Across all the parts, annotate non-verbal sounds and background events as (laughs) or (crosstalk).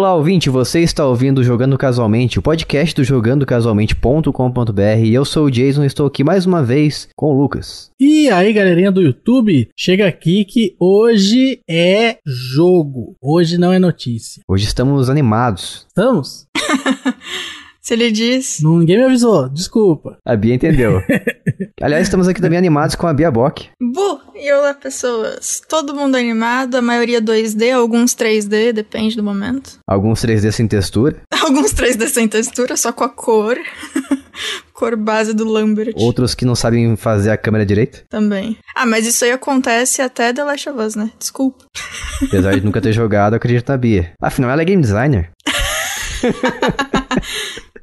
Olá, ouvinte, você está ouvindo Jogando Casualmente, o podcast do jogandocasualmente.com.br eu sou o Jason e estou aqui mais uma vez com o Lucas. E aí, galerinha do YouTube, chega aqui que hoje é jogo, hoje não é notícia. Hoje estamos animados. Estamos? (laughs) Se ele diz. Ninguém me avisou, desculpa. A Bia entendeu. (laughs) Aliás, estamos aqui também animados com a Bia Bock. Bu! E olá, pessoas. Todo mundo animado, a maioria 2D, alguns 3D, depende do momento. Alguns 3D sem textura. (laughs) Alguns 3D sem textura, só com a cor. (laughs) cor base do Lambert. Outros que não sabem fazer a câmera direito? Também. Ah, mas isso aí acontece até The Last of Us, né? Desculpa. Apesar de nunca ter jogado, acredito na Bia. Afinal, ela é game designer.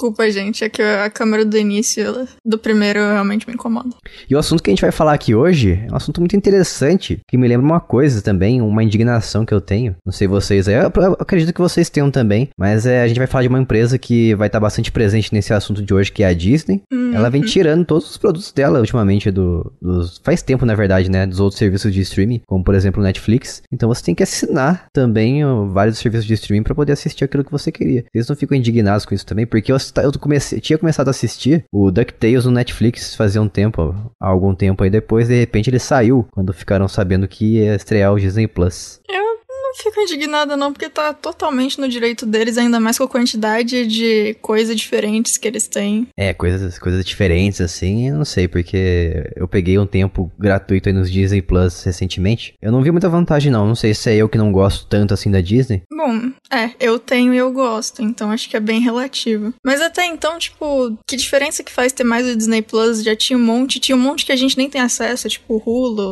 Desculpa, gente, é que a câmera do início do primeiro realmente me incomoda. E o assunto que a gente vai falar aqui hoje é um assunto muito interessante, que me lembra uma coisa também, uma indignação que eu tenho. Não sei vocês aí, eu, acredito que vocês tenham também, mas é, a gente vai falar de uma empresa que vai estar bastante presente nesse assunto de hoje, que é a Disney. Uhum. Ela vem tirando todos os produtos dela ultimamente do, dos, faz tempo, na verdade, né, dos outros serviços de streaming, como por exemplo o Netflix. Então você tem que assinar também vários serviços de streaming para poder assistir aquilo que você queria. Vocês não ficam indignados com isso também, porque eu eu comecei, tinha começado a assistir o DuckTales no Netflix fazia um tempo, há algum tempo aí depois, de repente ele saiu, quando ficaram sabendo que ia estrear o Disney Plus. Eu não fico indignada, não, porque tá totalmente no direito deles, ainda mais com a quantidade de coisas diferentes que eles têm. É, coisas, coisas diferentes, assim, eu não sei, porque eu peguei um tempo gratuito aí nos Disney Plus recentemente. Eu não vi muita vantagem, não. Não sei se é eu que não gosto tanto assim da Disney. Bom, é, eu tenho e eu gosto, então acho que é bem relativo. Mas até então, tipo, que diferença que faz ter mais o Disney Plus? Já tinha um monte, tinha um monte que a gente nem tem acesso, tipo o Hulu,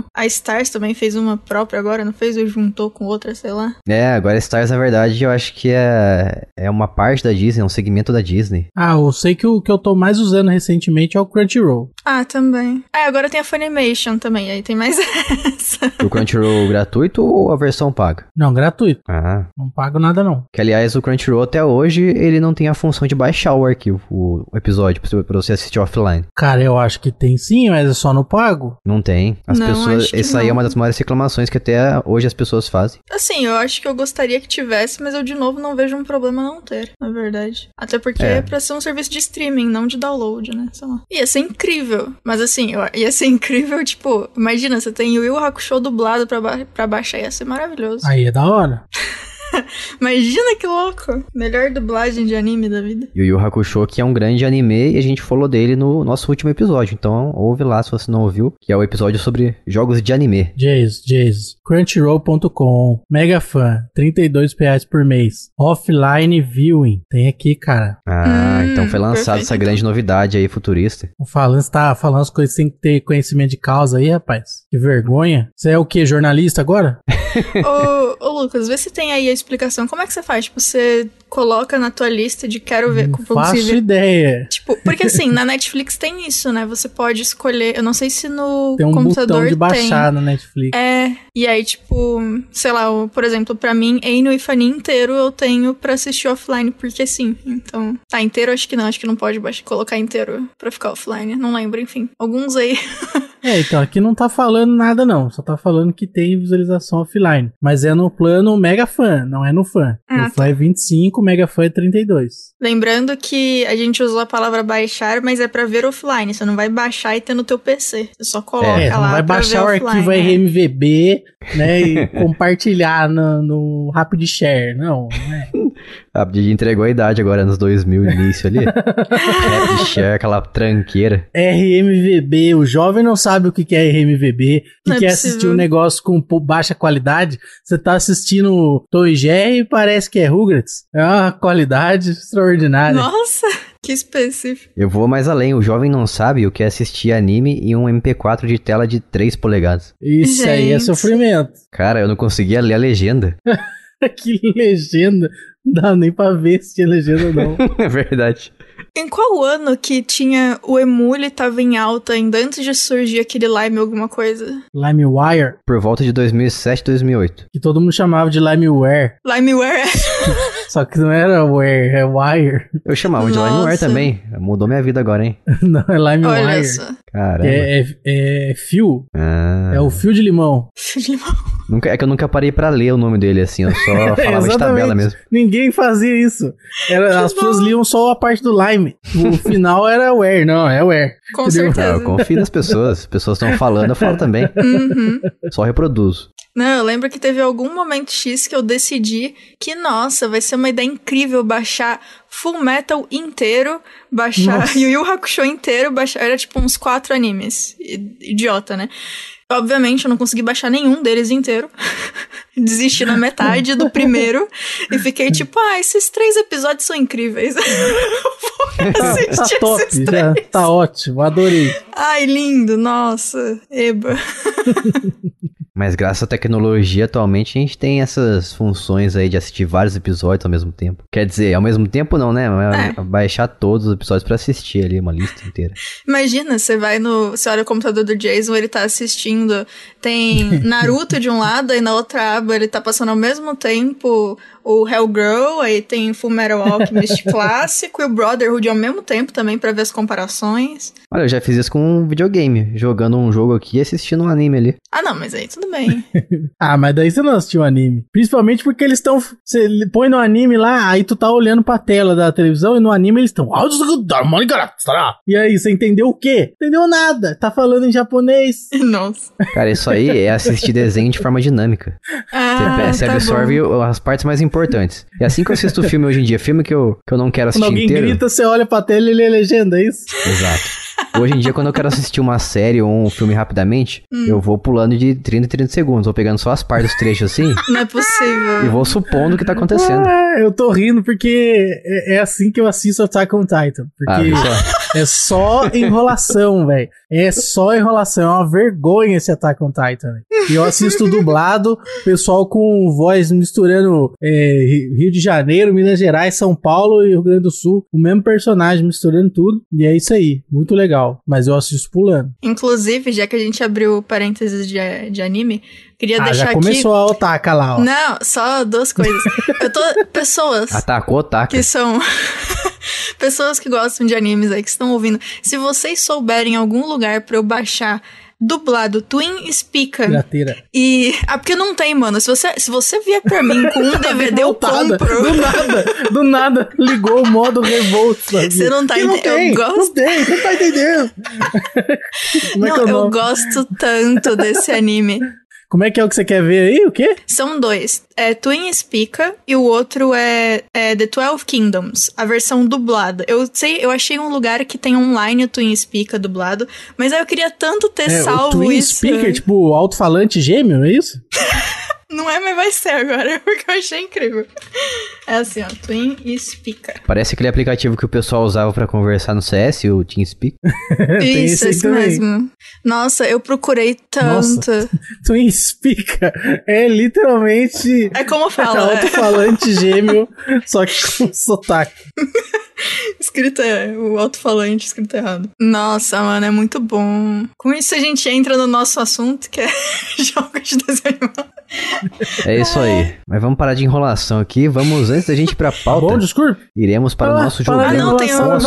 o... a Stars também fez uma própria agora, não fez? Ou juntou com outra, sei lá. É, agora Stars, na verdade, eu acho que é, é uma parte da Disney, é um segmento da Disney. Ah, eu sei que o que eu tô mais usando recentemente é o Crunchyroll. Ah, também. Ah, agora tem a Funimation também, aí tem mais (laughs) essa. O Crunchyroll gratuito ou a versão paga? Não, gratuito. Ah. Não pago nada não. Que aliás, o Crunchyroll até hoje, ele não tem a função de baixar o arquivo, o episódio, pra você assistir offline. Cara, eu acho que tem sim, mas é só no pago. Não tem. As não, pessoas. Essa aí é uma das maiores reclamações que até hoje as pessoas fazem? Assim, eu acho que eu gostaria que tivesse, mas eu de novo não vejo um problema não ter, na verdade. Até porque é, é pra ser um serviço de streaming, não de download, né? Sei lá. Ia ser incrível. Mas assim, eu... ia ser (laughs) incrível, tipo, imagina, você tem o Yu Hakusho dublado pra, ba pra baixar, ia ser maravilhoso. Aí é da hora. (laughs) (laughs) Imagina que louco! Melhor dublagem de anime da vida. Yu Yu Hakusho, que é um grande anime e a gente falou dele no nosso último episódio. Então, ouve lá se você não ouviu, que é o episódio sobre jogos de anime. Jays, Jays. Crunchyroll.com. Mega fã. 32 reais por mês. Offline viewing. Tem aqui, cara. Ah, hum, então foi lançada essa grande novidade aí futurista. O Falance tá falando as coisas sem ter conhecimento de causa aí, rapaz. Que vergonha. Você é o que? Jornalista agora? (laughs) ô, ô, Lucas, vê se tem aí a explicação. Como é que você faz? Tipo, você coloca na tua lista de quero ver. Não como faço possível. ideia. Tipo, porque assim, na Netflix tem isso, né? Você pode escolher. Eu não sei se no tem um computador botão de baixar tem. na Netflix. É. E aí, tipo, sei lá, por exemplo, para mim, Eino e Fanny inteiro eu tenho para assistir offline, porque sim. Então, tá inteiro acho que não, acho que não pode baixar, colocar inteiro para ficar offline. Não lembro, enfim. Alguns aí. (laughs) É, então aqui não tá falando nada não, só tá falando que tem visualização offline, mas é no plano mega fan, não é no fan. Ah, é. no Fly tá. 25, mega fan é 32. Lembrando que a gente usou a palavra baixar, mas é para ver offline, você não vai baixar e ter no teu PC. Você só é, coloca é, lá. Não vai baixar o arquivo RMVB, né, e (laughs) compartilhar no, no Rapid Share, não, né? A Abdi entregou a idade agora, nos 2000 início ali. Red (laughs) é, share, é aquela tranqueira. RMVB, o jovem não sabe o que é RMVB, que é, é assistir um negócio com baixa qualidade. Você tá assistindo Toy Jerry e parece que é Rugrats. É uma qualidade extraordinária. Nossa! Que específico. Eu vou mais além. O jovem não sabe o que é assistir anime em um MP4 de tela de 3 polegadas. Isso Gente. aí é sofrimento. Cara, eu não conseguia ler a legenda. (laughs) que legenda dá nem pra ver se tinha legenda ou não. (laughs) é verdade. Em qual ano que tinha o Emule tava em alta ainda antes de surgir aquele Lime alguma coisa? Lime Wire Por volta de 2007, 2008. Que todo mundo chamava de LimeWare. LimeWare é... (laughs) Só que não era Wire, é Wire. Eu chamava de LimeWire também. Mudou minha vida agora, hein? (laughs) não, é LimeWire. Caramba. É, é, é fio. Ah. É o fio de limão. Fio de limão. Nunca, é que eu nunca parei pra ler o nome dele, assim. Eu só (laughs) falava de tabela mesmo. Ninguém fazia isso. Era, as pessoas liam só a parte do Lime. O final era Where. Não, é Where. Com Entendeu? Ah, certeza. eu confio nas pessoas. As pessoas estão falando, eu falo também. Uhum. Só reproduzo. Não, eu lembro que teve algum momento X que eu decidi que, nossa, vai ser uma ideia incrível baixar Full Metal inteiro, baixar nossa. (laughs) Yu Yu Hakusho inteiro, baixar. Era tipo uns quatro animes. Idiota, né? Obviamente, eu não consegui baixar nenhum deles inteiro. (laughs) Desisti na metade do primeiro e fiquei (laughs) tipo, ah, esses três episódios são incríveis. tá, tá top, já, tá ótimo, adorei. Ai, lindo, nossa, eba. Mas graças à tecnologia atualmente a gente tem essas funções aí de assistir vários episódios ao mesmo tempo. Quer dizer, ao mesmo tempo não, né? É. Baixar todos os episódios para assistir ali, uma lista inteira. (laughs) Imagina, você vai no. Você olha o computador do Jason, ele tá assistindo. Tem (laughs) Naruto de um lado e na outra aba ele tá passando ao mesmo tempo o Hellgirl, aí tem Full Metal Alchemist (laughs) clássico e o Brotherhood ao mesmo tempo também para ver as comparações. Olha, eu já fiz isso com um videogame, jogando um jogo aqui e assistindo um anime ali. Ah, não, mas aí tudo também. (laughs) ah, mas daí você não assistiu o anime. Principalmente porque eles estão. Você põe no anime lá, aí tu tá olhando pra tela da televisão e no anime eles estão. Ah, tá tá e aí, você entendeu o quê? Entendeu nada. Tá falando em japonês. (laughs) Nossa. Cara, isso aí é assistir desenho de forma dinâmica. Ah, você tá absorve bom. as partes mais importantes. É assim que eu assisto filme hoje em dia. Filme que eu, que eu não quero assistir Quando alguém inteiro. grita, você olha pra tela e lê legenda, é isso? Exato. Hoje em dia, quando eu quero assistir uma série ou um filme rapidamente, hum. eu vou pulando de 30 em 30 segundos. Vou pegando só as partes dos trechos assim. (laughs) Não é possível. E vou supondo o que tá acontecendo. É, eu tô rindo porque é, é assim que eu assisto Attack on Titan. Porque ah, é só enrolação, velho. É só enrolação. É uma vergonha esse Attack on Titan. Véio. E eu assisto dublado, pessoal com voz misturando é, Rio de Janeiro, Minas Gerais, São Paulo e Rio Grande do Sul. O mesmo personagem misturando tudo. E é isso aí. Muito legal. Mas eu assisto pulando. Inclusive, já que a gente abriu parênteses de, de anime, Queria ah, deixar já começou aqui... a otaka lá, ó. Não, só duas coisas. Eu tô... (laughs) Pessoas... Atacou otaka. Que são... (laughs) pessoas que gostam de animes aí, que estão ouvindo. Se vocês souberem algum lugar para eu baixar dublado Twin Spica. Pirateira. E. Ah, porque não tem, mano. Se você, se você vier pra mim com um DVD, (laughs) eu compro. Do nada, do nada, ligou o modo revolt. (laughs) Você não tá entendendo. gosto. Não tem, você não tá entendendo. (laughs) É não, é eu, eu gosto tanto desse anime. Como é que é o que você quer ver aí? O quê? São dois. É Twin Spica e o outro é, é, The Twelve Kingdoms, a versão dublada. Eu sei, eu achei um lugar que tem online o Twin Spica dublado, mas aí eu queria tanto ter é, salvo o Twin isso. Twin Speaker, né? tipo, alto-falante gêmeo, é isso? (laughs) Não é, mas vai ser agora, (laughs) porque eu achei incrível. É assim, ó, Twin Speaker. Parece aquele aplicativo que o pessoal usava pra conversar no CS, o TeamSpeak. (laughs) isso, isso mesmo. Nossa, eu procurei tanto. Nossa, (laughs) Twin Speaker é literalmente... É como é fala. É alto-falante gêmeo, só que com sotaque. escrita, é, o alto-falante escrito errado. Nossa, mano, é muito bom. Com isso a gente entra no nosso assunto, que é jogos de desenho animado. É isso aí. Mas vamos parar de enrolação aqui. Vamos, antes da gente ir pra pauta. Tá bom, Iremos para o nosso jogo. Ah, não, tem um.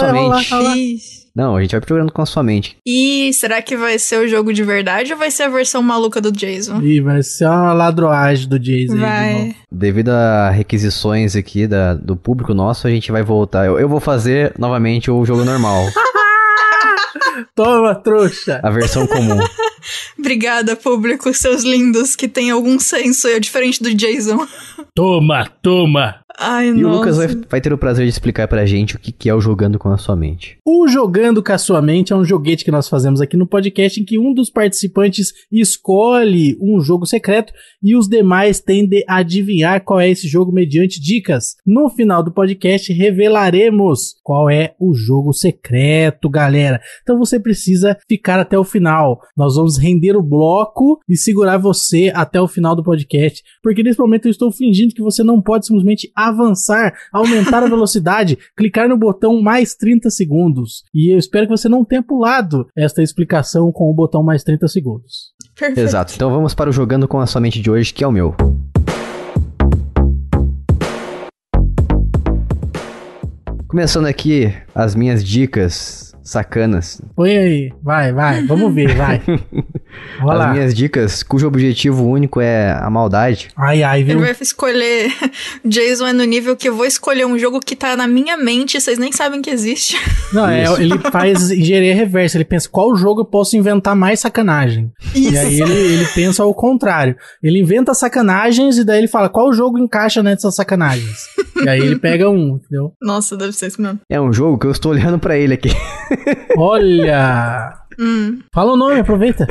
Não, a gente vai procurando com a sua mente. E será que vai ser o jogo de verdade ou vai ser a versão maluca do Jason? Ih, vai ser uma ladroagem do Jason. Vai. Devido a requisições aqui da, do público nosso, a gente vai voltar. Eu, eu vou fazer novamente o jogo normal. (laughs) Toma, trouxa. A versão comum. (laughs) Obrigada, público, seus lindos, que tem algum senso, eu é diferente do Jason. Toma, toma. Ai, e nossa. o Lucas vai, vai, ter o prazer de explicar pra gente o que, que é o Jogando com a Sua Mente. O Jogando com a Sua Mente é um joguete que nós fazemos aqui no podcast em que um dos participantes escolhe um jogo secreto e os demais tendem a adivinhar qual é esse jogo mediante dicas. No final do podcast revelaremos qual é o jogo secreto, galera. Então você precisa ficar até o final. Nós vamos render o bloco e segurar você até o final do podcast, porque nesse momento eu estou fingindo que você não pode simplesmente avançar, aumentar a (laughs) velocidade, clicar no botão mais 30 segundos. E eu espero que você não tenha pulado esta explicação com o botão mais 30 segundos. Perfeito. Exato. Então vamos para o jogando com a sua mente de hoje, que é o meu. Começando aqui as minhas dicas sacanas. Põe aí, vai, vai, vamos ver, vai. (laughs) As lá. minhas dicas, cujo objetivo único é a maldade. Ai, ai, viu? Eu vai escolher. (laughs) Jason é no nível que eu vou escolher um jogo que tá na minha mente, vocês nem sabem que existe. (laughs) Não, é, ele faz engenharia reversa. Ele pensa qual jogo eu posso inventar mais sacanagem. Isso. E aí ele, ele pensa ao contrário. Ele inventa sacanagens e daí ele fala qual jogo encaixa nessas sacanagens. e aí ele pega um, entendeu? Nossa, deve ser isso mesmo. É um jogo que eu estou olhando para ele aqui. Olha! Hum. Fala o nome, aproveita.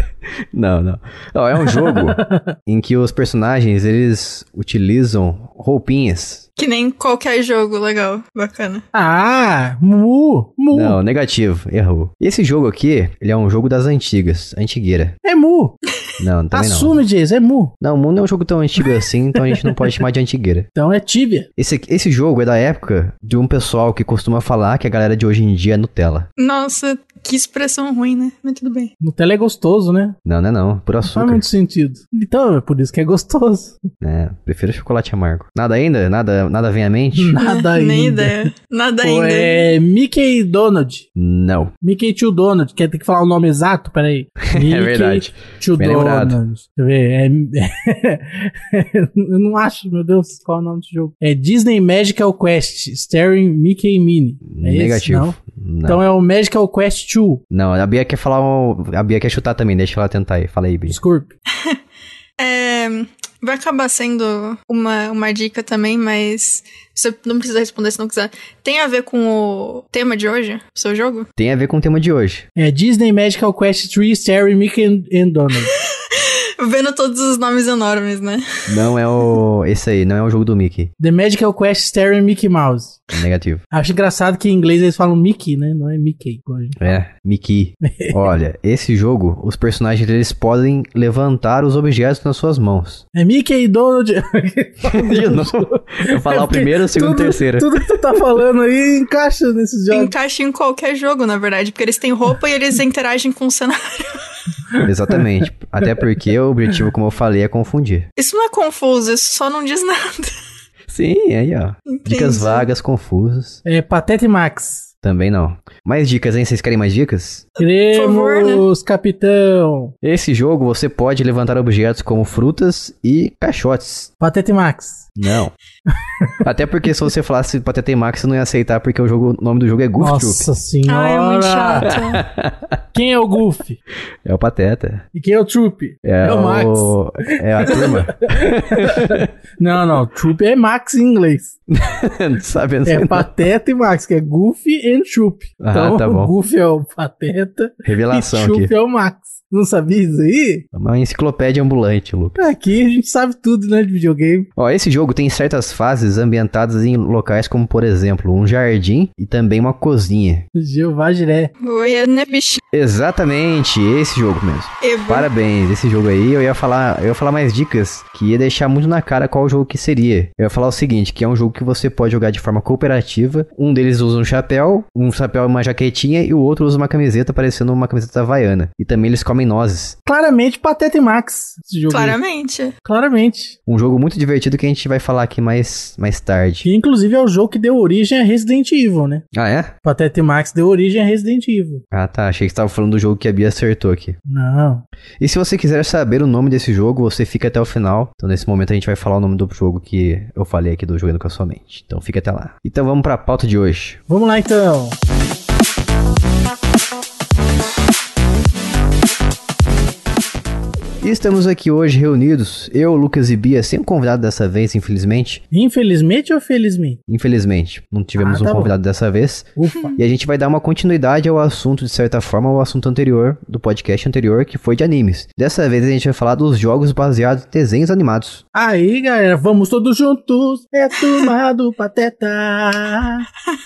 Não, não, não. é um jogo (laughs) em que os personagens, eles utilizam roupinhas. Que nem qualquer jogo legal, bacana. Ah, mu, mu. Não, negativo, errou. Esse jogo aqui, ele é um jogo das antigas, antigueira. É mu. Não, também Assume, não. Jason, é Mu. Não, Mu não é um jogo tão antigo assim, então a gente não pode chamar de antigueira. (laughs) Então é Tibia. Esse, esse jogo é da época de um pessoal que costuma falar que a galera de hoje em dia é Nutella. Nossa, que expressão ruim, né? Mas tudo bem. Nutella é gostoso, né? Não, não é não. Por açúcar. Não faz muito sentido. Então, é por isso que é gostoso. É, prefiro chocolate amargo. Nada ainda? Nada, nada vem à mente? (laughs) Nada (laughs) ainda. Nem ideia. Nada Pô, ainda. É Mickey Donald. Não. Mickey Tio Donald. Quer ter que falar o nome exato? Peraí. (laughs) É Mickey é verdade. Tio Bem Donald. Deixa eu ver. É... eu não acho, meu Deus, qual é o nome do jogo. É Disney Magical Quest, starring Mickey Minnie. É Negativo. Esse, não? não? Então é o Magical Quest não, a Bia quer falar. A Bia quer chutar também, deixa ela tentar aí. Fala aí, Bia. Scorpio. (laughs) é, vai acabar sendo uma, uma dica também, mas você não precisa responder se não quiser. Tem a ver com o tema de hoje? O seu jogo? Tem a ver com o tema de hoje. É Disney Magical Quest 3 Starry Mickey and, and Donald. (laughs) Vendo todos os nomes enormes, né? Não é o. Esse aí, não é o jogo do Mickey. The Magical Quest Staring Mickey Mouse. É negativo. Acho engraçado que em inglês eles falam Mickey, né? Não é Mickey. É, Mickey. (laughs) Olha, esse jogo, os personagens deles podem levantar os objetos nas suas mãos. É Mickey e Donald. (laughs) eu não vou falar é o primeiro, o segundo e o terceiro. Tudo que tu tá falando aí encaixa nesses jogos. Encaixa em qualquer jogo, na verdade, porque eles têm roupa e eles interagem com o cenário. Exatamente. Até porque o objetivo, como eu falei, é confundir. Isso não é confuso, isso só não diz nada. Sim, aí ó. Entendi. Dicas vagas, confusas. É, Pateta e Max. Também não. Mais dicas, hein? Vocês querem mais dicas? Queremos, né? capitão! Esse jogo você pode levantar objetos como frutas e caixotes. Pateta e Max. Não. (laughs) Até porque se você falasse Pateta e Max, você não ia aceitar, porque o, jogo, o nome do jogo é Goof Troop. Nossa senhora! Ah, é muito chato. (laughs) quem é o Goof? É o Pateta. E quem é o Troop? É, é o Max. É a turma. (laughs) não, não. Troop é Max em inglês. não sabe assim, É não. Pateta e Max, que é Goofy and Troop. Ah, tá então, tá bom. Goof é o Pateta. Revelação e Troop é o Max. Não sabia isso aí? É uma enciclopédia ambulante, Lucas. É, aqui a gente sabe tudo, né, de videogame. Ó, esse jogo tem certas fases ambientadas em locais como, por exemplo, um jardim e também uma cozinha. Jeová Jiré. né, é bicho. Exatamente, esse jogo mesmo. Parabéns, esse jogo aí. Eu ia falar, eu ia falar mais dicas que ia deixar muito na cara qual jogo que seria. Eu ia falar o seguinte, que é um jogo que você pode jogar de forma cooperativa. Um deles usa um chapéu, um chapéu e uma jaquetinha e o outro usa uma camiseta parecendo uma camiseta havaiana. E também eles comem Nozes. Claramente Pateta e Max. Claramente. Aí. Claramente. Um jogo muito divertido que a gente vai falar aqui mais, mais tarde. Que inclusive é o jogo que deu origem a Resident Evil, né? Ah, é? Pateta e Max deu origem a Resident Evil. Ah, tá. Achei que você tava falando do jogo que a Bia acertou aqui. Não. E se você quiser saber o nome desse jogo, você fica até o final. Então, nesse momento, a gente vai falar o nome do jogo que eu falei aqui do Jogando com a Sua Mente. Então, fica até lá. Então, vamos para a pauta de hoje. Vamos lá, então. E estamos aqui hoje reunidos, eu, Lucas e Bia, sem um convidado dessa vez, infelizmente. Infelizmente ou felizmente? Infelizmente, não tivemos ah, tá um convidado bom. dessa vez. Ufa. E a gente vai dar uma continuidade ao assunto, de certa forma, ao assunto anterior, do podcast anterior, que foi de animes. Dessa vez a gente vai falar dos jogos baseados em desenhos animados. Aí, galera, vamos todos juntos, é turma do Pateta.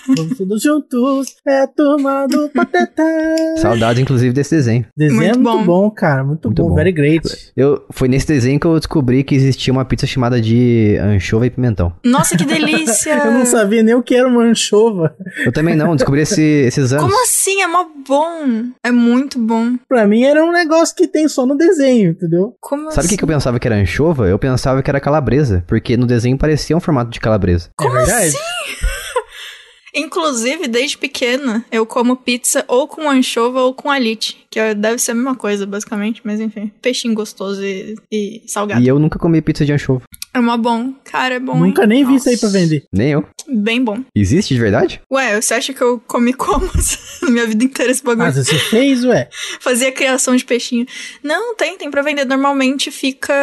Vamos todos juntos, é turma do Pateta. Saudades, inclusive, desse desenho. Desenho é muito é muito bom, bom cara, muito, muito bom, bom, very great. Eu, foi nesse desenho que eu descobri que existia uma pizza chamada de anchova e pimentão. Nossa, que delícia! (laughs) eu não sabia nem o que era uma anchova. Eu também não, descobri esse, esses anos. Como assim? É mó bom. É muito bom. Pra mim era um negócio que tem só no desenho, entendeu? Como Sabe o assim? que, que eu assim? pensava que era anchova? Eu pensava que era calabresa, porque no desenho parecia um formato de calabresa. Como é verdade? assim? Inclusive, desde pequena, eu como pizza ou com anchova ou com alite, que deve ser a mesma coisa, basicamente, mas enfim, peixinho gostoso e, e salgado. E eu nunca comi pizza de anchova. É uma bom. Cara, é bom. Nunca hein? nem Nossa. vi isso aí pra vender. Nem eu. Bem bom. Existe de verdade? Ué, você acha que eu comi como (laughs) minha vida inteira esse bagulho? Mas ah, você fez, ué? Fazia criação de peixinho. Não, tem, tem pra vender. Normalmente fica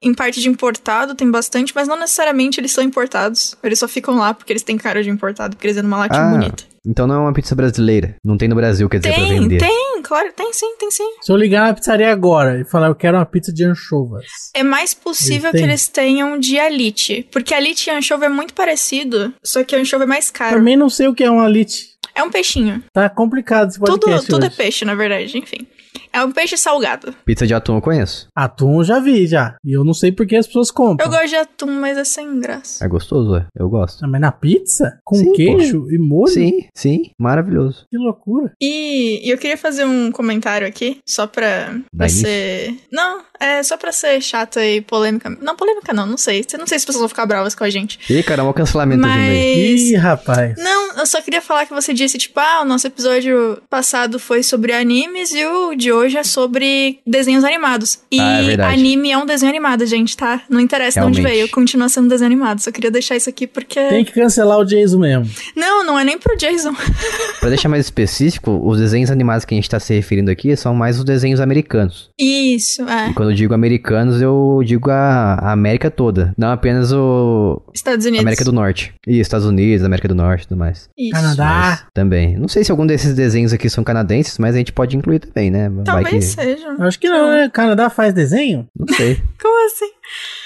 em parte de importado, tem bastante, mas não necessariamente eles são importados. Eles só ficam lá porque eles têm cara de importado, porque eles é numa uma latinha ah, bonita. Então não é uma pizza brasileira. Não tem no Brasil, quer dizer, tem, pra vender. Tem, claro, tem sim, tem sim. Se eu ligar na pizzaria agora e falar eu quero uma pizza de anchovas. É mais possível eles que eles tenham de alite. Porque alite e anchova é muito parecido, só que a anchova é mais caro. Também não sei o que é um alite. É um peixinho. Tá complicado esse podcast Tudo, tudo é hoje. é peixe, na verdade, enfim. É um peixe salgado. Pizza de atum eu conheço. Atum eu já vi, já. E eu não sei por que as pessoas compram. Eu gosto de atum, mas é sem graça. É gostoso, é. Eu gosto. Ah, mas na pizza? Com sim, queijo pô. e molho? Sim, sim. Maravilhoso. Que loucura. E, eu queria fazer um comentário aqui, só pra, pra ser... Não, é só pra ser chata e polêmica. Não, polêmica não, não sei. Não sei se as pessoas vão ficar bravas com a gente. Ih, caramba, é o cancelamento mas... Ih, rapaz. Não, eu só queria falar que você disse, tipo, ah, o nosso episódio passado foi sobre animes e o de hoje hoje é sobre desenhos animados. E ah, é anime é um desenho animado, gente, tá? Não interessa Realmente. de onde veio, continua sendo desenho animado. Só queria deixar isso aqui porque. Tem que cancelar o Jason mesmo. Não, não é nem pro Jason. (laughs) pra deixar mais específico, os desenhos animados que a gente tá se referindo aqui são mais os desenhos americanos. Isso, é. E quando eu digo americanos, eu digo a, a América toda. Não apenas o. Estados Unidos. América do Norte. e Estados Unidos, América do Norte e tudo mais. Isso. Canadá. Mas, também. Não sei se algum desses desenhos aqui são canadenses, mas a gente pode incluir também, né? Vamos Talvez que... seja. Acho que não, né? Canadá faz desenho? Não sei. (laughs) Como assim?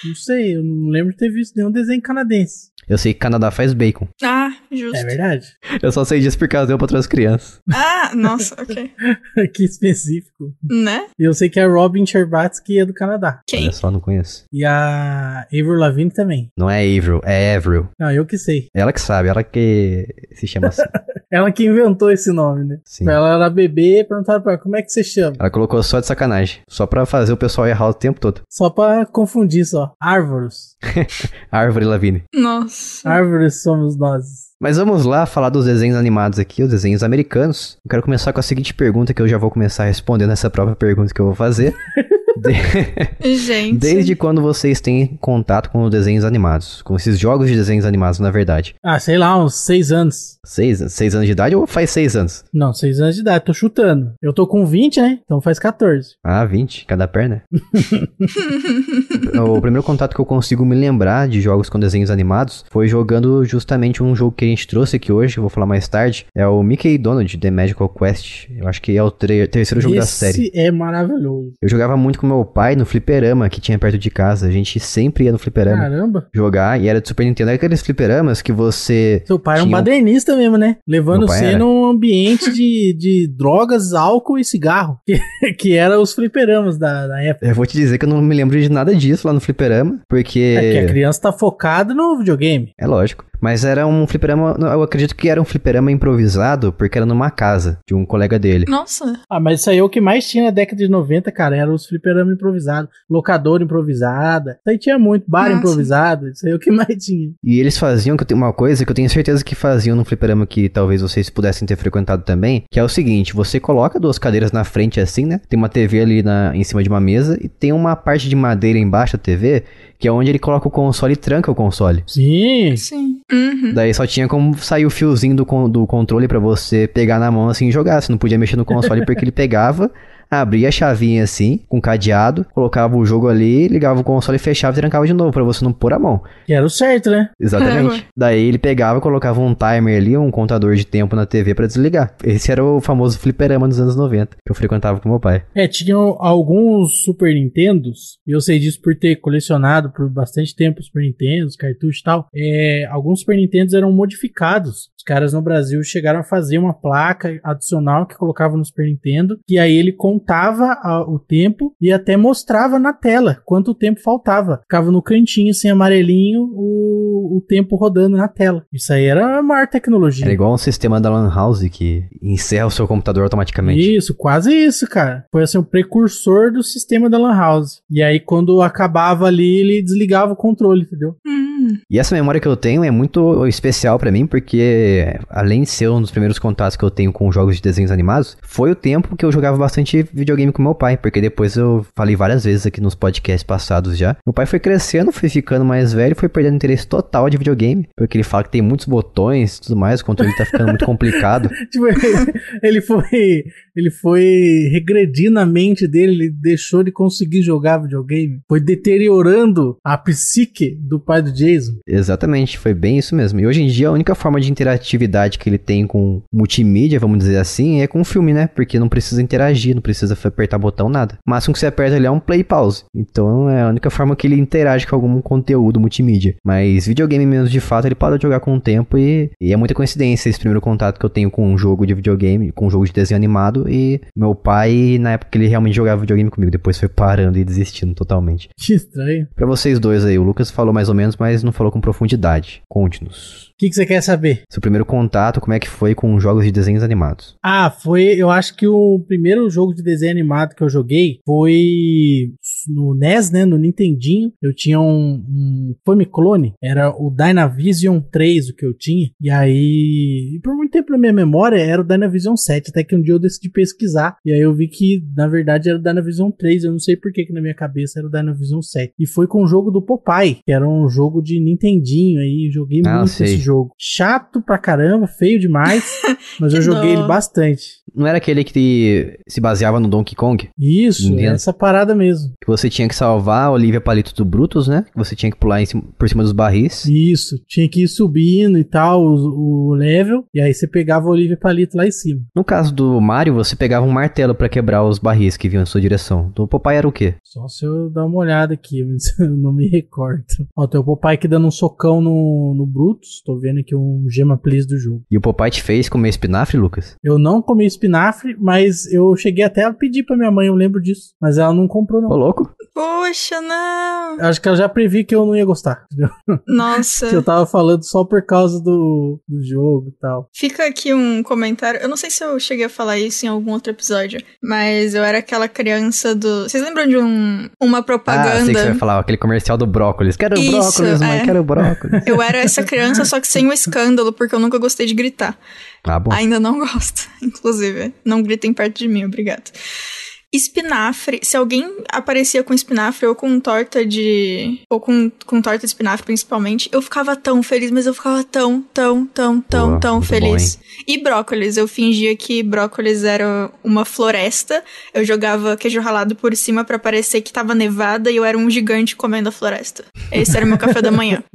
Não sei, eu não lembro de ter visto nenhum desenho canadense. Eu sei que Canadá faz bacon. Ah, justo. É verdade. Eu só sei disso por causa eu para outras crianças. Ah, nossa, ok. (laughs) que específico. Né? E eu sei que é a Robin Cherbatsky é do Canadá. Quem? Olha só, não conheço. E a Avril Lavigne também. Não é Avril, é Avril. Não, eu que sei. Ela que sabe, ela que se chama assim. (laughs) ela que inventou esse nome, né? Sim. Pra ela era bebê e perguntaram pra ela como é que você chama. Ela colocou só de sacanagem. Só pra fazer o pessoal errar o tempo todo. Só pra confundir só. Árvores. (laughs) Árvore Lavigne. Nossa. Árvores somos nós. Mas vamos lá falar dos desenhos animados aqui, os desenhos americanos. Eu quero começar com a seguinte pergunta que eu já vou começar respondendo essa própria pergunta que eu vou fazer. (laughs) De... (laughs) Gente. Desde quando vocês têm contato com os desenhos animados? Com esses jogos de desenhos animados, na verdade? Ah, sei lá, uns seis anos. Seis, seis anos de idade ou faz seis anos? Não, seis anos de idade, tô chutando. Eu tô com 20, né? Então faz 14. Ah, 20, cada perna. (laughs) o primeiro contato que eu consigo me lembrar de jogos com desenhos animados foi jogando justamente um jogo que a gente trouxe aqui hoje, que vou falar mais tarde. É o Mickey Donald, The Magical Quest. Eu acho que é o terceiro jogo Esse da série. é maravilhoso. Eu jogava muito com meu pai no fliperama que tinha perto de casa. A gente sempre ia no fliperama. Caramba. Jogar, e era de Super Nintendo. Era aqueles fliperamas que você... Seu pai é um badernista mesmo, né? Levando você era... num ambiente de, de drogas, álcool e cigarro. (laughs) Que, que era os fliperamas da, da época. Eu vou te dizer que eu não me lembro de nada disso lá no fliperama, porque... É que a criança tá focada no videogame. É lógico. Mas era um fliperama, eu acredito que era um fliperama improvisado, porque era numa casa de um colega dele. Nossa. Ah, mas isso aí é o que mais tinha na década de 90, cara, era os fliperama improvisado, locador improvisada. Isso aí tinha muito, bar Nossa. improvisado, isso aí é o que mais tinha. E eles faziam que uma coisa que eu tenho certeza que faziam no fliperama que talvez vocês pudessem ter frequentado também, que é o seguinte, você coloca duas cadeiras na frente assim, né? Tem uma TV ali na, em cima de uma mesa e tem uma parte de madeira embaixo da TV que é onde ele coloca o console e tranca o console. Sim. Sim. Uhum. Daí só tinha como sair o fiozinho do, do controle para você pegar na mão assim e jogar. Você não podia mexer no console porque ele pegava abria a chavinha assim, com cadeado, colocava o jogo ali, ligava o console, fechava e trancava de novo, para você não pôr a mão. E era o certo, né? Exatamente. (laughs) Daí ele pegava e colocava um timer ali, um contador de tempo na TV para desligar. Esse era o famoso fliperama dos anos 90, que eu frequentava com meu pai. É, tinham alguns Super Nintendos, e eu sei disso por ter colecionado por bastante tempo Super Nintendos, cartuchos e tal. É, alguns Super Nintendos eram modificados os caras no Brasil chegaram a fazer uma placa adicional que colocava no Super Nintendo, e aí ele contava a, o tempo e até mostrava na tela quanto tempo faltava. Ficava no cantinho, sem assim, amarelinho, o, o tempo rodando na tela. Isso aí era a maior tecnologia. Era igual um sistema da Lan House que encerra o seu computador automaticamente. Isso, quase isso, cara. Foi assim o um precursor do sistema da Lan House. E aí, quando acabava ali, ele desligava o controle, entendeu? Uhum. E essa memória que eu tenho é muito especial para mim, porque além de ser um dos primeiros contatos que eu tenho com jogos de desenhos animados, foi o tempo que eu jogava bastante videogame com meu pai, porque depois eu falei várias vezes aqui nos podcasts passados já. Meu pai foi crescendo, foi ficando mais velho, foi perdendo interesse total de videogame, porque ele fala que tem muitos botões e tudo mais, o controle tá ficando muito complicado. (laughs) tipo, ele foi ele foi regredindo a mente dele, ele deixou de conseguir jogar videogame, foi deteriorando a psique do pai do Jason mesmo. Exatamente, foi bem isso mesmo. E hoje em dia a única forma de interatividade que ele tem com multimídia, vamos dizer assim, é com o filme, né? Porque não precisa interagir, não precisa apertar botão, nada. O máximo que você aperta ali é um play pause. Então é a única forma que ele interage com algum conteúdo multimídia. Mas videogame mesmo, de fato, ele parou de jogar com o tempo e, e é muita coincidência esse primeiro contato que eu tenho com um jogo de videogame, com um jogo de desenho animado e meu pai, na época ele realmente jogava videogame comigo, depois foi parando e desistindo totalmente. Que estranho. Pra vocês dois aí, o Lucas falou mais ou menos, mas não não falou com profundidade. Conte-nos. O que, que você quer saber? Seu primeiro contato, como é que foi com jogos de desenhos animados? Ah, foi. Eu acho que o primeiro jogo de desenho animado que eu joguei foi no NES, né? No Nintendinho. Eu tinha um, um Famiclone, era o Dynavision 3 o que eu tinha. E aí, por muito tempo na minha memória, era o Dynavision 7. Até que um dia eu decidi pesquisar. E aí eu vi que, na verdade, era o Dynavision 3. Eu não sei por que, que na minha cabeça era o Dynavision 7. E foi com o jogo do Popeye, que era um jogo de Nintendinho aí, joguei ah, muito sei. esse jogo. Chato pra caramba, feio demais, (laughs) mas eu joguei ele bastante. Não era aquele que se baseava no Donkey Kong? Isso, é essa parada mesmo. Que você tinha que salvar a Olivia Palito do Brutus, né? Que você tinha que pular cima, por cima dos barris. Isso, tinha que ir subindo e tal, o, o level, e aí você pegava a Olivia Palito lá em cima. No caso do Mario, você pegava um martelo para quebrar os barris que vinham em sua direção. Do Popeye era o quê? Só se eu dar uma olhada aqui, mas (laughs) eu não me recordo. Ó, tem o Popeye que dando um socão no, no Brutus. Tô vendo aqui um gema please do jogo. E o Popeye te fez comer espinafre, Lucas? Eu não comi espinafre, mas eu cheguei até a pedir pra minha mãe, eu lembro disso. Mas ela não comprou, não. Ô, louco? Poxa, não! Acho que ela já previ que eu não ia gostar. Entendeu? Nossa. (laughs) que eu tava falando só por causa do, do jogo e tal. Fica aqui um comentário. Eu não sei se eu cheguei a falar isso em algum outro episódio, mas eu era aquela criança do. Vocês lembram de um, uma propaganda? Ah, sei que você vai falar, aquele comercial do brócolis. Quero isso, brócolis, mãe, é. quero brócolis. Eu era essa criança, só que sem o escândalo, porque eu nunca gostei de gritar. Ah, Ainda não gosto, (laughs) inclusive. Não gritem perto de mim, obrigado espinafre. Se alguém aparecia com espinafre ou com torta de. ou com, com torta de espinafre principalmente, eu ficava tão feliz, mas eu ficava tão, tão, tão, tão, tão feliz. Bom, e brócolis, eu fingia que brócolis era uma floresta. Eu jogava queijo ralado por cima para parecer que tava nevada e eu era um gigante comendo a floresta. Esse era meu café da manhã. (laughs)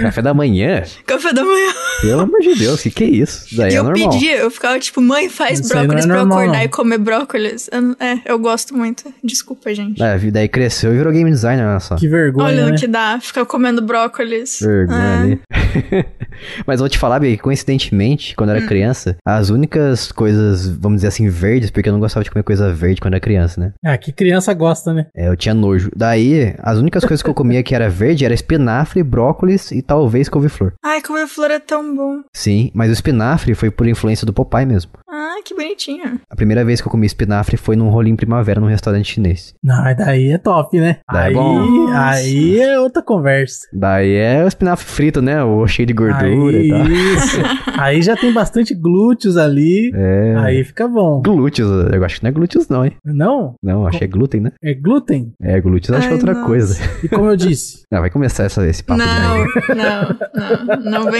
Café da manhã? Café da manhã. Pelo amor de Deus, que que é isso? Daí é eu é normal. pedia, eu ficava tipo, mãe, faz isso é brócolis é normal, pra eu acordar não. e comer brócolis. é, eu eu gosto muito. Desculpa, gente. É, daí cresceu e virou game designer, olha só. Que vergonha. Olha né? o que dá, fica comendo brócolis. Vergonha é. ali. (laughs) Mas vou te falar, Bia, que coincidentemente, quando eu era hum. criança, as únicas coisas, vamos dizer assim, verdes, porque eu não gostava de comer coisa verde quando era criança, né? Ah, que criança gosta, né? É, eu tinha nojo. Daí, as únicas coisas que eu comia que era verde era espinafre, brócolis e talvez couve-flor. Ai, couve-flor é tão bom. Sim, mas o espinafre foi por influência do Popeye mesmo. Ah, que bonitinho. A primeira vez que eu comi espinafre foi num rolinho primavera num restaurante chinês. Não, ah, daí é top, né? Daí é aí, é bom. aí é outra conversa. Daí é o espinafre frito, né? O cheio de gordura aí, e tal. Isso. aí já tem bastante glúteos ali. É. Aí fica bom. Glúteos, eu acho que não é glúteos não, hein? Não? Não, acho que é glúten, né? É glúten? É, glúteos acho que é outra nossa. coisa. E como eu disse? Não (laughs) ah, vai começar essa, esse papo. Não, não, não, não, não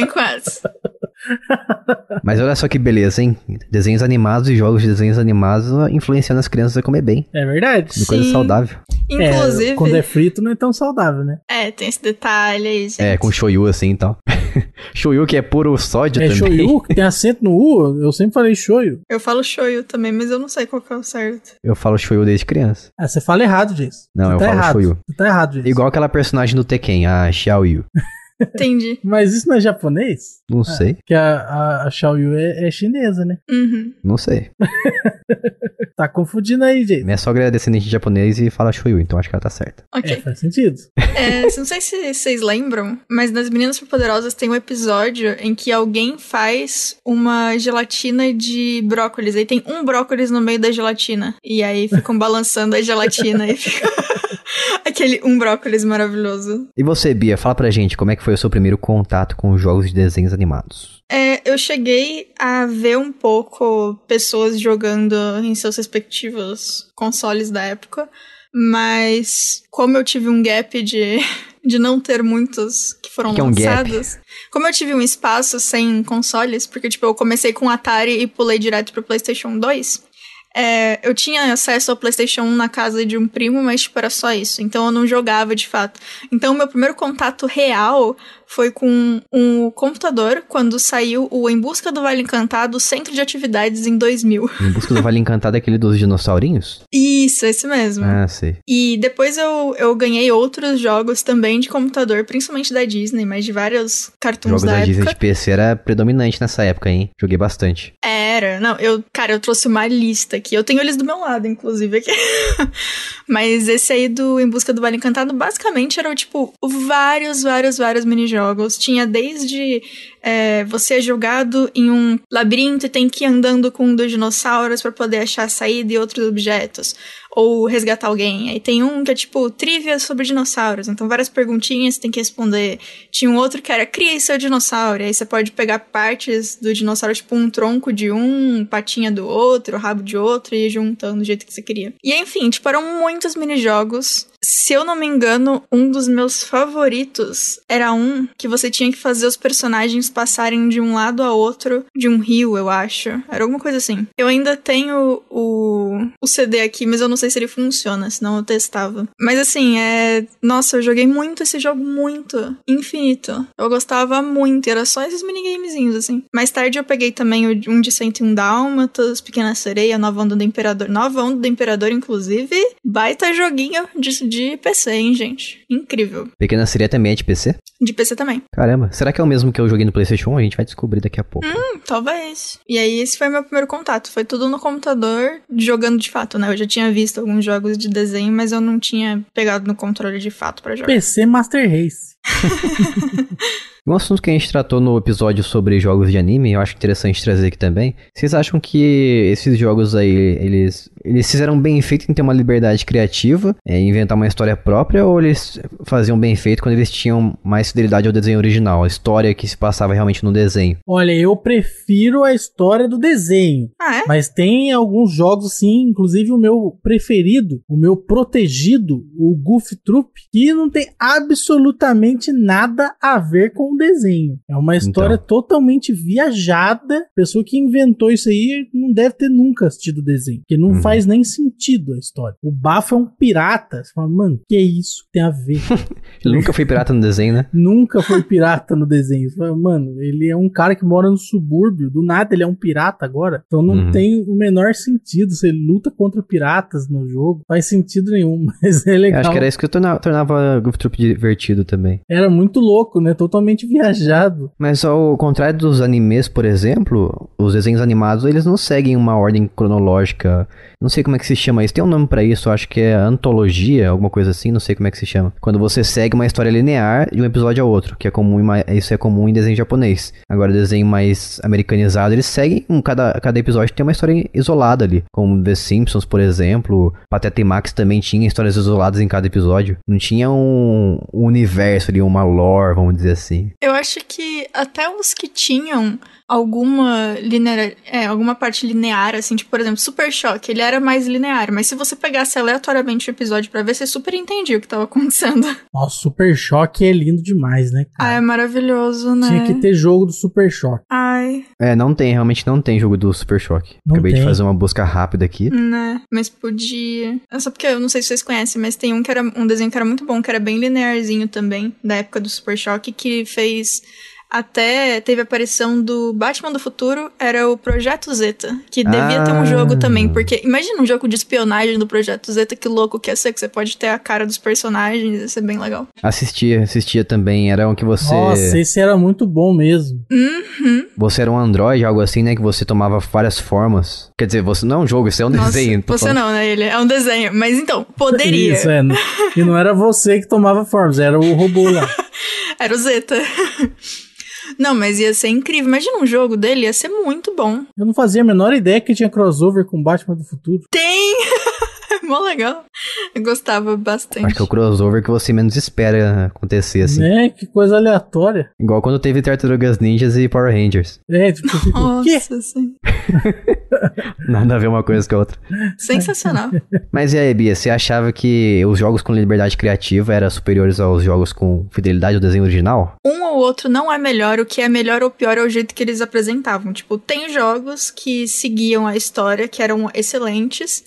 mas olha só que beleza, hein? Desenhos animados e jogos de desenhos animados influenciando as crianças a comer bem. É verdade. Uma coisa saudável. Inclusive. É, quando é frito, não é tão saudável, né? É, tem esse detalhe aí, é, gente. É, com shoyu assim e tal. (laughs) shoyu que é puro sódio é também. É shoyu, (laughs) que tem acento no U, eu sempre falei shoyu. Eu falo shoyu também, mas eu não sei qual que é o certo. Eu falo shoyu desde criança. Ah, você fala errado, Jason. Não, você eu tá falo errado. shoyu. Você tá errado, Jason. Igual aquela personagem do Tekken, a Xiaoyu. (laughs) Entendi. (laughs) Mas isso não é japonês? Não ah, sei. Que a, a, a Xiaoyu é, é, chinesa, né? Uhum. Não sei. (laughs) tá confundindo aí, gente. Minha sogra é descendente de japonês e fala Xiaoyu, então acho que ela tá certa. Ok. É, faz sentido. (laughs) É, não sei se vocês lembram, mas nas Meninas Poderosas tem um episódio em que alguém faz uma gelatina de brócolis. Aí tem um brócolis no meio da gelatina. E aí ficam balançando a gelatina e fica... (laughs) Aquele um brócolis maravilhoso. E você, Bia, fala pra gente como é que foi o seu primeiro contato com jogos de desenhos animados? É, eu cheguei a ver um pouco pessoas jogando em seus respectivos consoles da época, mas como eu tive um gap de, (laughs) de não ter muitos que foram que lançados. É um como eu tive um espaço sem consoles, porque tipo, eu comecei com Atari e pulei direto pro PlayStation 2. É, eu tinha acesso ao PlayStation 1 na casa de um primo, mas tipo, era só isso. Então eu não jogava de fato. Então meu primeiro contato real foi com um computador quando saiu o Em Busca do Vale Encantado, Centro de Atividades em 2000. Em Busca do Vale Encantado é aquele dos dinossaurinhos? Isso, esse mesmo. Ah, sei. E depois eu, eu ganhei outros jogos também de computador, principalmente da Disney, mas de vários cartoons jogos da, da época. Disney de PC era predominante nessa época, hein? Joguei bastante. Era, não, eu, cara, eu trouxe uma lista aqui. Eu tenho eles do meu lado, inclusive, aqui. (laughs) mas esse aí do Em Busca do Vale Encantado, basicamente era, tipo, vários, vários, vários minijogos jogos. Tinha desde é, você é jogado em um labirinto e tem que ir andando com um dos dinossauros para poder achar a saída e outros objetos. Ou resgatar alguém. Aí tem um que é tipo trivia sobre dinossauros. Então várias perguntinhas você tem que responder. Tinha um outro que era crie seu dinossauro. Aí você pode pegar partes do dinossauro, tipo um tronco de um, patinha do outro, rabo de outro e ir juntando do jeito que você queria. E enfim, tipo, eram muitos minijogos se eu não me engano, um dos meus favoritos era um que você tinha que fazer os personagens passarem de um lado a outro de um rio, eu acho. Era alguma coisa assim. Eu ainda tenho o, o CD aqui, mas eu não sei se ele funciona, senão eu testava. Mas assim, é. Nossa, eu joguei muito esse jogo, muito. Infinito. Eu gostava muito, era só esses minigamezinhos, assim. Mais tarde eu peguei também um de 101 Dálmatas, Pequena Sereia, Nova Onda do Imperador. Nova Onda do Imperador, inclusive. Baita joguinho de de PC, hein, gente? Incrível. Pequena Sereia também é de PC? De PC também. Caramba, será que é o mesmo que eu joguei no PlayStation 1? A gente vai descobrir daqui a pouco. Hum, talvez. E aí, esse foi meu primeiro contato. Foi tudo no computador, jogando de fato, né? Eu já tinha visto alguns jogos de desenho, mas eu não tinha pegado no controle de fato para jogar. PC Master Race. (laughs) Um assunto que a gente tratou no episódio sobre jogos de anime, eu acho interessante trazer aqui também. Vocês acham que esses jogos aí, eles, eles fizeram bem feito em ter uma liberdade criativa, é, inventar uma história própria, ou eles faziam bem feito quando eles tinham mais fidelidade ao desenho original, a história que se passava realmente no desenho? Olha, eu prefiro a história do desenho. Ah, é? Mas tem alguns jogos, sim, inclusive o meu preferido, o meu protegido, o Goof Troop, que não tem absolutamente nada a ver com um desenho. É uma história então. totalmente viajada. A pessoa que inventou isso aí não deve ter nunca assistido o desenho, porque não uhum. faz nem sentido a história. O Bafo é um pirata. Você fala, mano, que é isso tem a ver? (laughs) ele nunca foi pirata no desenho, né? nunca foi pirata no desenho. Você fala, mano, ele é um cara que mora no subúrbio, do nada ele é um pirata agora. Então não uhum. tem o menor sentido. ele luta contra piratas no jogo, faz sentido nenhum, (laughs) mas é legal. Eu acho que era isso que eu tornava, tornava o Goof Troop divertido também. Era muito louco, né? Totalmente totalmente viajado. Mas ao contrário dos animes, por exemplo, os desenhos animados, eles não seguem uma ordem cronológica. Não sei como é que se chama isso. Tem um nome para isso, acho que é antologia, alguma coisa assim, não sei como é que se chama. Quando você segue uma história linear de um episódio ao outro, que é comum, isso é comum em desenho japonês. Agora, desenho mais americanizado, eles seguem, um, cada, cada episódio tem uma história isolada ali. Como The Simpsons, por exemplo, Pateta e Max também tinha histórias isoladas em cada episódio. Não tinha um, um universo ali, uma lore, vamos dizer assim. Eu acho que até os que tinham alguma linear, é, alguma parte linear, assim, tipo, por exemplo, Super Choque, ele era mais linear, mas se você pegasse aleatoriamente o episódio para ver, você super entendia o que tava acontecendo. (laughs) o Super Choque é lindo demais, né? Cara? Ah, é maravilhoso, né? Tinha que ter jogo do Super Choque. Ai. É, não tem, realmente não tem jogo do Super Choque. Não Acabei tem. de fazer uma busca rápida aqui. Né, mas podia. É só porque eu não sei se vocês conhecem, mas tem um que era um desenho que era muito bom, que era bem linearzinho também, da época do Super Choque, que fez até teve a aparição do Batman do Futuro, era o Projeto Zeta, que devia ah. ter um ah. jogo também, porque imagina um jogo de espionagem do Projeto Zeta, que louco que ia ser, que você pode ter a cara dos personagens, ia ser bem legal. Assistia, assistia também, era um que você... Nossa, esse era muito bom mesmo. Uhum. Você era um androide, algo assim, né, que você tomava várias formas. Quer dizer, você não é um jogo, isso é um Nossa, desenho. Você falando. não, né? Ele é um desenho. Mas então, poderia. Isso, é. E não era você que tomava formas, era o robô lá. (laughs) era o Zeta. (laughs) Não, mas ia ser incrível. Imagina um jogo dele, ia ser muito bom. Eu não fazia a menor ideia que tinha crossover com Batman do Futuro. Tem! (laughs) Mó legal. Eu gostava bastante. Acho que é o crossover que você menos espera acontecer, assim. É, que coisa aleatória. Igual quando teve Tartarugas Ninjas e Power Rangers. É, tipo, tipo Nossa, sim. (laughs) Nada a ver uma coisa com a outra. Sensacional. Mas e aí, Bia, você achava que os jogos com liberdade criativa eram superiores aos jogos com fidelidade ao desenho original? Um ou outro não é melhor, o que é melhor ou pior é o jeito que eles apresentavam. Tipo, tem jogos que seguiam a história, que eram excelentes,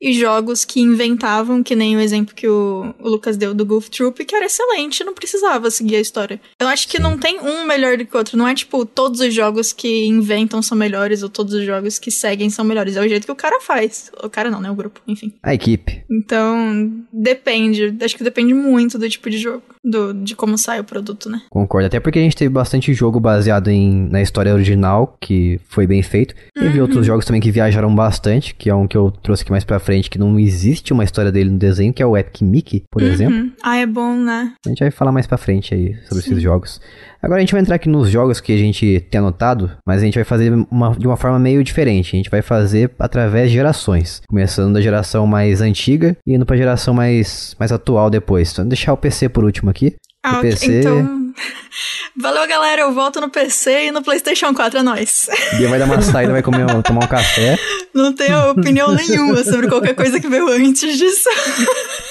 e jogos que inventavam, que nem o exemplo que o, o Lucas deu do Goof Troop, que era excelente, não precisava seguir a história. Eu acho que Sim. não tem um melhor do que o outro, não é tipo todos os jogos que inventam são melhores ou todos os jogos que seguem são melhores, é o jeito que o cara faz. O cara não, né, o grupo, enfim. A equipe. Então, depende, acho que depende muito do tipo de jogo, do, de como sai o produto, né? Concordo, até porque a gente teve bastante jogo baseado em, na história original, que foi bem feito. Teve uhum. outros jogos também que viajaram bastante, que é um que eu trouxe aqui mais pra frente que não existe uma história dele no desenho, que é o Epic Mickey, por uhum. exemplo. Ah, é bom, né? A gente vai falar mais pra frente aí sobre Sim. esses jogos. Agora a gente vai entrar aqui nos jogos que a gente tem anotado, mas a gente vai fazer uma, de uma forma meio diferente. A gente vai fazer através de gerações, começando da geração mais antiga e indo pra geração mais, mais atual depois. Então, deixar o PC por último aqui. Ah, okay. PC. Então. (laughs) Valeu, galera. Eu volto no PC e no PlayStation 4, é nóis. Bia vai dar uma (laughs) saída, vai comer, tomar um café. Não tenho (laughs) opinião nenhuma sobre qualquer coisa que veio antes disso.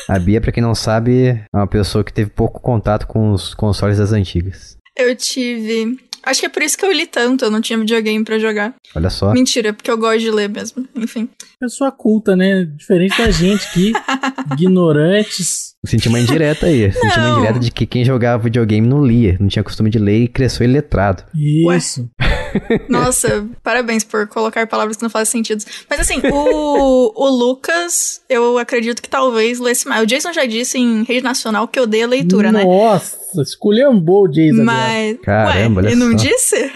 A Bia, pra quem não sabe, é uma pessoa que teve pouco contato com os consoles das antigas. Eu tive Acho que é por isso que eu li tanto, eu não tinha videogame para jogar. Olha só. Mentira, é porque eu gosto de ler mesmo, enfim. Pessoa culta, né? Diferente da gente que (laughs) ignorantes. Senti uma indireta aí. Não. Senti uma indireta de que quem jogava videogame não lia, não tinha costume de ler e cresceu iletrado. Isso. Ué? (laughs) Nossa, parabéns por colocar palavras que não fazem sentido. Mas assim, o, (laughs) o Lucas, eu acredito que talvez lesse mais. O Jason já disse em rede nacional que odeia leitura, Nossa, né? Nossa, esculhambou o Jason. Mas. Caramba, ué, ele não disse?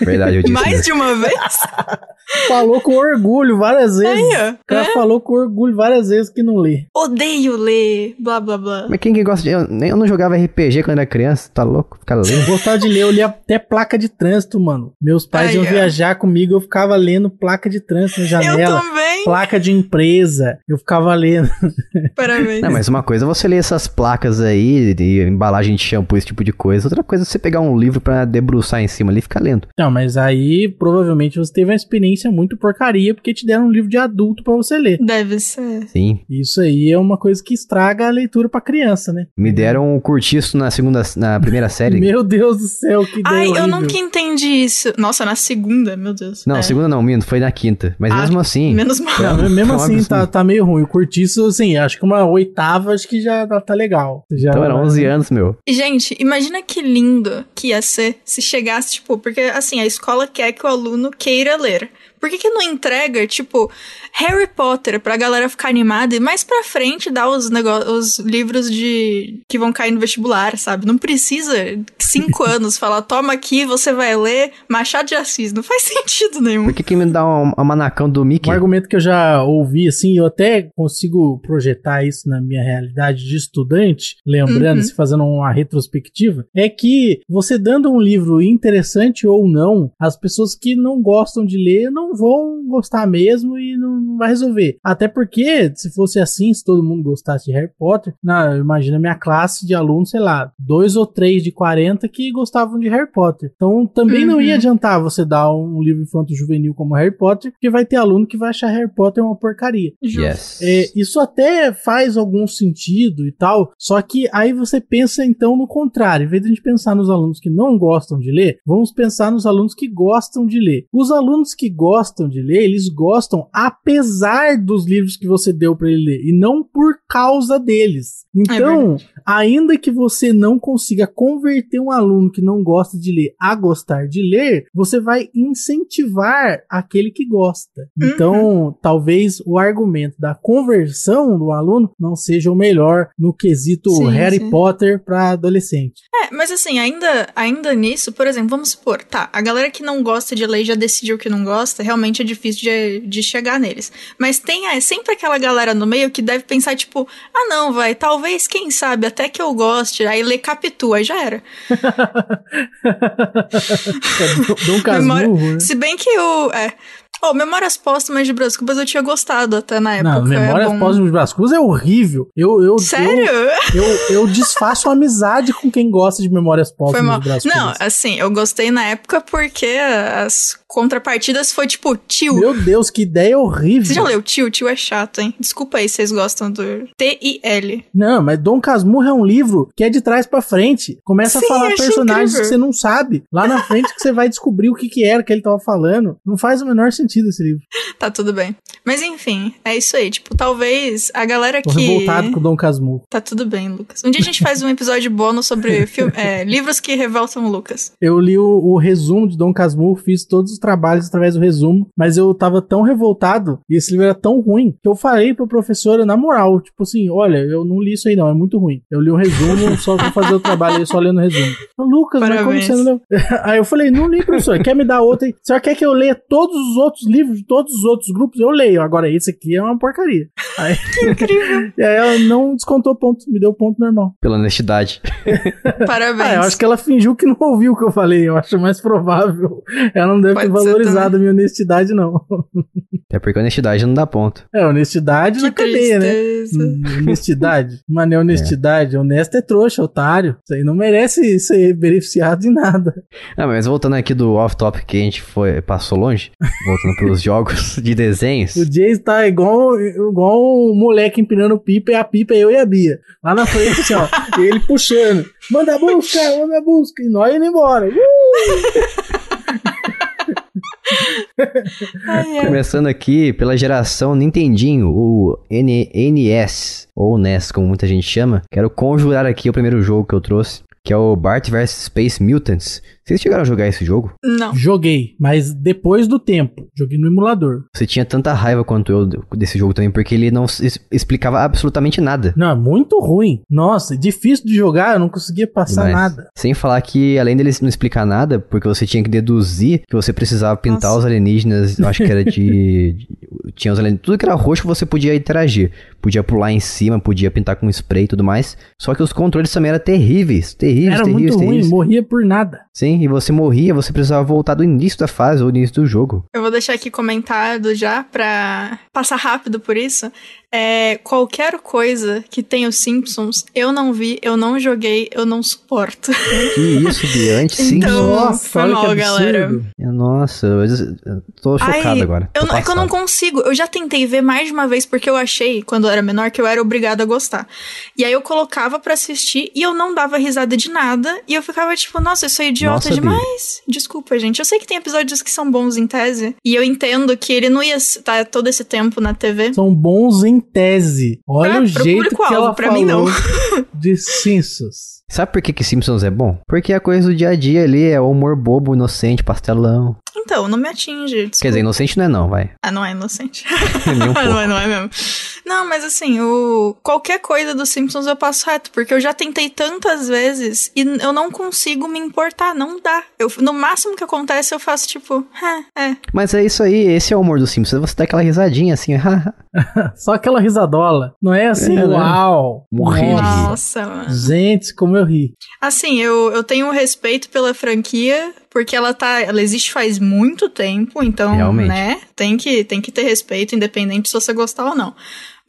Verdade, eu (laughs) disse. mais né? de uma vez? falou com orgulho várias vezes. o cara é? falou com orgulho várias vezes que não lê. Odeio ler, blá blá blá. Mas quem que gosta de. Eu, eu não jogava RPG quando era criança, tá louco? Ficar lendo. Gostava de ler, eu li até placa de trânsito, mano. Meu meus pais Ai, iam é. viajar comigo, eu ficava lendo placa de trânsito na janela. Eu também. Placa de empresa. Eu ficava lendo. (laughs) Parabéns. Não, mas uma coisa é você ler essas placas aí, de embalagem de shampoo, esse tipo de coisa. Outra coisa é você pegar um livro para debruçar em cima ali e ficar lendo. Não, mas aí provavelmente você teve uma experiência muito porcaria, porque te deram um livro de adulto para você ler. Deve ser. Sim. Isso aí é uma coisa que estraga a leitura para criança, né? Me deram um curtiço na segunda, na primeira série. (laughs) Meu Deus do céu, que Ai, horrível. eu nunca entendi isso. Nossa, na segunda, meu Deus. Não, é. segunda não, Mindo, foi na quinta. Mas ah, mesmo assim. Menos mal. mesmo assim, tá, tá meio ruim. O curtiço, assim, acho que uma oitava, acho que já tá, tá legal. Já então era 11 anos, meu. gente, imagina que lindo que ia ser se chegasse, tipo, porque assim, a escola quer que o aluno queira ler. Por que, que não entrega, tipo, Harry Potter pra galera ficar animada e mais pra frente dar os, os livros de que vão cair no vestibular, sabe? Não precisa cinco (laughs) anos falar, toma aqui, você vai ler Machado de Assis. Não faz (laughs) sentido nenhum. Por que, que me dá um, um manacão do Mickey? Um argumento que eu já ouvi, assim, eu até consigo projetar isso na minha realidade de estudante, lembrando, uhum. se uhum. fazendo uma retrospectiva, é que você dando um livro interessante ou não, as pessoas que não gostam de ler não vão gostar mesmo e não, vai resolver. Até porque, se fosse assim, se todo mundo gostasse de Harry Potter, na, imagina minha classe de alunos, sei lá, dois ou três de 40 que gostavam de Harry Potter. Então também uhum. não ia uhum. adiantar você dar um livro infanto juvenil como Harry Potter, porque vai ter aluno que vai achar Harry Potter uma porcaria. Yes. É, isso até faz algum sentido e tal, só que aí você pensa então no contrário. Em vez de a gente pensar nos alunos que não gostam de ler, vamos pensar nos alunos que gostam de ler. Os alunos que gostam gostam de ler, eles gostam apesar dos livros que você deu para ele ler e não por causa deles. É então, é ainda que você não consiga converter um aluno que não gosta de ler a gostar de ler, você vai incentivar aquele que gosta. Uhum. Então, uhum. talvez o argumento da conversão do aluno não seja o melhor no quesito sim, Harry sim. Potter para adolescente. É, mas assim, ainda ainda nisso, por exemplo, vamos supor, tá, a galera que não gosta de ler já decidiu que não gosta, realmente é difícil de, de chegar neles. Mas tem é, sempre aquela galera no meio que deve pensar, tipo, ah não, vai, talvez, quem sabe, até que eu goste, aí lê Capitu, aí já era. (laughs) É, Dom Casmurro, né? Se bem que o... É, Oh, Memórias Póstumas de Brás Cubas eu tinha gostado até na época. Não, é Memórias é Póstumas de Brás Cubas é horrível. Eu, eu, Sério? Eu, eu, eu desfaço a amizade com quem gosta de Memórias Póstumas de Brás Cubas. Não, assim, eu gostei na época porque as contrapartidas foi tipo tio. Meu Deus, que ideia horrível. Você já leu tio? Tio é chato, hein? Desculpa aí, vocês gostam do T-I-L. Não, mas Dom Casmurro é um livro que é de trás para frente. Começa Sim, a falar é personagens incrível. que você não sabe. Lá na frente que você vai descobrir o que que era que ele tava falando. Não faz o menor sentido esse livro. Tá tudo bem. Mas enfim, é isso aí. Tipo, talvez a galera que... revoltado com o Dom Casmurro. Tá tudo bem, Lucas. Um dia a gente faz um episódio bônus sobre (laughs) filme, é, livros que revoltam o Lucas. Eu li o, o resumo de Dom Casmurro, fiz todos os trabalhos através do resumo, mas eu tava tão revoltado e esse livro era tão ruim que eu falei pro professor na moral, tipo assim, olha, eu não li isso aí não, é muito ruim. Eu li o um resumo, (laughs) só vou fazer o trabalho aí só lendo o resumo. Lucas, Parabéns. mas como você não leu? (laughs) Aí eu falei, não li, professor. quer me dar outra aí? Você quer que eu leia todos os outros livros de todos os outros grupos? Eu leio, agora esse aqui é uma porcaria. Aí, (laughs) que incrível. e aí ela não descontou ponto, me deu ponto normal. Pela honestidade. Parabéns. Ah, eu acho que ela fingiu que não ouviu o que eu falei, eu acho mais provável. Ela não deve valorizado a minha honestidade, não. Até porque honestidade não dá ponto. É, honestidade que na cadeia, né? Hum, honestidade. Mano, é honestidade. É. Honesto é trouxa, otário. Isso aí não merece ser beneficiado em nada. Ah, mas voltando aqui do off-topic que a gente foi, passou longe, voltando pros (laughs) jogos de desenhos. O Jay tá igual, igual um moleque empinando pipa e a pipa é eu e a Bia. Lá na frente, assim, ó. ele puxando. Manda busca, manda busca. E nós indo embora. Uh! (laughs) Começando aqui pela geração Nintendinho, o NES, ou NES, como muita gente chama. Quero conjurar aqui o primeiro jogo que eu trouxe, que é o Bart vs Space Mutants. Vocês chegaram a jogar esse jogo? Não. Joguei, mas depois do tempo. Joguei no emulador. Você tinha tanta raiva quanto eu desse jogo também, porque ele não explicava absolutamente nada. Não, é muito ruim. Nossa, difícil de jogar, eu não conseguia passar nada. Sem falar que, além dele não explicar nada, porque você tinha que deduzir que você precisava pintar Nossa. os alienígenas, eu acho que era de. tinha os alienígenas. Tudo que era roxo você podia interagir. Podia pular em cima, podia pintar com spray e tudo mais. Só que os controles também eram terríveis. terríveis terrível, Era terrível, muito ruim, morria por nada. Sim, e você morria, você precisava voltar do início da fase ou do início do jogo. Eu vou deixar aqui comentado já pra passar rápido por isso. É, qualquer coisa que tenha os Simpsons, eu não vi, eu não joguei, eu não suporto. Que isso, Bia? (laughs) Antes então, Nossa, foi mal, galera. Nossa, eh, eu tô chocado Ai, agora. Tô eu, é que eu não consigo. Eu já tentei ver mais de uma vez porque eu achei, quando eu era menor, que eu era obrigada a gostar. E aí eu colocava para assistir e eu não dava risada de nada. E eu ficava tipo, nossa, isso é idiota nossa, demais. Bia. Desculpa, gente. Eu sei que tem episódios que são bons em tese. E eu entendo que ele não ia estar tá todo esse tempo na TV. São bons em tese. Olha pra, o jeito que ela pra mim, não. de Simpsons. Sabe por que, que Simpsons é bom? Porque a coisa do dia a dia ali é o humor bobo, inocente, pastelão. Então, não me atinge. Desculpa. Quer dizer, inocente não é não, vai. Ah, não é inocente. (laughs) um (laughs) não, é, não é mesmo. Não, mas assim, o... qualquer coisa dos Simpsons eu passo reto, porque eu já tentei tantas vezes e eu não consigo me importar, não dá. Eu, no máximo que acontece, eu faço tipo, é. Mas é isso aí, esse é o humor dos Simpsons. Você dá aquela risadinha assim, (laughs) Só aquela risadola. Não é assim, é, né? uau. Morrer Nossa, mano. Gente, como eu eu ri. Assim, eu, eu tenho respeito pela franquia, porque ela tá, ela existe faz muito tempo, então, Realmente. né, tem que, tem que ter respeito, independente se você gostar ou não.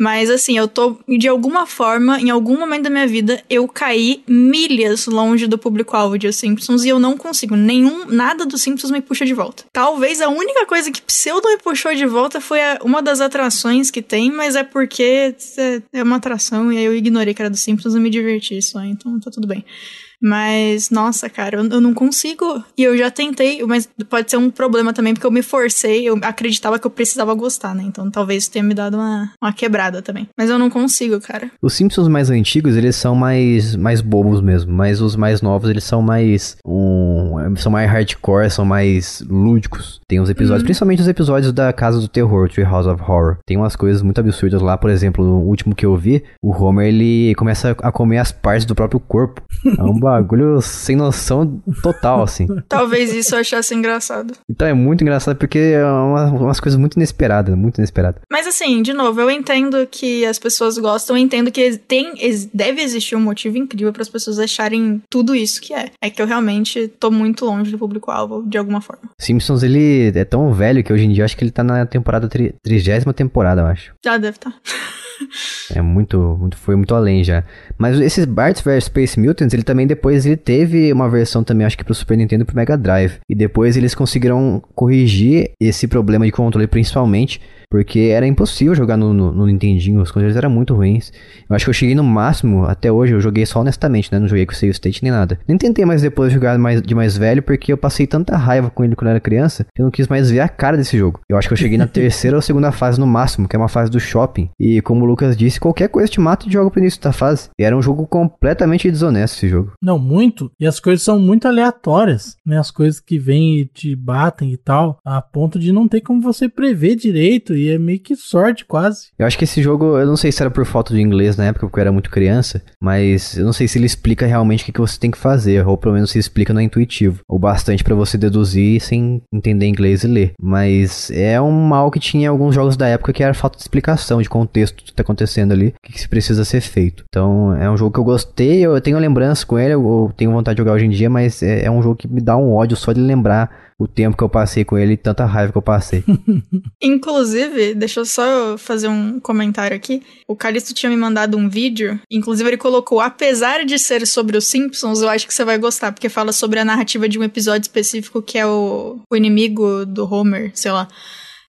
Mas assim, eu tô, de alguma forma, em algum momento da minha vida, eu caí milhas longe do público-alvo de Os Simpsons e eu não consigo. Nenhum, nada dos Simpsons me puxa de volta. Talvez a única coisa que pseudo me puxou de volta foi a, uma das atrações que tem, mas é porque é, é uma atração e aí eu ignorei que era dos Simpsons e me diverti só, então tá tudo bem. Mas, nossa, cara, eu, eu, não consigo. E eu já tentei, mas pode ser um problema também, porque eu me forcei, eu acreditava que eu precisava gostar, né? Então talvez tenha me dado uma, uma quebrada também. Mas eu não consigo, cara. Os Simpsons mais antigos, eles são mais, mais bobos mesmo, mas os mais novos, eles são mais. Um, são mais hardcore, são mais lúdicos. Tem uns episódios, uhum. principalmente os episódios da Casa do Terror, Tree House of Horror. Tem umas coisas muito absurdas lá, por exemplo, no último que eu vi, o Homer ele começa a comer as partes do próprio corpo. É (laughs) uma bagulho sem noção total, assim. (laughs) Talvez isso eu achasse engraçado. Então é muito engraçado porque é uma, umas coisas muito inesperadas, muito inesperadas. Mas assim, de novo, eu entendo que as pessoas gostam, eu entendo que tem, deve existir um motivo incrível para as pessoas acharem tudo isso que é. É que eu realmente tô muito longe do público-alvo, de alguma forma. Simpsons, ele é tão velho que hoje em dia eu acho que ele tá na temporada, trigésima temporada, eu acho. Já deve estar. Tá. (laughs) (laughs) É muito, muito, foi muito além já. Mas esses Bart's vs Space Mutants, ele também depois ele teve uma versão também, acho que pro Super Nintendo e pro Mega Drive. E depois eles conseguiram corrigir esse problema de controle principalmente porque era impossível jogar no, no, no Nintendinho, os controles eram muito ruins. Eu acho que eu cheguei no máximo, até hoje, eu joguei só honestamente, né? Não joguei com o Save State nem nada. Nem tentei mais depois jogar mais, de mais velho, porque eu passei tanta raiva com ele quando eu era criança, que eu não quis mais ver a cara desse jogo. Eu acho que eu cheguei na (laughs) terceira ou segunda fase no máximo, que é uma fase do shopping. E como o Lucas disse, qualquer coisa te mata e joga pro início da fase. E era um jogo completamente desonesto esse jogo. Não, muito. E as coisas são muito aleatórias, né? As coisas que vêm e te batem e tal, a ponto de não ter como você prever direito e é meio que sorte, quase. Eu acho que esse jogo, eu não sei se era por falta de inglês na época, porque eu era muito criança, mas eu não sei se ele explica realmente o que, que você tem que fazer, ou pelo menos se explica no intuitivo, ou bastante para você deduzir sem entender inglês e ler. Mas é um mal que tinha alguns jogos da época que era falta de explicação, de contexto do que tá acontecendo ali, o que, que precisa ser feito. Então é um jogo que eu gostei, eu tenho lembrança com ele, eu tenho vontade de jogar hoje em dia, mas é, é um jogo que me dá um ódio só de lembrar o tempo que eu passei com ele e tanta raiva que eu passei. (laughs) inclusive, deixa eu só fazer um comentário aqui. O Calisto tinha me mandado um vídeo, inclusive ele colocou, apesar de ser sobre os Simpsons, eu acho que você vai gostar, porque fala sobre a narrativa de um episódio específico que é o, o inimigo do Homer, sei lá.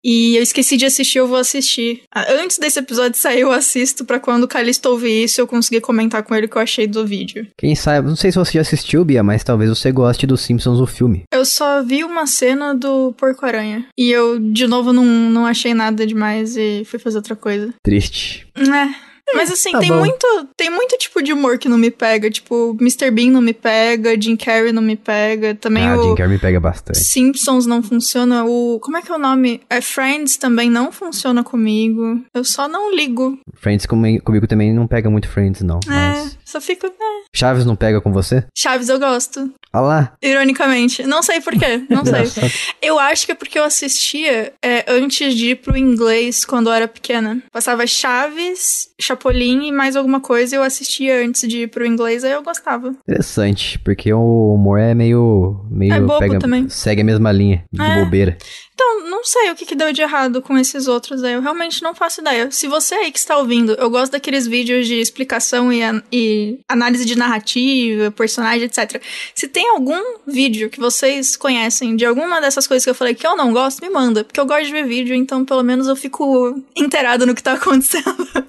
E eu esqueci de assistir, eu vou assistir. Ah, antes desse episódio sair, eu assisto para quando o Calixto ouvir isso eu conseguir comentar com ele o que eu achei do vídeo. Quem sabe, não sei se você já assistiu, Bia, mas talvez você goste dos Simpsons o filme. Eu só vi uma cena do Porco-Aranha. E eu, de novo, não, não achei nada demais e fui fazer outra coisa. Triste. É. Mas assim, tá tem bom. muito tem muito tipo de humor que não me pega. Tipo, Mr. Bean não me pega, Jim Carrey não me pega. Também ah, o. Jim Carrey me pega bastante. Simpsons não funciona. O. Como é que é o nome? É Friends também não funciona comigo. Eu só não ligo. Friends comigo, também não pega muito Friends, não. É, mas... só fico. É, Chaves não pega com você? Chaves eu gosto. Olha ah lá. Ironicamente. Não sei porquê, não sei. Eu acho que é porque eu assistia é, antes de ir pro inglês quando eu era pequena. Passava Chaves, Chapolin e mais alguma coisa eu assistia antes de ir pro inglês, aí eu gostava. Interessante, porque o humor é meio. meio é bobo pega, também. Segue a mesma linha de é. bobeira. Então, não sei o que, que deu de errado com esses outros aí. Eu realmente não faço ideia. Se você aí que está ouvindo, eu gosto daqueles vídeos de explicação e, e análise de narrativa, personagem, etc. Se tem algum vídeo que vocês conhecem de alguma dessas coisas que eu falei que eu não gosto, me manda. Porque eu gosto de ver vídeo, então pelo menos eu fico inteirado no que tá (laughs) acontecendo.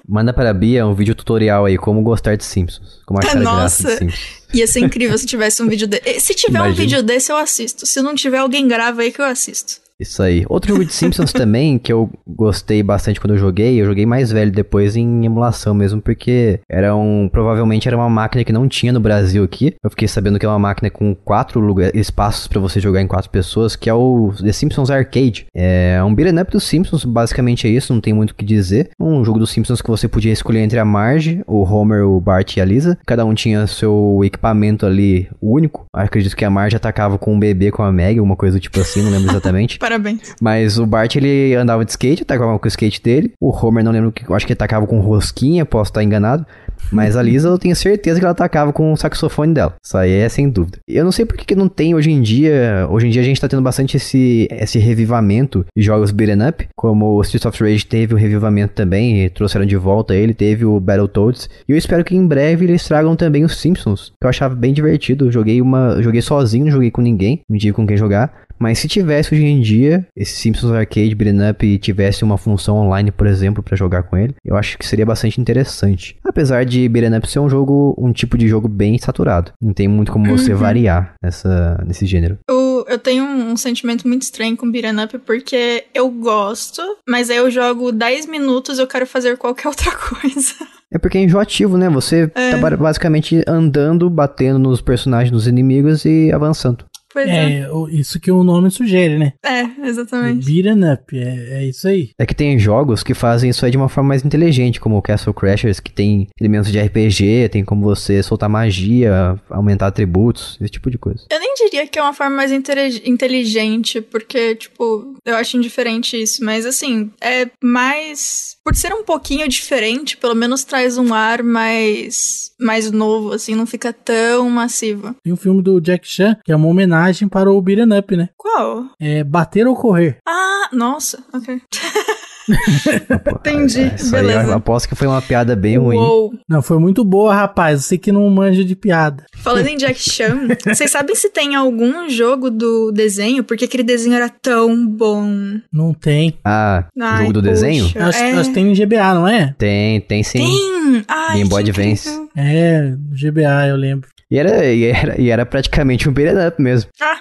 Manda para a Bia um vídeo tutorial aí, como gostar de Simpsons. Como achar Nossa. graça de Simpsons. Ia ser incrível se tivesse um vídeo desse. Se tiver Imagina. um vídeo desse, eu assisto. Se não tiver, alguém grava aí que eu assisto. Isso aí. Outro jogo de Simpsons (laughs) também, que eu gostei bastante quando eu joguei, eu joguei mais velho depois em emulação mesmo, porque era um. Provavelmente era uma máquina que não tinha no Brasil aqui. Eu fiquei sabendo que é uma máquina com quatro lugar, espaços para você jogar em quatro pessoas, que é o The Simpsons Arcade. É um beat'em up dos Simpsons, basicamente é isso, não tem muito o que dizer. Um jogo dos Simpsons que você podia escolher entre a Marge, o Homer, o Bart e a Lisa. Cada um tinha seu equipamento ali único. Eu acredito que a Marge atacava com um bebê com a Meg, alguma coisa do tipo assim, não lembro exatamente. (laughs) Parabéns. Mas o Bart, ele andava de skate, atacava com o skate dele. O Homer, não lembro, acho que ele atacava com rosquinha, posso estar enganado. Mas a Lisa, eu tenho certeza que ela atacava com o saxofone dela. Isso aí é sem dúvida. Eu não sei por que, não tem hoje em dia. Hoje em dia a gente tá tendo bastante esse, esse revivamento de jogos beaten up. Como o Streets of Rage teve o um revivamento também, trouxeram de volta ele, teve o Battletoads. E eu espero que em breve eles tragam também os Simpsons, que eu achava bem divertido. Eu joguei uma. Joguei sozinho, não joguei com ninguém. Não tive com quem jogar. Mas se tivesse hoje em dia, esse Simpsons Arcade Beat'em Up tivesse uma função online, por exemplo, para jogar com ele, eu acho que seria bastante interessante. Apesar de Beat'em Up ser um jogo, um tipo de jogo bem saturado. Não tem muito como você uhum. variar nessa, nesse gênero. Eu, eu tenho um, um, sentimento muito estranho com Beat'em Up porque eu gosto, mas aí eu jogo 10 minutos e eu quero fazer qualquer (laughs) outra coisa. É porque é enjoativo, né? Você tá é. tá basicamente andando, batendo nos personagens, nos inimigos e avançando. Pois é, é, isso que o nome sugere, né? É, exatamente. É Beaten up, é, é isso aí. É que tem jogos que fazem isso aí de uma forma mais inteligente, como o Castle Crashers, que tem elementos de RPG, tem como você soltar magia, aumentar atributos, esse tipo de coisa. Eu nem diria que é uma forma mais inteligente, porque, tipo, eu acho indiferente isso, mas assim, é mais por ser um pouquinho diferente, pelo menos traz um ar mais mais novo, assim, não fica tão massivo. Tem um filme do Jack Chan que é uma homenagem para o Beaten Up, né? Qual? É Bater ou Correr. Ah, nossa, ok. (laughs) (laughs) Entendi. É, isso Beleza. Aí, eu aposto que foi uma piada bem Uou. ruim. Não, foi muito boa, rapaz. Você que não manja de piada. Falando em Jack Chan, vocês sabem se tem algum jogo do desenho? Porque aquele desenho era tão bom. Não tem. Ah, Ai, jogo do poxa, desenho? É. Acho, é... que tem no GBA, não é? Tem, tem sim. Tem! Ai, Game Boy Advance. É, GBA, eu lembro. E era, e era, e era praticamente um beat up mesmo. (laughs) Ah,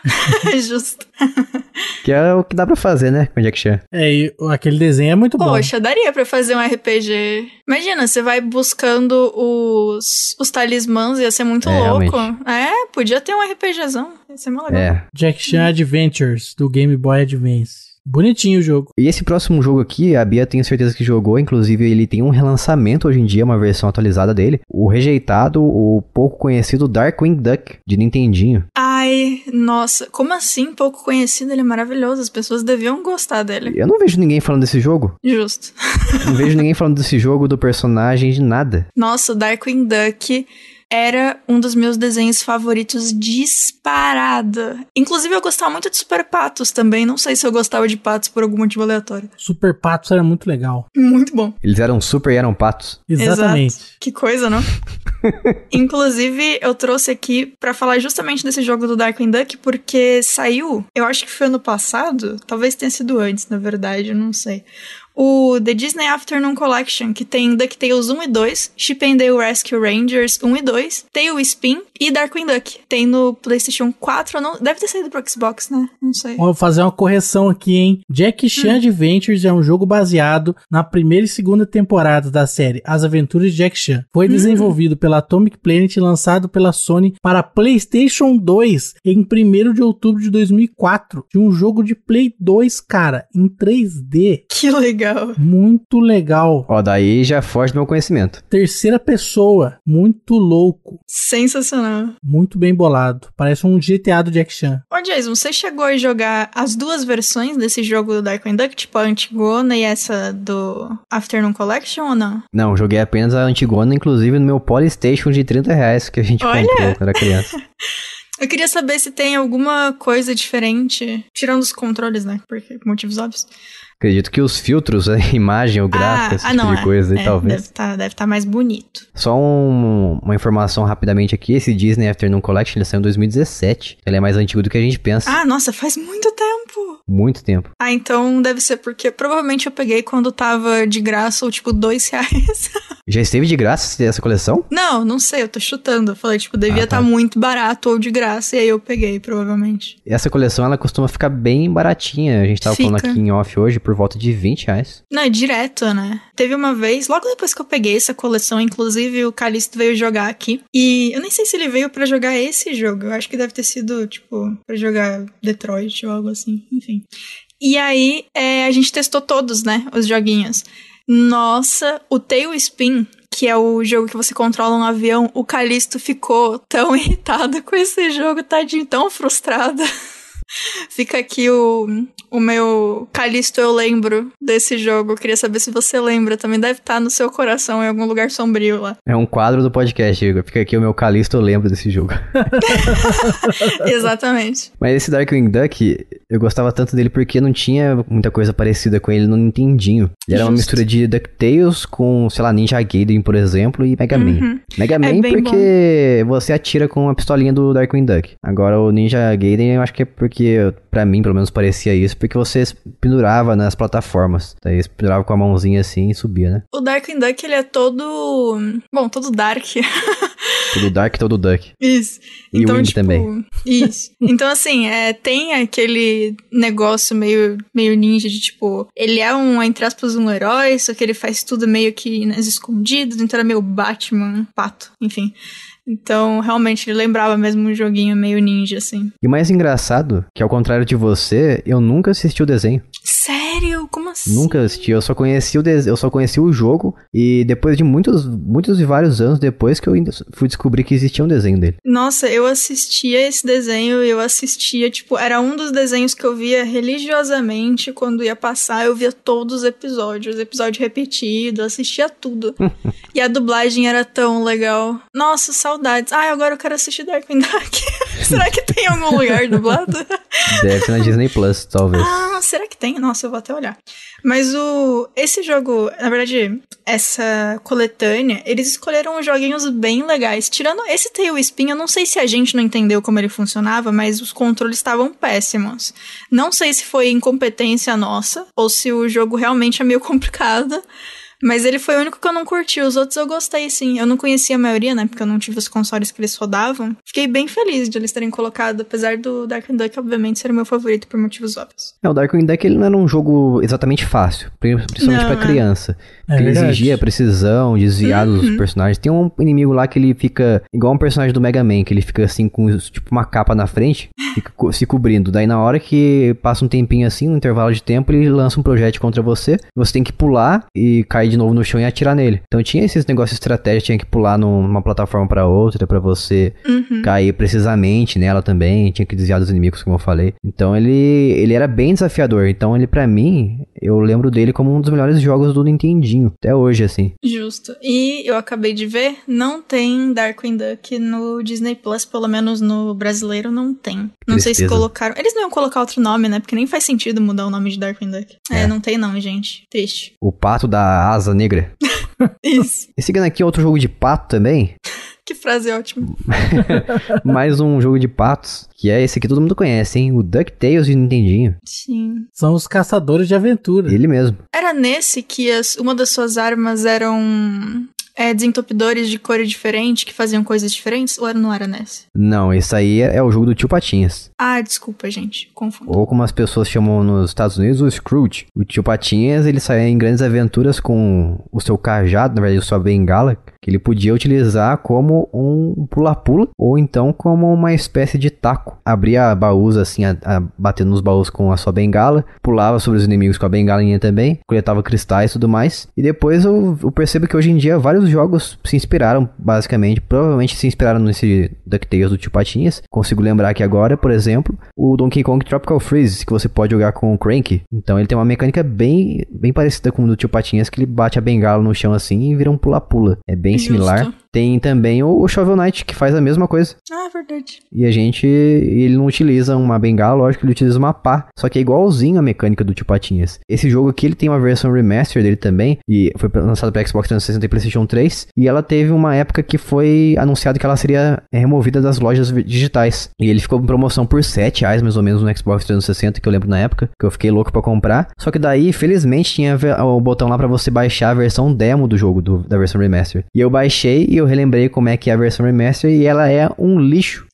(laughs) justo. que é o que dá pra fazer, né, com Jack Chan. É, e aquele desenho é muito Poxa, bom. Poxa, daria pra fazer um RPG. Imagina, você vai buscando os, os talismãs, ia ser muito é, louco. Realmente. É, podia ter um RPGzão, ia ser mó legal. É. Jack Chan Adventures, do Game Boy Advance. Bonitinho o jogo. E esse próximo jogo aqui, a Bia tenho certeza que jogou, inclusive ele tem um relançamento hoje em dia, uma versão atualizada dele. O rejeitado, o pouco conhecido Darkwing Duck, de Nintendinho. Ai, nossa, como assim pouco conhecido? Ele é maravilhoso, as pessoas deviam gostar dele. Eu não vejo ninguém falando desse jogo. Justo. não vejo ninguém falando desse jogo, do personagem, de nada. (laughs) Nossa, o Darkwing Duck era um dos meus desenhos favoritos disparada. Inclusive, eu gostava muito de Super Patos também. Não sei se eu gostava de patos por algum motivo aleatório. Super Patos era muito legal. Muito bom. Eles eram super e eram patos. Exatamente. Exato. Que coisa, não? (laughs) Inclusive, eu trouxe aqui para falar justamente desse jogo do Darkwing Duck, porque saiu, eu acho que foi ano passado, talvez tenha sido antes, na verdade, eu não sei o The Disney Afternoon Collection, que tem DuckTales 1 e 2, Chip and Dale Rescue Rangers 1 e 2, Tail Spin e Darkwing Duck. Tem no PlayStation 4, não, deve ter saído pro Xbox, né? Não sei. Vou fazer uma correção aqui, hein? Jack hum. Chan hum. Adventures é um jogo baseado na primeira e segunda temporada da série As Aventuras de Jack Chan. Foi hum. desenvolvido pela Atomic Planet e lançado pela Sony para PlayStation 2 em 1 de outubro de 2004. De um jogo de Play 2, cara, em 3D. Que legal legal. Muito legal. Ó, daí já forte do meu conhecimento. Terceira pessoa. Muito louco. Sensacional. Muito bem bolado. Parece um GTA do Jack Chan. Ô, Jason, você chegou a jogar as duas versões desse jogo do Dark Duck? Tipo, a Antigona e essa do Afternoon Collection ou não? Não, joguei apenas a Antigona, inclusive no meu Polystation de 30 reais que a gente Olha. comprou quando era criança. (laughs) Eu queria saber se tem alguma coisa diferente, tirando os controles, né? Por motivos óbvios. Acredito que os filtros, né, a (laughs) imagem, o gráfico, ah, esse ah, tipo não, de é. coisa, é, aí, talvez. Deve estar tá, deve tá mais bonito. Só um, uma informação rapidamente aqui. Esse Disney Afternoon Collection, ele saiu em 2017. Ele é mais antigo do que a gente pensa. Ah, nossa, faz muito tempo. Muito tempo. Ah, então deve ser porque provavelmente eu peguei quando tava de graça ou tipo dois (laughs) reais. Já esteve de graça essa coleção? Não, não sei, eu tô chutando. Eu falei, tipo, devia estar ah, tá. tá muito barato ou de graça, e aí eu peguei, provavelmente. Essa coleção, ela costuma ficar bem baratinha. A gente tava Fica. falando aqui em off hoje, por volta de 20 reais. Não, é direto, né? Teve uma vez, logo depois que eu peguei essa coleção, inclusive o Calixto veio jogar aqui. E eu nem sei se ele veio para jogar esse jogo. Eu acho que deve ter sido, tipo, para jogar Detroit ou algo assim. Enfim. E aí, é, a gente testou todos, né? Os joguinhos. Nossa, o Tailspin que é o jogo que você controla um avião, o Calisto ficou tão (laughs) irritado com esse jogo, tadinho, tão frustrado. Fica aqui o, o meu Calisto Eu Lembro desse jogo. Eu queria saber se você lembra. Também deve estar tá no seu coração, em algum lugar sombrio lá. É um quadro do podcast, Igor. Fica aqui o meu Calisto Eu Lembro desse jogo. (laughs) Exatamente. Mas esse Darkwing Duck, eu gostava tanto dele porque não tinha muita coisa parecida com ele no Nintendinho. Ele era uma mistura de DuckTales com, sei lá, Ninja Gaiden, por exemplo, e Mega Man. Uhum. Mega é Man é porque bom. você atira com a pistolinha do Darkwing Duck. Agora o Ninja Gaiden eu acho que é porque, para mim pelo menos parecia isso, porque você pendurava nas plataformas. Daí você pendurava com a mãozinha assim e subia, né? O Darkwing Duck ele é todo... Bom, todo dark. (laughs) Tipo, todo Dark, todo Duck. Isso. E então, Wind tipo, também. Isso. Então, assim, é, tem aquele negócio meio, meio ninja de, tipo, ele é um, entre aspas, um herói, só que ele faz tudo meio que nas escondidas, então era meio Batman, pato, enfim. Então, realmente, ele lembrava mesmo um joguinho meio ninja, assim. E mais engraçado, que ao contrário de você, eu nunca assisti o desenho. Sério? Como assim? Nunca assisti, eu só conheci o, de... eu só conheci o jogo e depois de muitos, muitos e vários anos depois que eu fui descobrir que existia um desenho dele. Nossa, eu assistia esse desenho, eu assistia, tipo, era um dos desenhos que eu via religiosamente quando ia passar, eu via todos os episódios, episódio repetido, assistia tudo. (laughs) e a dublagem era tão legal. Nossa, saudade saudades. Ai, agora eu quero assistir Darkwing Duck. (laughs) será que tem algum lugar dublado? Deve na Disney Plus, talvez. Ah, será que tem? Nossa, eu vou até olhar. Mas o esse jogo, na verdade, essa coletânea, eles escolheram joguinhos bem legais. Tirando esse Tail Spin, eu não sei se a gente não entendeu como ele funcionava, mas os controles estavam péssimos. Não sei se foi incompetência nossa ou se o jogo realmente é meio (laughs) complicado. Mas ele foi o único que eu não curti. Os outros eu gostei, sim. Eu não conhecia a maioria, né? Porque eu não tive os consoles que eles rodavam. Fiquei bem feliz de eles terem colocado, apesar do Dark and Duck, obviamente, ser o meu favorito por motivos óbvios. É, o Dark and Duck ele não era um jogo exatamente fácil, principalmente para né? criança. É ele exigia precisão, desviar uhum. dos personagens. Tem um inimigo lá que ele fica igual um personagem do Mega Man, que ele fica assim com tipo uma capa na frente, fica se cobrindo. Daí na hora que passa um tempinho assim, um intervalo de tempo, ele lança um projétil contra você. Você tem que pular e cair de novo no chão e atirar nele. Então tinha esses negócios de estratégia, tinha que pular numa plataforma para outra para você uhum. cair precisamente nela também, tinha que desviar dos inimigos, como eu falei. Então ele ele era bem desafiador. Então ele para mim, eu lembro dele como um dos melhores jogos do Nintendo queridinho até hoje, assim. Justo. E eu acabei de ver, não tem Darkwing Duck no Disney Plus, pelo menos no brasileiro não tem. Não Tristeza. sei se colocaram. Eles não iam colocar outro nome, né? Porque nem faz sentido mudar o nome de Darkwing Duck. É, é não tem não, gente. Triste. O pato da asa negra. (laughs) Isso. E seguindo aqui outro jogo de pato também. (laughs) que frase ótima. (laughs) Mais um jogo de patos, que é esse que todo mundo conhece, hein? O DuckTales de Nintendinho. Sim. São os caçadores de aventura. Ele mesmo. Era nesse que as, uma das suas armas era um é, desentupidores de cores diferentes que faziam coisas diferentes? Ou era, não era nessa? Não, esse aí é, é o jogo do Tio Patinhas. Ah, desculpa, gente. Confundo. Ou como as pessoas chamam nos Estados Unidos, o Scrooge. O Tio Patinhas, ele saía em grandes aventuras com o seu cajado, na verdade, sua bengala, que ele podia utilizar como um pula-pula ou então como uma espécie de taco. Abria baús assim, a, a, batendo nos baús com a sua bengala, pulava sobre os inimigos com a bengalinha também, coletava cristais e tudo mais. E depois eu, eu percebo que hoje em dia vários vários jogos se inspiraram, basicamente. Provavelmente se inspiraram nesse DuckTales do Tio Patinhas. Consigo lembrar aqui agora, por exemplo, o Donkey Kong Tropical Freeze, que você pode jogar com o Crank. Então ele tem uma mecânica bem, bem parecida com o do Tio Patinhas, que ele bate a bengala no chão assim e vira um pula-pula. É bem Justo. similar. Tem também o Shovel Knight, que faz a mesma coisa. Ah, verdade. E a gente. Ele não utiliza uma bengala, lógico, ele utiliza uma pá. Só que é igualzinho a mecânica do Tio Patinhas. Esse jogo aqui, ele tem uma versão remaster dele também. E foi lançado para Xbox 360 e PlayStation 3. E ela teve uma época que foi anunciado que ela seria é, removida das lojas digitais. E ele ficou em promoção por 7 reais, mais ou menos, no Xbox 360, que eu lembro na época. Que eu fiquei louco para comprar. Só que daí, felizmente, tinha o botão lá para você baixar a versão demo do jogo, do, da versão remaster. E eu baixei e eu eu relembrei como é que é a versão remaster e ela é um lixo.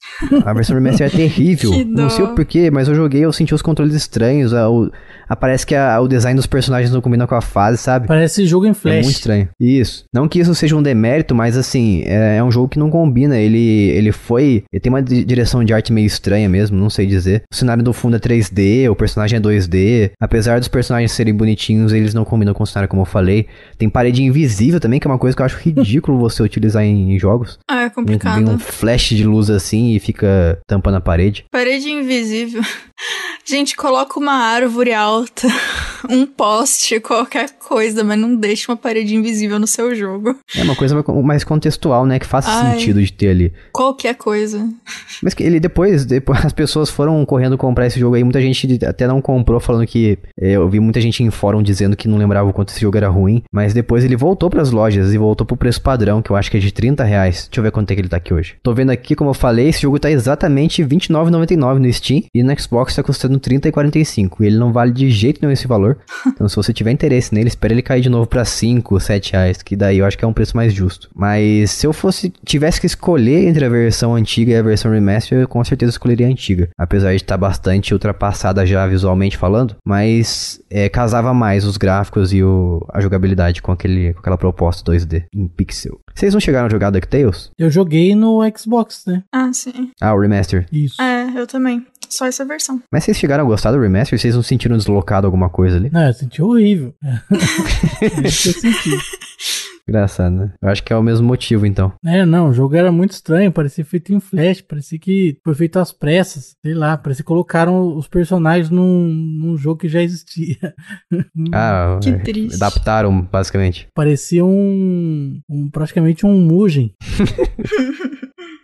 A versão remaster é terrível. (laughs) Não sei o porquê, mas eu joguei, eu senti os controles estranhos. A, o, a, parece que a, o design dos personagens não combina com a fase, sabe? Parece jogo em flash. É muito estranho. Isso. Não que isso seja um demérito, mas assim, é, é um jogo que não combina. Ele, ele foi. Ele tem uma direção de arte meio estranha mesmo, não sei dizer. O cenário do fundo é 3D, o personagem é 2D. Apesar dos personagens serem bonitinhos, eles não combinam com o cenário, como eu falei. Tem parede invisível também, que é uma coisa que eu acho ridículo você utilizar em, em jogos. Ah, é complicado. Tem um flash de luz assim e fica tampa na parede. Parede invisível. Gente, coloca uma árvore alta, (laughs) um poste, qualquer coisa, mas não deixa uma parede invisível no seu jogo. É uma coisa mais contextual, né? Que faça Ai, sentido de ter ali. Qualquer coisa. Mas que ele depois, depois (laughs) as pessoas foram correndo comprar esse jogo aí. Muita gente até não comprou, falando que. É, eu vi muita gente em fórum dizendo que não lembrava o quanto esse jogo era ruim. Mas depois ele voltou para as lojas e voltou pro preço padrão, que eu acho que é de 30 reais. Deixa eu ver quanto é que ele tá aqui hoje. Tô vendo aqui, como eu falei, esse jogo tá exatamente R$29,99 no Steam. E no Xbox tá custando no 30 e 45. E ele não vale de jeito nenhum esse valor. (laughs) Então, se você tiver interesse nele, espera ele cair de novo para 5, 7 reais, que daí eu acho que é um preço mais justo. Mas se eu fosse, tivesse que escolher entre a versão antiga e a versão remaster, eu com certeza escolheria a antiga. Apesar de estar tá bastante ultrapassada já visualmente falando, mas é, casava mais os gráficos e o, a jogabilidade com, aquele, com aquela proposta 2D em pixel. Vocês não chegaram a jogar DuckTales? Eu joguei no Xbox, né? Ah, sim. Ah, o Remaster. Isso. É, eu também só essa versão. Mas vocês chegaram a gostar do remaster? Vocês não sentiram deslocado alguma coisa ali? Não, eu senti horrível. é (laughs) que eu senti. Engraçado, né? Eu acho que é o mesmo motivo, então. É, não, o jogo era muito estranho, parecia feito em flash, parecia que foi feito às pressas, sei lá, parecia que colocaram os personagens num, num jogo que já existia. (laughs) Ah, ah, que triste. Adaptaram, basicamente. Parecia um, um praticamente um Mugen. (laughs)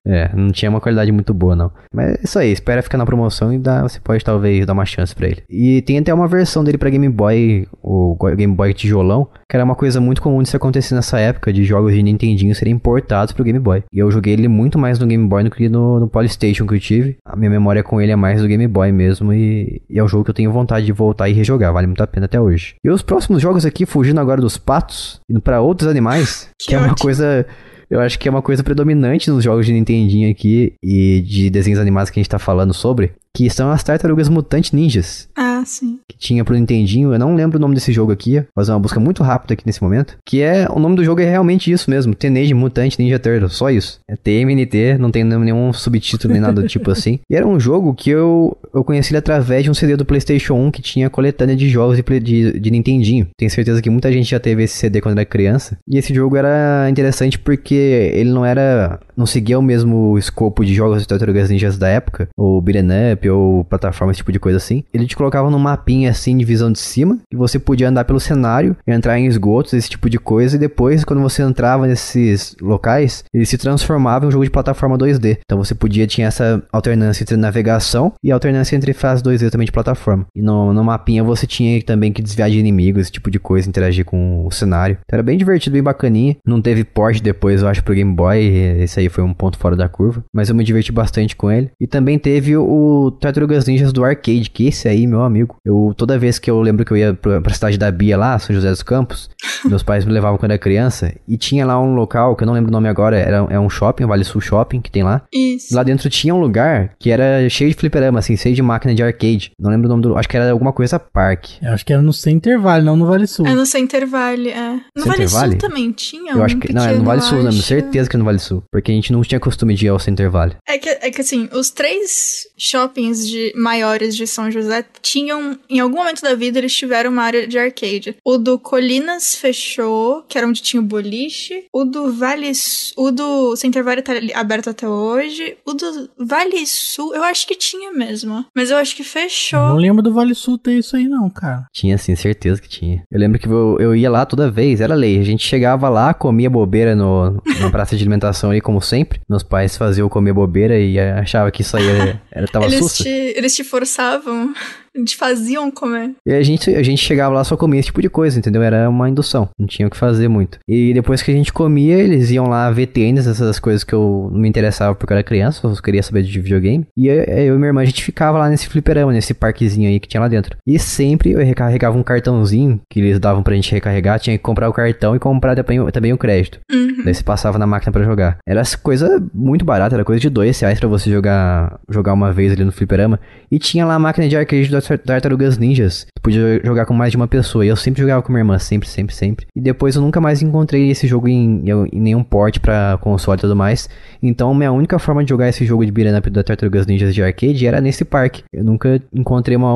É, não tinha uma qualidade muito boa, não. Mas é isso aí, espera ficar na promoção e dá, você pode talvez dar uma chance para ele. E tem até uma versão dele para Game Boy, o Game Boy tijolão, que era uma coisa muito comum de se acontecer nessa época, de jogos de Nintendinho serem importados pro Game Boy. E eu joguei ele muito mais no Game Boy do que no, no Polystation que eu tive. A minha memória com ele é mais do Game Boy mesmo e, e é um jogo que eu tenho vontade de voltar e rejogar, vale muito a pena até hoje. E os próximos jogos aqui, fugindo agora dos patos, indo para outros animais, (laughs) que é uma coisa eu acho que é uma coisa predominante nos jogos de Nintendinho aqui e de desenhos animados que a gente tá falando sobre, que são as tartarugas mutantes ninjas. Ah, sim. Que tinha pro Nintendinho, eu não lembro o nome desse jogo aqui, mas é uma busca muito rápida aqui nesse momento. Que é, o nome do jogo é realmente isso mesmo, Teenage Mutant Ninja Turtle, só isso. É TMNT, não tem nenhum subtítulo nem nada do tipo assim. E era um jogo que eu, eu conheci ele através de um CD do Playstation 1 que tinha coletânea de jogos de, de, de Nintendinho. Tenho certeza que muita gente já teve esse CD quando era criança. E esse jogo era interessante porque ele não era... Não seguia o mesmo escopo de jogos de Tartarugas Ninjas da época, ou beat'em up, ou plataforma, esse tipo de coisa assim. Ele te colocava um mapinha assim de visão de cima e você podia andar pelo cenário, entrar em esgotos, esse tipo de coisa. E depois, quando você entrava nesses locais, ele se transformava em um jogo de plataforma 2D. Então você podia, tinha essa alternância entre navegação e alternância entre fase 2D também de plataforma. E no, no mapinha você tinha também que desviar de inimigos, esse tipo de coisa, interagir com o cenário. Então, era bem divertido, bem bacaninha. Não teve porte depois, eu acho, pro Game Boy. Esse aí foi um ponto fora da curva. Mas eu me diverti bastante com ele. E também teve o Tartarugas Ninjas do arcade, que esse aí, meu amigo comigo. Eu, toda vez que eu lembro que eu ia pra, a cidade da Bia lá, São José dos Campos, (laughs) meus pais me levavam quando era criança, e tinha lá um local, que eu não lembro o nome agora, era, é um shopping, o Vale Sul Shopping, que tem lá. Isso. Lá dentro tinha um lugar que era cheio de fliperama, assim, cheio de máquina de arcade. Não lembro o nome do... Acho que era alguma coisa Park. Eu acho que era no Center Valley, não no Vale Sul. É no Center Valley, é. No Center Vale Sul também tinha eu um acho que, pequeno, Não, é no Vale Sul, não, certeza que é no Vale Sul. Porque a gente não tinha costume de ir ao Center Valley. É que, é que assim, os três shoppings de, maiores de São José tinham tiveram, então, em algum momento da vida, eles tiveram uma área de arcade. O do Colinas fechou, que era onde tinha o boliche. O do Vale O do Center Vale tá aberto até hoje. O do Vale Sul, eu acho que tinha mesmo. Mas eu acho que fechou. Eu não lembro do Vale Sul ter isso aí, não, cara. Tinha sim, certeza que tinha. Eu lembro que eu, eu ia lá toda vez, era lei. A gente chegava lá, comia bobeira no, na praça de alimentação aí, como sempre. Meus pais faziam comer bobeira e achava que isso aí era, era tava eles susto. Te, eles te forçavam. Eles faziam comer. E a gente, a gente chegava lá só comia esse tipo de coisa, entendeu? Era uma indução. Não tinha o que fazer muito. E depois que a gente comia, eles iam lá ver tênis, essas coisas que eu não me interessava porque eu era criança, eu queria saber de videogame. E eu, eu e minha irmã, a gente ficava lá nesse fliperama, nesse parquezinho aí que tinha lá dentro. E sempre eu recarregava um cartãozinho que eles davam pra gente recarregar. Tinha que comprar o cartão e comprar também, também o crédito. Uhum. Daí você passava na máquina para jogar. Era coisa muito barata, era coisa de dois reais pra você jogar, jogar uma vez ali no fliperama. E tinha lá a máquina de arcade do Tartarugas Ninjas. podia jogar com mais de uma pessoa. E eu sempre jogava com minha irmã, sempre, sempre, sempre. E depois eu nunca mais encontrei esse jogo em, em nenhum port pra console e tudo mais. Então minha única forma de jogar esse jogo de beat'em up da Tartarugas Ninjas de arcade era nesse parque. Eu nunca encontrei uma,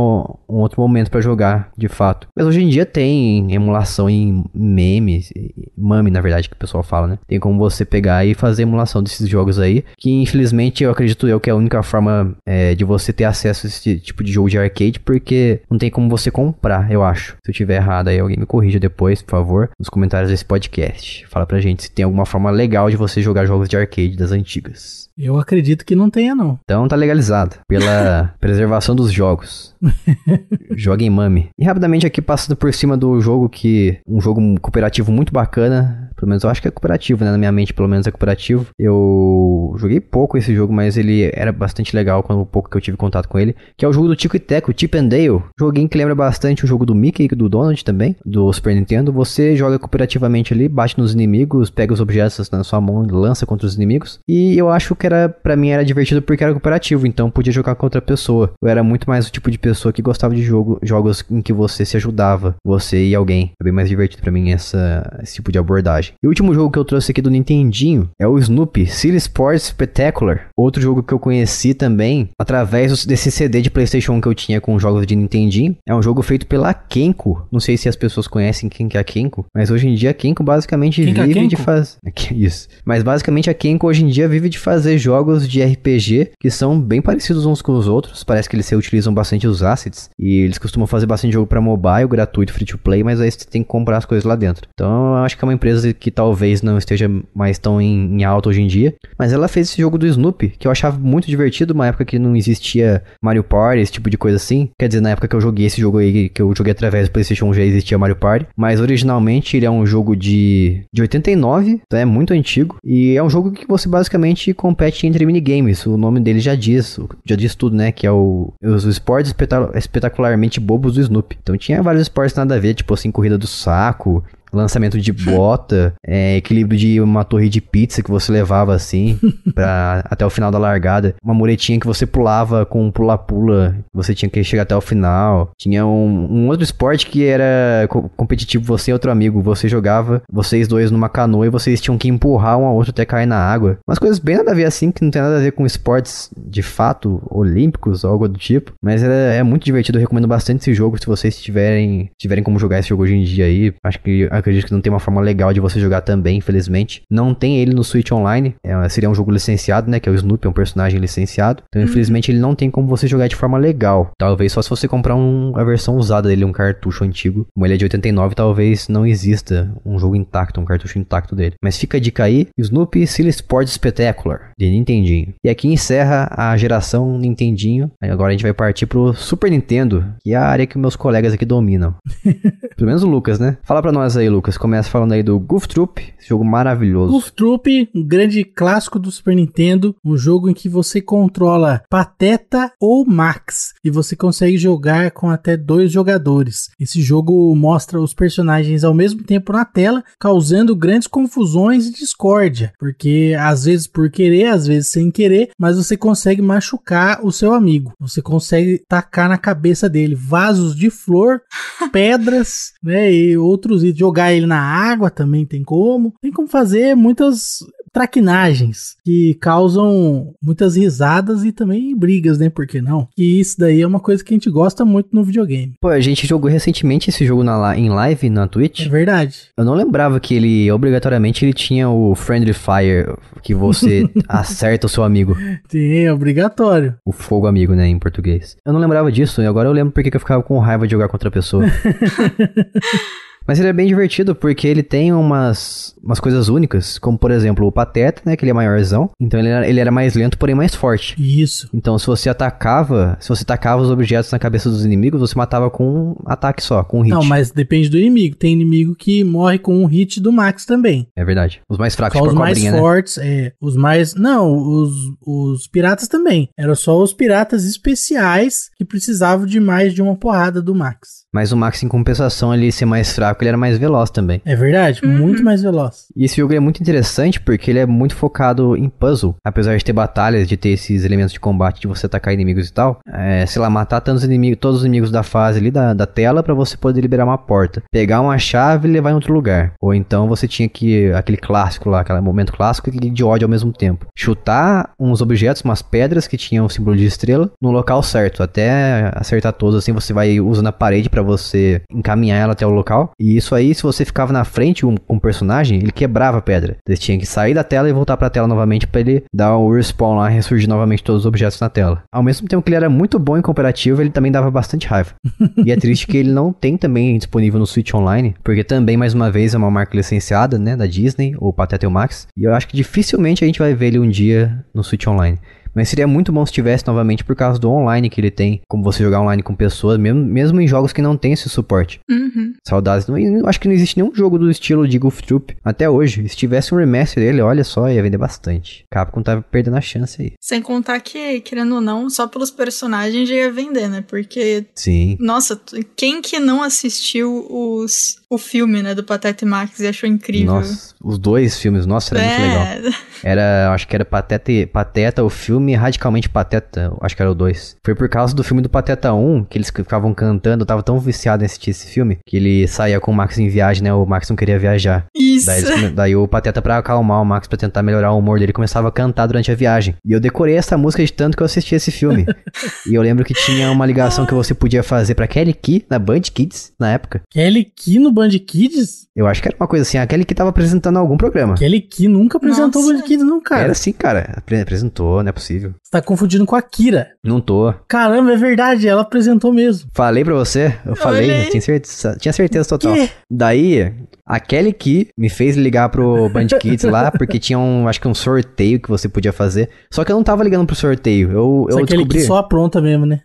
um outro momento para jogar, de fato. Mas hoje em dia tem emulação em memes, mame na verdade que o pessoal fala, né? Tem como você pegar e fazer emulação desses jogos aí, que infelizmente eu acredito eu que é a única forma é, de você ter acesso a esse tipo de jogo de arcade, porque não tem como você comprar, eu acho. Se eu tiver errado aí, alguém me corrija depois, por favor, nos comentários desse podcast. Fala pra gente se tem alguma forma legal de você jogar jogos de arcade das antigas. Eu acredito que não tenha, não. Então tá legalizado. Pela (laughs) preservação dos jogos. (laughs) em Mami. E rapidamente aqui passando por cima do jogo que. Um jogo cooperativo muito bacana. Pelo menos eu acho que é cooperativo, né? Na minha mente, pelo menos é cooperativo. Eu joguei pouco esse jogo, mas ele era bastante legal quando o pouco que eu tive contato com ele. Que é o jogo do Tico e Teco, Tip and Dale. Joguinho que lembra bastante o jogo do Mickey e do Donald também, do Super Nintendo. Você joga cooperativamente ali, bate nos inimigos, pega os objetos na sua mão, lança contra os inimigos. E eu acho que era, para mim, era divertido porque era cooperativo, então podia jogar com outra pessoa. Eu era muito mais o tipo de pessoa pessoa que gostava de jogo, jogos em que você se ajudava, você e alguém. É bem mais divertido para mim essa, esse tipo de abordagem. E o último jogo que eu trouxe aqui do Nintendinho é o Snoopy City Sports Spectacular. Outro jogo que eu conheci também através desse CD de PlayStation que eu tinha com jogos de Nintendinho. É um jogo feito pela Kenko. Não sei se as pessoas conhecem quem que é a Kenko, mas hoje em dia a Kenko basicamente é vive Kenko? de fazer. (laughs) Isso. Mas basicamente a Kenko hoje em dia vive de fazer jogos de RPG que são bem parecidos uns com os outros. Parece que eles se utilizam bastante os os assets. E eles costumam fazer bastante jogo para mobile, gratuito, free to play, mas aí você tem que comprar as coisas lá dentro. Então eu acho que é uma empresa que talvez não esteja mais tão em, em alta hoje em dia. Mas ela fez esse jogo do Snoopy, que eu achava muito divertido, uma época que não existia Mario Party, esse tipo de coisa assim. Quer dizer, na época que eu joguei esse jogo aí, que eu joguei através do PlayStation 1 já existia Mario Party. Mas originalmente ele é um jogo de, de 89, então é muito antigo. E é um jogo que você basicamente compete entre minigames. O nome dele já diz, já diz tudo, né? Que é o, os esportes espetacularmente bobos do Snoopy. Então tinha vários esportes nada a ver, tipo assim, corrida do saco, lançamento de bota, é, equilíbrio de uma torre de pizza que você levava assim (laughs) para até o final da largada, uma muretinha que você pulava com um pula-pula, você tinha que chegar até o final. Tinha um, um outro esporte que era co competitivo você e outro amigo, você jogava vocês dois numa canoa e vocês tinham que empurrar um ao outro até cair na água. Umas coisas bem nada a ver assim que não tem nada a ver com esportes de fato olímpicos ou algo do tipo, mas era, é muito divertido, eu recomendo bastante esse jogo se vocês tiverem tiverem como jogar esse jogo hoje em dia aí. Acho que acredito que não tem uma forma legal de você jogar também, infelizmente. Não tem ele no Switch Online, é, seria um jogo licenciado, né? Que é o Snoopy, é um personagem licenciado. Então, uhum. infelizmente, uhum. ele não tem como você jogar de forma legal. Talvez só se você comprar um, a versão usada dele, um cartucho antigo. Como ele é de 89, talvez não exista um jogo intacto, um cartucho intacto dele. Mas fica a dica aí, Snoopy Silly Sports Spectacular, de Nintendinho. E aqui encerra a geração Nintendinho. Agora a gente vai partir pro Super Nintendo, que é a área que meus colegas aqui dominam. (laughs) Pelo menos o Lucas, né? Fala pra nós aí, Lucas. Começa falando aí do Goof Troop, jogo maravilhoso. Goof Troop, um grande clássico do Super Nintendo, um jogo em que você controla Pateta ou Max e você consegue jogar com até dois jogadores. Esse jogo mostra os personagens ao mesmo tempo na tela, causando grandes confusões e discórdia, porque às vezes por querer, às vezes sem querer, mas você consegue machucar o seu amigo. Você consegue tacar na cabeça dele vasos de flor, (laughs) pedras, né, e outros itens jogar ele na água também tem como. Tem como fazer muitas traquinagens que causam muitas risadas e também brigas, né? Por que não? E isso daí é uma coisa que a gente gosta muito no videogame. Pô, a gente jogou recentemente esse jogo na, em live na Twitch. É verdade. Eu não lembrava que ele, obrigatoriamente, ele tinha o Friendly Fire, que você (laughs) acerta o seu amigo. Sim, é obrigatório. O fogo amigo, né, em português. Eu não lembrava disso, e agora eu lembro porque eu ficava com raiva de jogar contra a pessoa. (laughs) Mas ele é bem divertido porque ele tem umas, umas coisas únicas, como por exemplo o Pateta, né? Que ele é maiorzão. Então ele era, ele era mais lento, porém mais forte. Isso. Então se você atacava, se você atacava os objetos na cabeça dos inimigos, você matava com um ataque só, com um hit. Não, mas depende do inimigo. Tem inimigo que morre com um hit do Max também. É verdade. Os mais fracos, só tipo os mais cobrinha, né? fortes, né? é. Os mais. Não, os, os piratas também. Era só os piratas especiais que precisavam de mais de uma porrada do Max. Mas o Max, em compensação, ele ser mais fraco que ele era mais veloz também. É verdade, uhum. muito mais veloz. E esse jogo é muito interessante porque ele é muito focado em puzzle. Apesar de ter batalhas, de ter esses elementos de combate, de você atacar inimigos e tal. É, sei lá, matar tantos inimigos, todos os inimigos da fase ali, da, da tela, para você poder liberar uma porta. Pegar uma chave e levar em outro lugar. Ou então você tinha que, aquele clássico lá, aquele momento clássico, de ódio ao mesmo tempo. Chutar uns objetos, umas pedras que tinham um símbolo de estrela, no local certo. Até acertar todos, assim, você vai usando a parede para você encaminhar ela até o local. E isso aí, se você ficava na frente com um, um personagem, ele quebrava a pedra. Você tinha que sair da tela e voltar pra tela novamente para ele dar o um respawn lá, ressurgir novamente todos os objetos na tela. Ao mesmo tempo que ele era muito bom em cooperativo, ele também dava bastante raiva. (laughs) e é triste que ele não tem também disponível no Switch Online, porque também, mais uma vez, é uma marca licenciada, né, da Disney, ou Pateta e o Max. E eu acho que dificilmente a gente vai ver ele um dia no Switch Online. Mas seria muito bom se tivesse novamente por causa do online que ele tem, como você jogar online com pessoas, mesmo, mesmo em jogos que não tem esse suporte. Uhum. Saudades. acho que não existe nenhum jogo do estilo de Golf Troop até hoje. Se tivesse um remaster dele, olha só, ia vender bastante. Capcom tava tá perdendo a chance aí. Sem contar que, querendo ou não, só pelos personagens já ia vender, né? Porque. Sim. Nossa, quem que não assistiu os, o filme, né, do Pateta e Max e achou incrível? Nossa, os dois filmes, nossa, era é. muito legal. Era, acho que era Pateta, e, Pateta o filme filme radicalmente pateta, acho que era o 2. Foi por causa do filme do Pateta 1, que eles ficavam cantando, eu tava tão viciado em assistir esse filme, que ele saía com o Max em viagem, né? O Max não queria viajar. Isso. Daí, eles, daí o Pateta, pra acalmar o Max, pra tentar melhorar o humor dele, começava a cantar durante a viagem. E eu decorei essa música de tanto que eu assisti esse filme. (laughs) e eu lembro que tinha uma ligação que você podia fazer pra Kelly Key na Band Kids, na época. Kelly Key no Band Kids? Eu acho que era uma coisa assim, a Kelly Key tava apresentando algum programa. Kelly Key nunca apresentou Nossa. o Band Kids, não, cara. Era assim, cara. Apresentou, né? possível. Você tá confundindo com a Kira. Não tô. Caramba, é verdade, ela apresentou mesmo. Falei pra você? Eu falei, eu né? tinha certeza, tinha certeza total. Que? Daí, a Kelly que me fez ligar pro Band Kids lá, (laughs) porque tinha um, acho que um sorteio que você podia fazer. Só que eu não tava ligando pro sorteio. Eu, eu Só descobri. Que só apronta mesmo, né?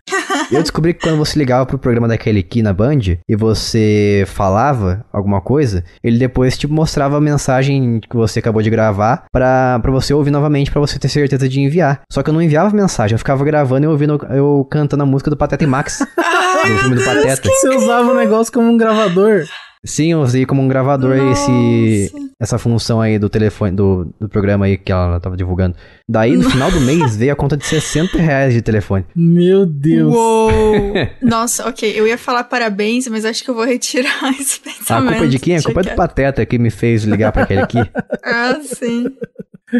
Eu descobri que quando você ligava pro programa daquele aqui na Band e você falava alguma coisa, ele depois te mostrava a mensagem que você acabou de gravar pra, pra você ouvir novamente, pra você ter certeza de enviar. Só que eu não enviava mensagem, eu ficava gravando e ouvindo, eu cantando a música do Pateta e Max. (laughs) do filme do Pateta. Você usava o negócio como um gravador. Sim, eu usei como um gravador Nossa. esse essa função aí do telefone, do, do programa aí que ela tava divulgando. Daí, no final do mês, veio a conta de 60 reais de telefone. Meu Deus! Uou! (laughs) Nossa, ok, eu ia falar parabéns, mas acho que eu vou retirar (laughs) esse pensamento. A culpa é de quem? A culpa é do Pateta que me fez ligar pra aquele aqui. (laughs) Ah, sim.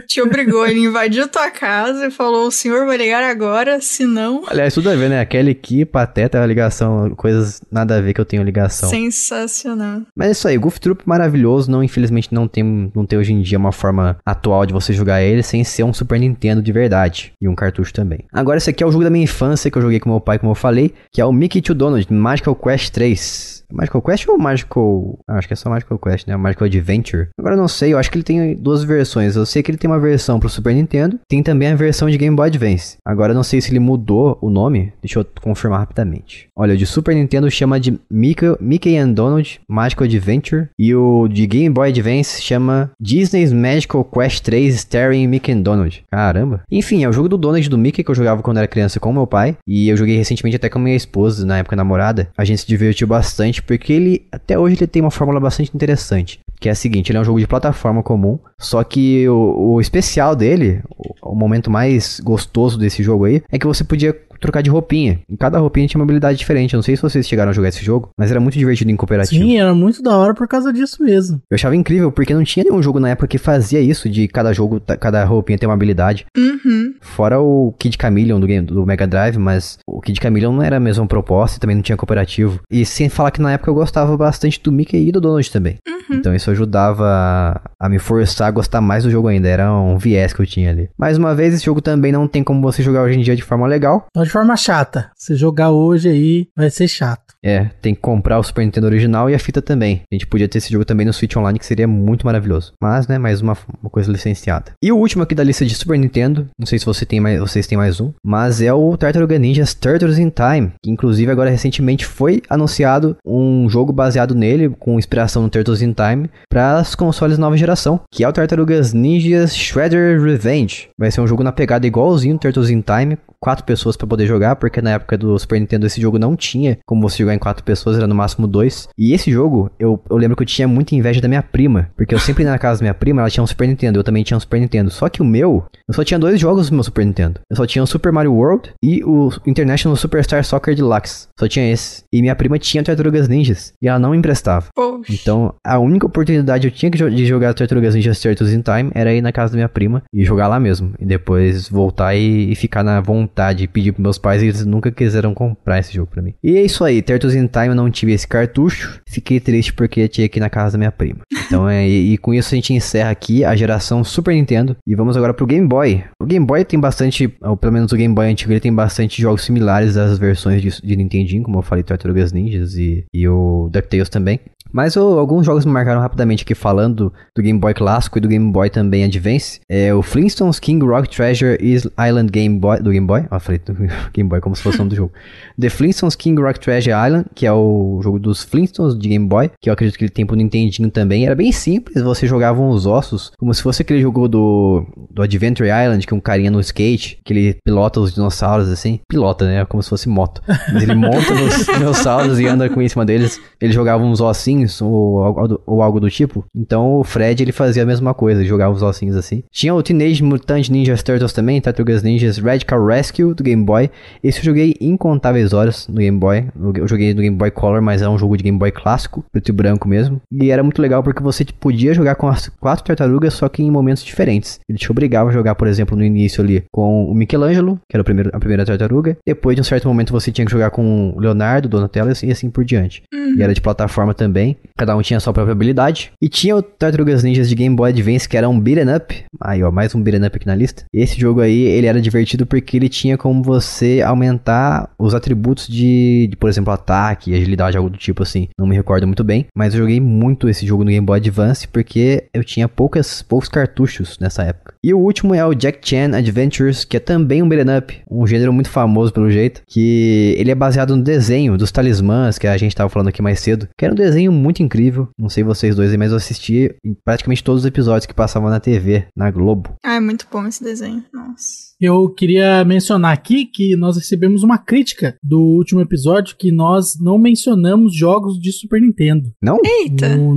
Te obrigou, ele invadiu tua casa e falou: o senhor vai ligar agora, se não. Aliás, tudo a ver, né? Aquele que pateta, é a ligação, coisas nada a ver que eu tenho ligação. Sensacional. Mas é isso aí, Goof Troop maravilhoso, não infelizmente não tem, não tem hoje em dia uma forma atual de você jogar ele sem ser um Super Nintendo de verdade e um cartucho também. Agora esse aqui é o jogo da minha infância que eu joguei com meu pai, como eu falei, que é o Mickey to Donald, Magical Quest 3. Magical Quest ou Magical. Ah, acho que é só Magical Quest, né? Magical Adventure. Agora não sei, eu acho que ele tem duas versões. Eu sei que ele tem uma versão pro Super Nintendo, tem também a versão de Game Boy Advance. Agora não sei se ele mudou o nome, deixa eu confirmar rapidamente. Olha, o de Super Nintendo chama de Mickey, Mickey and Donald Magical Adventure e o de Game Boy Advance chama Disney's Magical Quest 3 Starring Mickey and Donald. Caramba. Enfim, é o jogo do Donald do Mickey que eu jogava quando era criança com meu pai e eu joguei recentemente até com minha esposa, na época namorada. A gente se divertiu bastante porque tipo, é ele até hoje ele tem uma fórmula bastante interessante, que é a seguinte, ele é um jogo de plataforma comum, só que o, o especial dele, o, o momento mais gostoso desse jogo aí, é que você podia trocar de roupinha. Em cada roupinha tinha uma habilidade diferente. Eu não sei se vocês chegaram a jogar esse jogo, mas era muito divertido em cooperativo. Sim, era muito da hora por causa disso mesmo. Eu achava incrível, porque não tinha nenhum jogo na época que fazia isso, de cada jogo, cada roupinha ter uma habilidade. Uhum. Fora o Kid Chameleon do, game, do Mega Drive, mas o Kid Chameleon não era a mesma proposta e também não tinha cooperativo. E sem falar que na época eu gostava bastante do Mickey e do Donald também. Uhum. Então isso ajudava a me forçar a gostar mais do jogo ainda. Era um viés que eu tinha ali. Mais uma vez, esse jogo também não tem como você jogar hoje em dia de forma legal. Pode forma chata. Se jogar hoje aí vai ser chato. É, tem que comprar o Super Nintendo original e a fita também. A gente podia ter esse jogo também no Switch Online, que seria muito maravilhoso. Mas, né, mais uma, uma coisa licenciada. E o último aqui da lista de Super Nintendo, não sei se você tem mais, vocês têm mais um, mas é o Tartaruga Ninjas Turtles in Time, que inclusive agora recentemente foi anunciado um jogo baseado nele, com inspiração no Turtles in Time, para as consoles nova geração, que é o Tartarugas Ninjas Shredder Revenge. Vai ser um jogo na pegada igualzinho Turtles in Time, quatro pessoas para poder jogar, porque na época do Super Nintendo esse jogo não tinha como você jogar jogar em quatro pessoas, era no máximo dois. E esse jogo, eu, eu lembro que eu tinha muita inveja da minha prima, porque eu sempre ia na casa da minha prima, ela tinha um Super Nintendo, eu também tinha um Super Nintendo. Só que o meu, eu só tinha dois jogos no meu Super Nintendo. Eu só tinha o Super Mario World e o International Superstar Soccer Deluxe. Só tinha esse. E minha prima tinha Tartarugas Ninjas, e ela não me emprestava. Poxa. Então, a única oportunidade eu tinha de jogar Tartarugas Ninjas Turtles in Time era ir na casa da minha prima e jogar lá mesmo. E depois voltar e, e ficar na vontade, pedir pros meus pais, e eles nunca quiseram comprar esse jogo pra mim. E é isso aí, Turtles Turtles in Time eu não tive esse cartucho. Fiquei triste porque tinha aqui na casa da minha prima. Então é, e, e, com isso a gente encerra aqui a geração Super Nintendo. E vamos agora pro Game Boy. O Game Boy tem bastante, ou pelo menos o Game Boy antigo, ele tem bastante jogos similares às versões de, de Nintendinho, como eu falei, Tartarugas Ninjas e, e o DuckTales também. Mas alguns jogos me marcaram rapidamente aqui falando do Game Boy clássico e do Game Boy também Advance. É o Flintstones King Rock Treasure Island Game Boy. Do Game Boy? Ah, falei do (laughs) Game Boy como se fosse o nome do jogo. The Flintstones King Rock Treasure Island. Island, que é o jogo dos Flintstones de Game Boy, que eu acredito que ele tem pro Nintendinho também. Era bem simples, você jogava os ossos, como se fosse aquele jogo do, do Adventure Island, que é um carinha no skate, que ele pilota os dinossauros assim. Pilota, né? Como se fosse moto. Mas ele monta os (laughs) dinossauros e anda com em cima deles. Ele jogava uns ossinhos ou, ou, algo do tipo. Então o Fred ele fazia a mesma coisa, jogava os ossinhos assim. Tinha o Teenage Mutant Ninja Turtles também, Tartarugas Ninjas Radical Rescue do Game Boy. Esse eu joguei incontáveis horas no Game Boy. Eu joguei do Game Boy Color, mas é um jogo de Game Boy clássico, preto e branco mesmo. E era muito legal porque você tipo, podia jogar com as quatro tartarugas, só que em momentos diferentes. Ele te obrigava a jogar, por exemplo, no início ali com o Michelangelo, que era primeiro, a primeira tartaruga. Depois, de um certo momento, você tinha que jogar com o Leonardo, Donatello e assim, assim por diante. Uhum. E era de plataforma também. Cada um tinha a sua própria habilidade. E tinha o Tartarugas Ninjas de Game Boy Advance, que era um beat'em up. Aí, ó, mais um beat'em up aqui na lista. Esse jogo aí, ele era divertido porque ele tinha como você aumentar os atributos de, de por exemplo, a ataque agilidade, algo do tipo assim. Não me recordo muito bem, mas eu joguei muito esse jogo no Game Boy Advance porque eu tinha poucas, poucos cartuchos nessa época. E o último é o Jack Chan Adventures, que é também um beat'em up, um gênero muito famoso pelo jeito, que ele é baseado no desenho dos talismãs que a gente estava falando aqui mais cedo, que era um desenho muito incrível. Não sei vocês dois, mas eu assisti praticamente todos os episódios que passavam na TV, na Globo. Ah, é muito bom esse desenho. Nossa. Eu queria mencionar aqui que nós recebemos uma crítica do último episódio que nós não mencionamos jogos de Super Nintendo. Não? Eita! O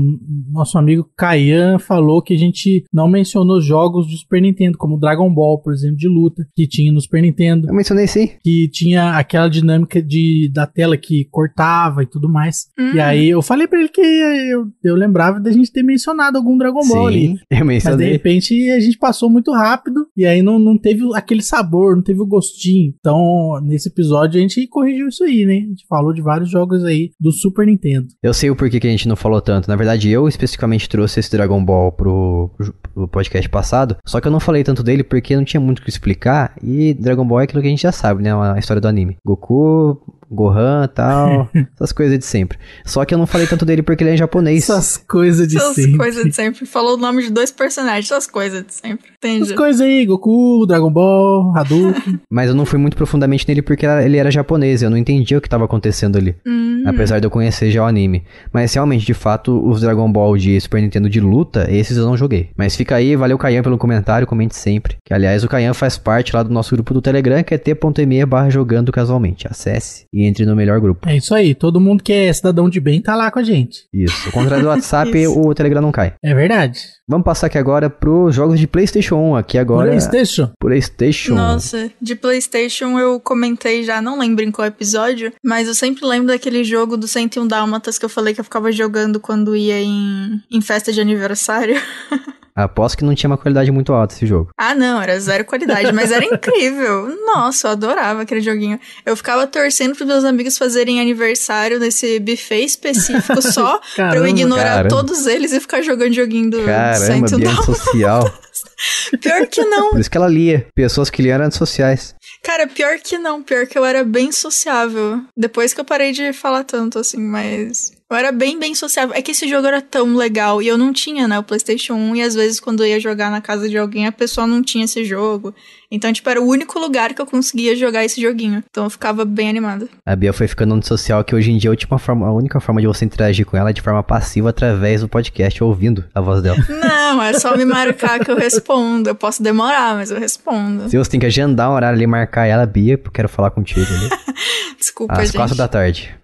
nosso amigo Kayan falou que a gente não mencionou jogos de Super Nintendo, como Dragon Ball, por exemplo, de luta, que tinha no Super Nintendo. Eu mencionei sim. Que tinha aquela dinâmica de, da tela que cortava e tudo mais. E hum. aí eu falei para ele que eu, eu lembrava da gente ter mencionado algum Dragon Ball sim, ali. Eu mencionei. Mas de repente a gente passou muito rápido e aí não, não teve aquele aquele sabor, não teve o gostinho. Então, nesse episódio a gente corrigiu isso aí, né? A gente falou de vários jogos aí do Super Nintendo. Eu sei o porquê que a gente não falou tanto. Na verdade, eu especificamente trouxe esse Dragon Ball pro, pro podcast passado, só que eu não falei tanto dele porque não tinha muito o que explicar e Dragon Ball é aquilo que a gente já sabe, né? É a história do anime. Goku Gohan e tal. (laughs) essas coisas de sempre. Só que eu não falei tanto dele porque ele é japonês. Essas coisas de essas sempre. Essas coisas de sempre. Falou o nome de dois personagens. Essas coisas de sempre. Entendi. Essas coisas aí, Goku, Dragon Ball, Hadouken. (laughs) Mas eu não fui muito profundamente nele porque ele era japonês. Eu não entendia o que estava acontecendo ali. Uhum. Apesar de eu conhecer já o anime. Mas realmente, de fato, os Dragon Ball de Super Nintendo de luta, esses eu não joguei. Mas fica aí, valeu Kayan pelo comentário, comente sempre. Que aliás, o Kayan faz parte lá do nosso grupo do Telegram, que é t.me barra jogando casualmente. Acesse e e entre no melhor grupo. É isso aí, todo mundo que é cidadão de bem tá lá com a gente. Isso, o contrário do WhatsApp, (laughs) o Telegram não cai. É verdade. Vamos passar aqui agora pros jogos de PlayStation 1, aqui agora. PlayStation? PlayStation. Nossa, de PlayStation eu comentei já, não lembro em qual episódio, mas eu sempre lembro daquele jogo do 101 Dálmatas que eu falei que eu ficava jogando quando ia em, em festa de aniversário. (laughs) Aposto que não tinha uma qualidade muito alta esse jogo. Ah, não, era zero qualidade, mas era (laughs) incrível. Nossa, eu adorava aquele joguinho. Eu ficava torcendo para meus amigos fazerem aniversário nesse buffet específico só caramba, (laughs) pra eu ignorar caramba. todos eles e ficar jogando joguinho do Caramba, ambiente social. (laughs) pior que não. Por isso que ela lia. Pessoas que liam eram sociais. Cara, pior que não. Pior que eu era bem sociável. Depois que eu parei de falar tanto, assim, mas eu era bem, bem sociável. É que esse jogo era tão legal e eu não tinha, né, o PlayStation 1 e às vezes quando eu ia jogar na casa de alguém a pessoa não tinha esse jogo. Então, tipo, era o único lugar que eu conseguia jogar esse joguinho. Então eu ficava bem animada. A Bia foi ficando no social que hoje em dia a, última forma, a única forma de você interagir com ela é de forma passiva através do podcast, ouvindo a voz dela. (laughs) Não, é só me marcar que eu respondo. Eu posso demorar, mas eu respondo. Se você tem que agendar um horário ali, marcar ela, Bia, porque quero falar contigo. Né? (laughs) Desculpa, Às gente. Às quatro da tarde.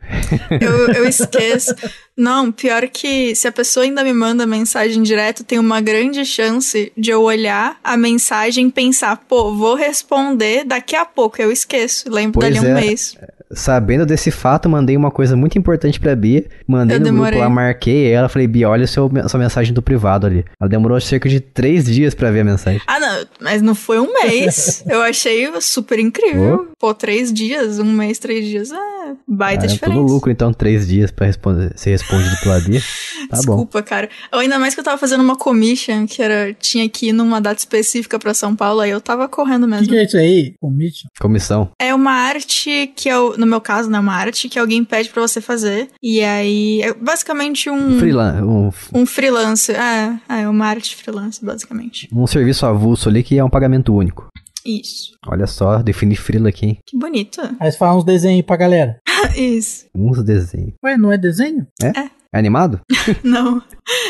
Eu, eu esqueço. Não, pior que se a pessoa ainda me manda mensagem direto, tem uma grande chance de eu olhar a mensagem e pensar, pô, vou responder daqui a pouco, eu esqueço, lembro pois dali um é. mês. É, sabendo desse fato, mandei uma coisa muito importante pra Bia. Mandei eu no demorei. grupo lá, marquei ela, falei, Bia, olha seu, sua mensagem do privado ali. Ela demorou cerca de três dias pra ver a mensagem. Ah, não, mas não foi um mês. eu achei super incrível. Oh. Pô, três dias, um mês, três dias, Ah baita diferença. Tudo lucro, então, três dias pra responder, ser respondido pela Bia. (laughs) Tá Desculpa, bom. cara. Eu, ainda mais que eu tava fazendo uma commission, que era, tinha que ir numa data específica pra São Paulo, aí eu tava correndo mesmo. O que, que, é isso aí? Commission? Comissão. É uma arte que eu, no meu caso, não é uma arte que alguém pede pra você fazer. E aí, é basicamente um... Freelancer. um... um freelance. É, é uma arte freelance, basicamente. Um serviço avulso ali que é um pagamento único. Isso. Olha só, defini frila aqui. Que bonito. (laughs) Aí você fala uns desenhos pra galera. Isso. Uns desenhos. Ué, não é desenho? É. é. É animado? (laughs) não.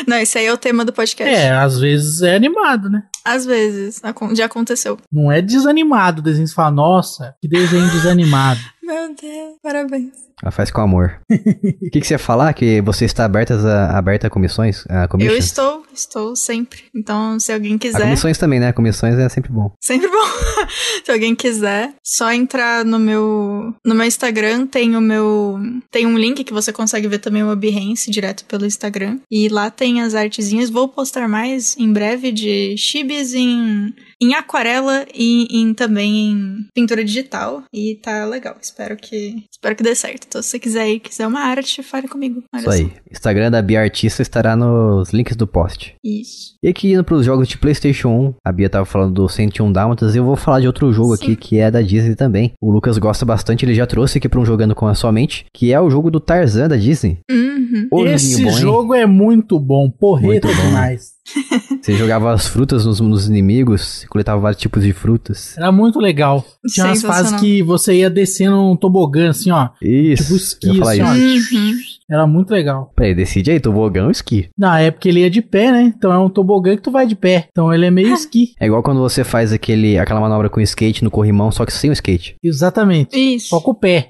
Não, esse aí é o tema do podcast. É, às vezes é animado, né? Às vezes. Já aconteceu. Não é desanimado o desenho. Você fala, nossa, que desenho desanimado. (laughs) Meu Deus, parabéns. Ela faz com amor. (laughs) O que, que, você ia falar? Que você está aberta a, aberta a comissões? A eu estou, estou sempre. Então, se alguém quiser. A comissões também, né? Comissões é sempre bom. Sempre bom. (laughs) se alguém quiser, só entrar no meu no meu Instagram, tem o meu. Tem um link que você consegue ver também o Behance direto pelo Instagram. E lá tem as artezinhas. Vou postar mais em breve de chibis em em aquarela e em, também em pintura digital. E tá legal. Espero que espero que dê certo. Então, se você quiser e quiser uma arte, fale comigo. Olha Isso só. aí. Instagram da Bia Artista estará nos links do post. Isso. E aqui indo pros jogos de Playstation 1, a Bia tava falando do 101 Dálmatas, e eu vou falar de outro jogo Sim. aqui que é da Disney também. O Lucas gosta bastante, ele já trouxe aqui pra um jogando com a sua mente, que é o jogo do Tarzan da Disney. Uhum. Esse bom, jogo é muito bom, porreta demais. Você jogava as frutas nos, nos inimigos, coletava vários tipos de frutas. Era muito legal. Tinha umas fases que você ia descendo um tobogã, assim, ó. Isso. Tipo esqui, assim, isso. ó. Uhum. Era muito legal. Peraí, decide aí, tobogã ou esqui? Na época ele ia de pé, né? Então é um tobogã que tu vai de pé. Então ele é meio ah. esqui. É igual quando você faz aquele, aquela manobra com skate no corrimão, só que sem o skate. Exatamente. Isso. Só com o pé.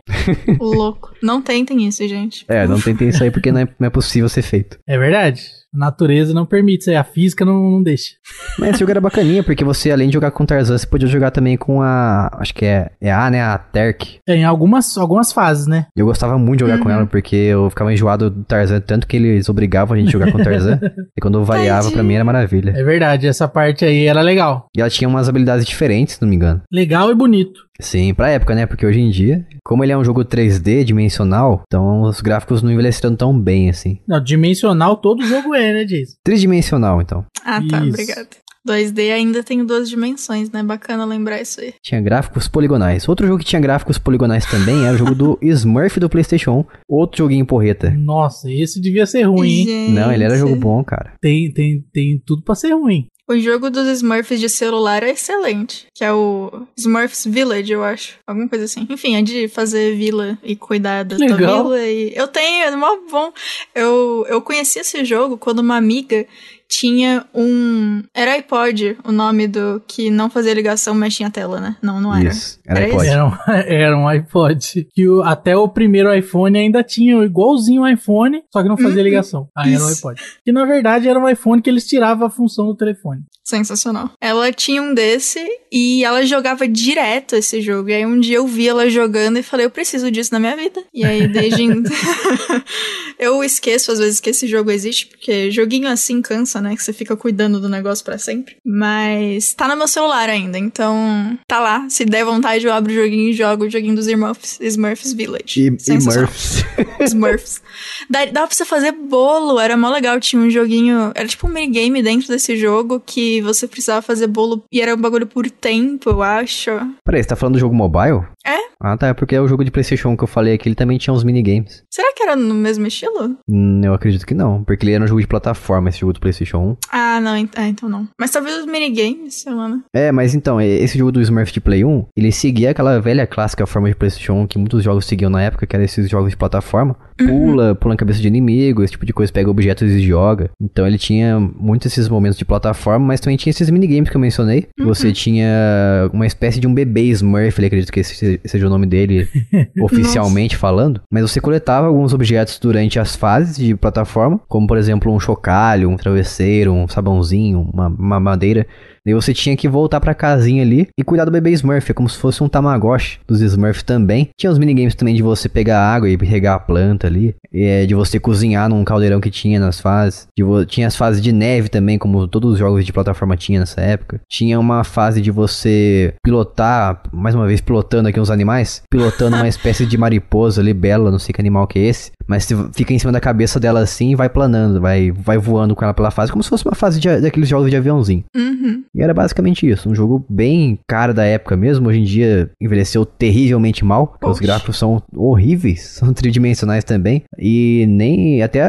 O Louco. Não tentem isso, gente. É, não tentem isso aí porque não é, não é possível ser feito. É verdade. A natureza não permite, a física não, não deixa. (laughs) Mas esse jogo era bacaninha, porque você, além de jogar com Tarzan, você podia jogar também com a. Acho que é, é a, né? A Terk. É, em algumas, algumas fases, né? Eu gostava muito de jogar uhum. com ela, porque eu ficava enjoado do Tarzan, tanto que eles obrigavam a gente a jogar com Tarzan. (laughs) e quando variava, para mim era maravilha. É verdade, essa parte aí era legal. E ela tinha umas habilidades diferentes, se não me engano. Legal e bonito. Sim, pra época, né? Porque hoje em dia, como ele é um jogo 3D dimensional, então os gráficos não envelheceram tão bem assim. Não, dimensional todo jogo é, né, Jason? Tridimensional, então. Ah, tá, isso. obrigado. 2D ainda tem duas dimensões, né? Bacana lembrar isso aí. Tinha gráficos poligonais. Outro jogo que tinha gráficos poligonais também era o jogo do (laughs) Smurf do PlayStation 1. Outro joguinho porreta. Nossa, esse devia ser ruim, hein? Gente. Não, ele era jogo bom, cara. Tem, tem, tem tudo pra ser ruim. O jogo dos Smurfs de celular é excelente, que é o Smurfs Village, eu acho. Alguma coisa assim. Enfim, é de fazer vila e cuidar da tua vila. E... Eu tenho, é mó bom. Eu, eu conheci esse jogo quando uma amiga tinha um. Era iPod o nome do que não fazia ligação, mas tinha tela, né? Não, não era. Isso, era, era iPod. Era um, (laughs) era um, iPod. Que o, até o primeiro iPhone ainda tinha igualzinho o iPhone, só que não fazia uhum. ligação. Aí Isso. era um iPod. Que na verdade era um iPhone que eles tiravam a função do telefone. Sensacional. Ela tinha um desse e ela jogava direto esse jogo. E aí um dia eu vi ela jogando e falei, eu preciso disso na minha vida. E aí desde (laughs) então, (laughs) eu esqueço às vezes que esse jogo existe, porque joguinho assim cansa, né? Que você fica cuidando do negócio para sempre. Mas tá no meu celular ainda, então tá lá. Se der vontade, eu abro o joguinho e jogo o joguinho dos Smurfs, Smurfs Village. E, Smurfs. (laughs) Smurfs. Dá, dá pra você fazer bolo, era mó legal. Tinha um joguinho, era tipo um minigame dentro desse jogo que você precisava fazer bolo e era um bagulho por tempo, eu acho. Peraí, você tá falando do jogo mobile? É. Ah, tá. É porque é o jogo de PlayStation que eu falei aqui, ele também tinha uns minigames. Será que era no mesmo estilo? Hum, eu acredito que não, porque ele era um jogo de plataforma, esse jogo do PlayStation 1. Ah, não. Ent é, então não. Mas talvez os minigames, sei lá, né? É, mas então, esse jogo do Smurf de Play 1, ele seguia aquela velha clássica forma de PlayStation 1 que muitos jogos seguiam na época, que era esses jogos de plataforma. Uhum. Pula, uhum. pula na cabeça de inimigo, esse tipo de coisa, pega objetos e joga. Então ele tinha muitos esses momentos de plataforma, mas também tinha esses minigames que eu mencionei. Uhum. Você tinha tinha uma espécie de um bebê Smurf, acredito que esse seja o nome dele (laughs) oficialmente falando. Mas você coletava alguns objetos durante as fases de plataforma, como por exemplo um chocalho, um travesseiro, um sabãozinho, uma, uma madeira. Daí você tinha que voltar pra casinha ali e cuidar do bebê Smurf, é como se fosse um Tamagotchi dos Smurf também. Tinha os minigames também de você pegar água e regar a planta ali, e eh, de você cozinhar num caldeirão que tinha nas fases. tinha as fases de neve também, como todos os jogos de plataforma tinha nessa época. Tinha uma fase de você pilotar, mais uma vez pilotando aqui uns animais, pilotando uma (laughs) espécie de mariposa ali, bela, não sei que animal que é esse, mas fica em cima da cabeça dela assim e vai planando, vai, vai voando com ela pela fase, como se fosse uma fase de, daqueles jogos de aviãozinho. Uhum. E era basicamente isso. Um jogo bem cara da época mesmo. Hoje em dia envelheceu terrivelmente mal. Os gráficos são horríveis, (laughs) são tridimensionais também. E nem. Até,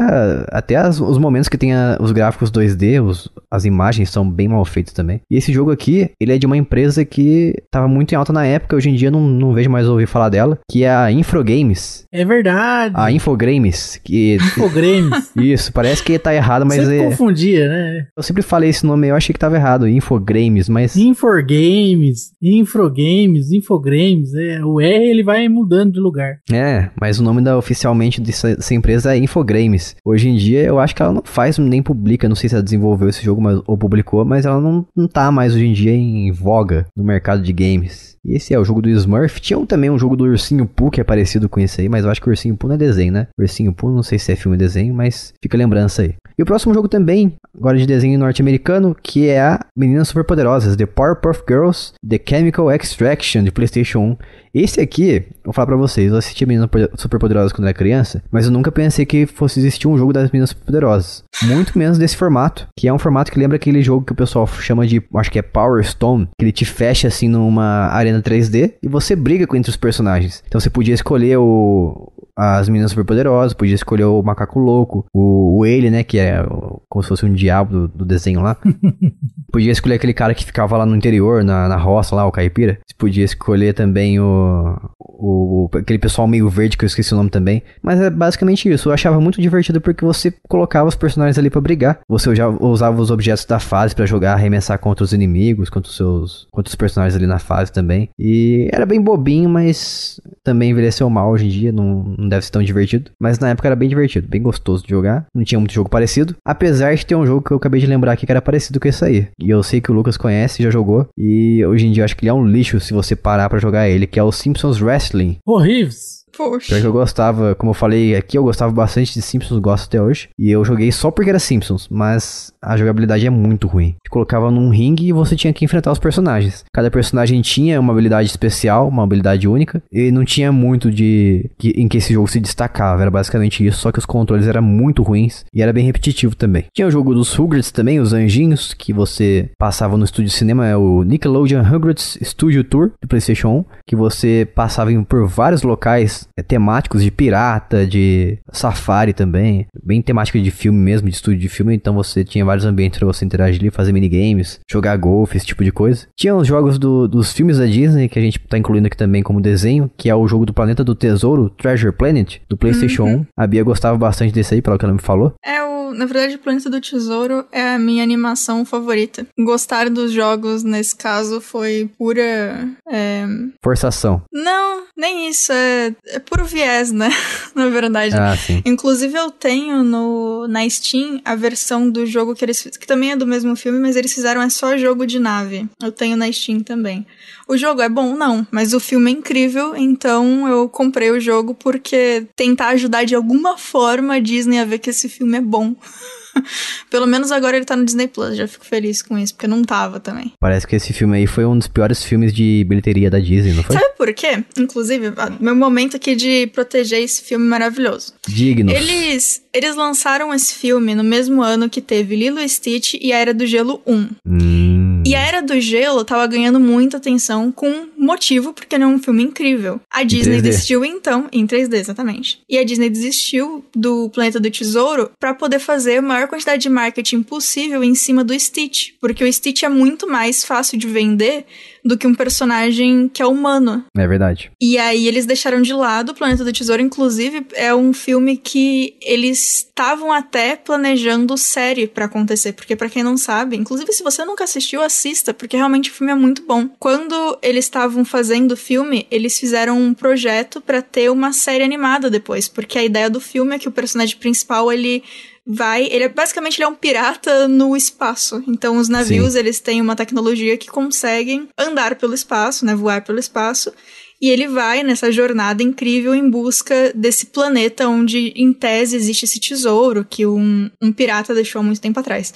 até as, os momentos que tem a, os gráficos 2D, os, as imagens são bem mal feitas também. E esse jogo aqui, ele é de uma empresa que tava muito em alta na época. Hoje em dia não, não vejo mais ouvir falar dela. Que é a Infogames. É verdade. A Infogrames. Que... Infogrames. (laughs) isso, parece que tá errado, mas. Você é... confundia, né? Eu sempre falei esse nome, eu achei que tava errado. Info Infogrames, mas. Infogames, Infogames, Infogrames. É, o R ele vai mudando de lugar. É, mas o nome da, oficialmente dessa empresa é Infogrames. Hoje em dia eu acho que ela não faz nem publica. Não sei se ela desenvolveu esse jogo mas, ou publicou, mas ela não, não tá mais hoje em dia em voga no mercado de games esse é o jogo do Smurf. Tinha também um jogo do Ursinho Poo que é parecido com esse aí, mas eu acho que o Ursinho Poo não é desenho, né? Ursinho Pooh, não sei se é filme ou desenho, mas fica lembrança aí. E o próximo jogo também, agora de desenho norte-americano, que é a Meninas Superpoderosas, The Powerpuff Girls, The Chemical Extraction, de Playstation 1. Esse aqui, vou falar pra vocês, eu assisti Meninas Superpoderosas quando era criança, mas eu nunca pensei que fosse existir um jogo das Meninas Superpoderosas. Muito menos desse formato, que é um formato que lembra aquele jogo que o pessoal chama de, acho que é Power Stone, que ele te fecha assim numa arena arena 3D e você briga entre os personagens. Então você podia escolher o, as meninas superpoderosas, podia escolher o macaco louco, o, o ele, né, que é como se fosse um diabo do, do desenho lá. (laughs) podia escolher aquele cara que ficava lá no interior, na, na roça lá, o caipira. Você podia escolher também o, o, aquele pessoal meio verde que eu esqueci o nome também. Mas é basicamente isso. Eu achava muito divertido porque você colocava os personagens ali para brigar. Você já usava os objetos da fase para jogar, arremessar contra os inimigos, contra os seus, contra os personagens ali na fase também também. E era bem bobinho, mas também envelheceu mal hoje em dia, não, não deve ser tão divertido. Mas na época era bem divertido, bem gostoso de jogar. Não tinha muito jogo parecido. Apesar de ter um jogo que eu acabei de lembrar aqui que era parecido com esse aí. E eu sei que o Lucas conhece, já jogou. E hoje em dia eu acho que ele é um lixo se você parar para jogar ele, que é o Simpsons Wrestling. Horríveis! Poxa. Pior que eu gostava, como eu falei aqui, eu gostava bastante de Simpsons, gosto até hoje. E eu joguei só porque era Simpsons, mas a jogabilidade é muito ruim. Te colocava num ringue e você tinha que enfrentar os personagens. Cada personagem tinha uma habilidade especial, uma habilidade única, e não tinha muito de que, em que esse jogo se destacava. Era basicamente isso, só que os controles eram muito ruins e era bem repetitivo também. Tinha o jogo dos Rugrats também, os anjinhos, que você passava no estúdio de cinema, é o Nickelodeon Rugrats Studio Tour do PlayStation 1, que você passava por vários locais é, temáticos de pirata, de safari também, bem temática de filme mesmo, de estúdio de filme, então você tinha vários ambientes para você interagir ali, fazer minigames, jogar golfe, esse tipo de coisa. Tinha os jogos do, dos filmes da Disney, que a gente tá incluindo aqui também como desenho, que é o jogo do Planeta do Tesouro, Treasure Planet, do PlayStation uhum. 1. A Bia gostava bastante desse aí, pelo que ela me falou. É o na verdade, Planeta do Tesouro é a minha animação favorita. Gostar dos jogos, nesse caso, foi pura. É... Forçação. Não, nem isso. É, é puro viés, né? (laughs) na verdade. Ah, sim. Inclusive, eu tenho no, na Steam a versão do jogo que eles. que também é do mesmo filme, mas eles fizeram é só jogo de nave. Eu tenho na Steam também. O jogo é bom? Não. Mas o filme é incrível, então eu comprei o jogo porque tentar ajudar de alguma forma a Disney a ver que esse filme é bom. (laughs) Pelo menos agora ele tá no Disney Plus, já fico feliz com isso, porque não tava também. Parece que esse filme aí foi um dos piores filmes de bilheteria da Disney, não foi? Sabe por quê? Inclusive, ah, meu momento aqui de proteger esse filme maravilhoso. Digno. Eles, eles lançaram esse filme no mesmo ano que teve Lilo e Stitch e A Era do Gelo 1. Hum. E a Era do Gelo tava ganhando muita atenção com motivo, porque ele é um filme incrível. A Disney desistiu então, em 3D exatamente. E a Disney desistiu do Planeta do Tesouro para poder fazer a maior quantidade de marketing possível em cima do Stitch, porque o Stitch é muito mais fácil de vender do que um personagem que é humano. É verdade. E aí eles deixaram de lado o Planeta do Tesouro, inclusive é um filme que eles estavam até planejando série para acontecer, porque para quem não sabe, inclusive se você nunca assistiu, assista, porque realmente o filme é muito bom. Quando eles estavam fazendo o filme, eles fizeram um projeto para ter uma série animada depois, porque a ideia do filme é que o personagem principal ele vai, ele é, basicamente ele é um pirata no espaço. Então os navios, Sim. eles têm uma tecnologia que conseguem andar pelo espaço, né, voar pelo espaço. E ele vai nessa jornada incrível em busca desse planeta onde, em tese, existe esse tesouro que um, um pirata deixou há muito tempo atrás.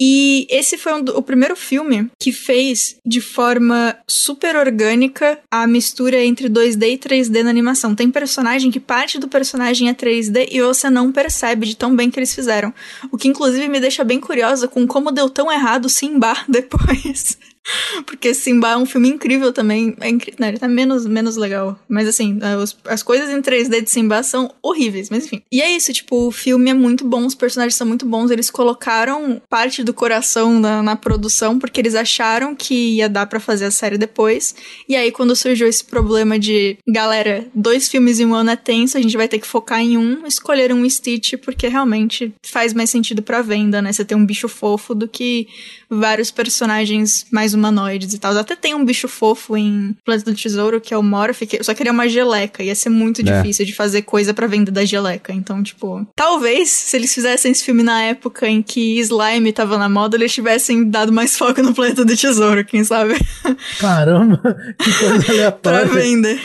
E esse foi um, o primeiro filme que fez de forma super orgânica a mistura entre 2D e 3D na animação. Tem personagem que parte do personagem é 3D e você não percebe de tão bem que eles fizeram. O que inclusive me deixa bem curiosa com como deu tão errado Simba (laughs) depois. (laughs) Porque Simba é um filme incrível também. É incrível, Ele tá menos, menos legal. Mas assim, as, é, as coisas em 3D de Simba são horríveis, mas enfim. E é isso, tipo, o filme é muito bom, os personagens são muito bons. Eles colocaram parte do coração na, na produção, porque eles acharam que ia dar para fazer a série depois. E aí, quando surgiu esse problema de, galera, dois filmes em um ano é tenso, a gente vai ter que focar em um, escolher um Stitch, porque realmente faz mais sentido pra venda, né? Você ter um bicho fofo do que vários personagens mais humanoides e tal. Até tem um bicho fofo em Planeta do Tesouro, que é o Morph, que... só queria é uma geleca. Ia ser muito é. difícil de fazer coisa para venda da geleca. Então, tipo, talvez se eles fizessem esse filme na época em que slime tava na moda, eles tivessem dado mais foco no Planeta do Tesouro, quem sabe? (laughs) Caramba, que coisa aleatória. pra vender.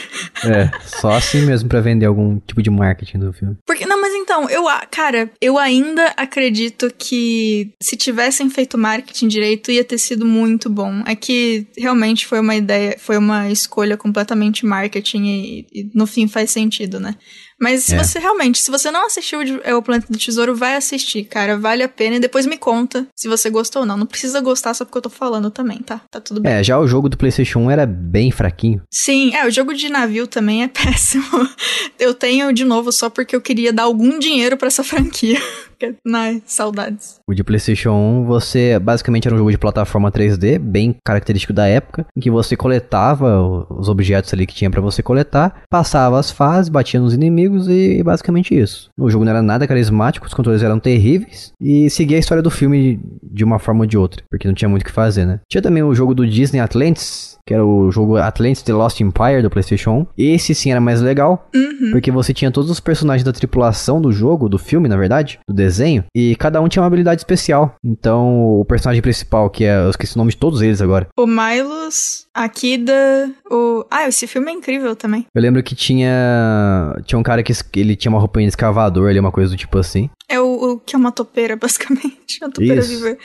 É, só assim mesmo pra vender algum tipo de marketing do filme. Porque, não então, eu, cara, eu ainda acredito que se tivessem feito marketing direito ia ter sido muito bom. É que realmente foi uma ideia, foi uma escolha completamente marketing e, e no fim faz sentido, né? Mas se é. você realmente, se você não assistiu é o Planeta do Tesouro, vai assistir, cara. Vale a pena. E depois me conta se você gostou ou não. Não precisa gostar só porque eu tô falando também, tá? Tá tudo bem. É, já o jogo do PlayStation 1 era bem fraquinho. Sim, é. O jogo de navio também é (laughs) péssimo. Eu tenho de novo só porque eu queria dar algum dinheiro para essa franquia época. Ai, né, saudades. O de PlayStation 1, você basicamente era um jogo de plataforma 3D, bem característico da época, em que você coletava os objetos ali que tinha para você coletar, passava as fases, batia nos inimigos e basicamente isso. O jogo não era nada carismático, os controles eram terríveis e seguia a história do filme de uma forma ou de outra, porque não tinha muito o que fazer, né? Tinha também o jogo do Disney Atlantis, que era o jogo Atlantis The Lost Empire do PlayStation 1. Esse sim era mais legal, uhum. porque você tinha todos os personagens da tripulação do jogo, do filme, na verdade, do desenho, e cada um tinha uma habilidade especial. Então, o personagem principal, que é. Eu esqueci o nome de todos eles agora. O Milos, Kida, o. Ah, esse filme é incrível também. Eu lembro que tinha. Tinha um cara que ele tinha uma roupinha de escavador, ele uma coisa do tipo assim. É o, o que é uma topeira, (laughs) basicamente. Uma topeira Isso. viva.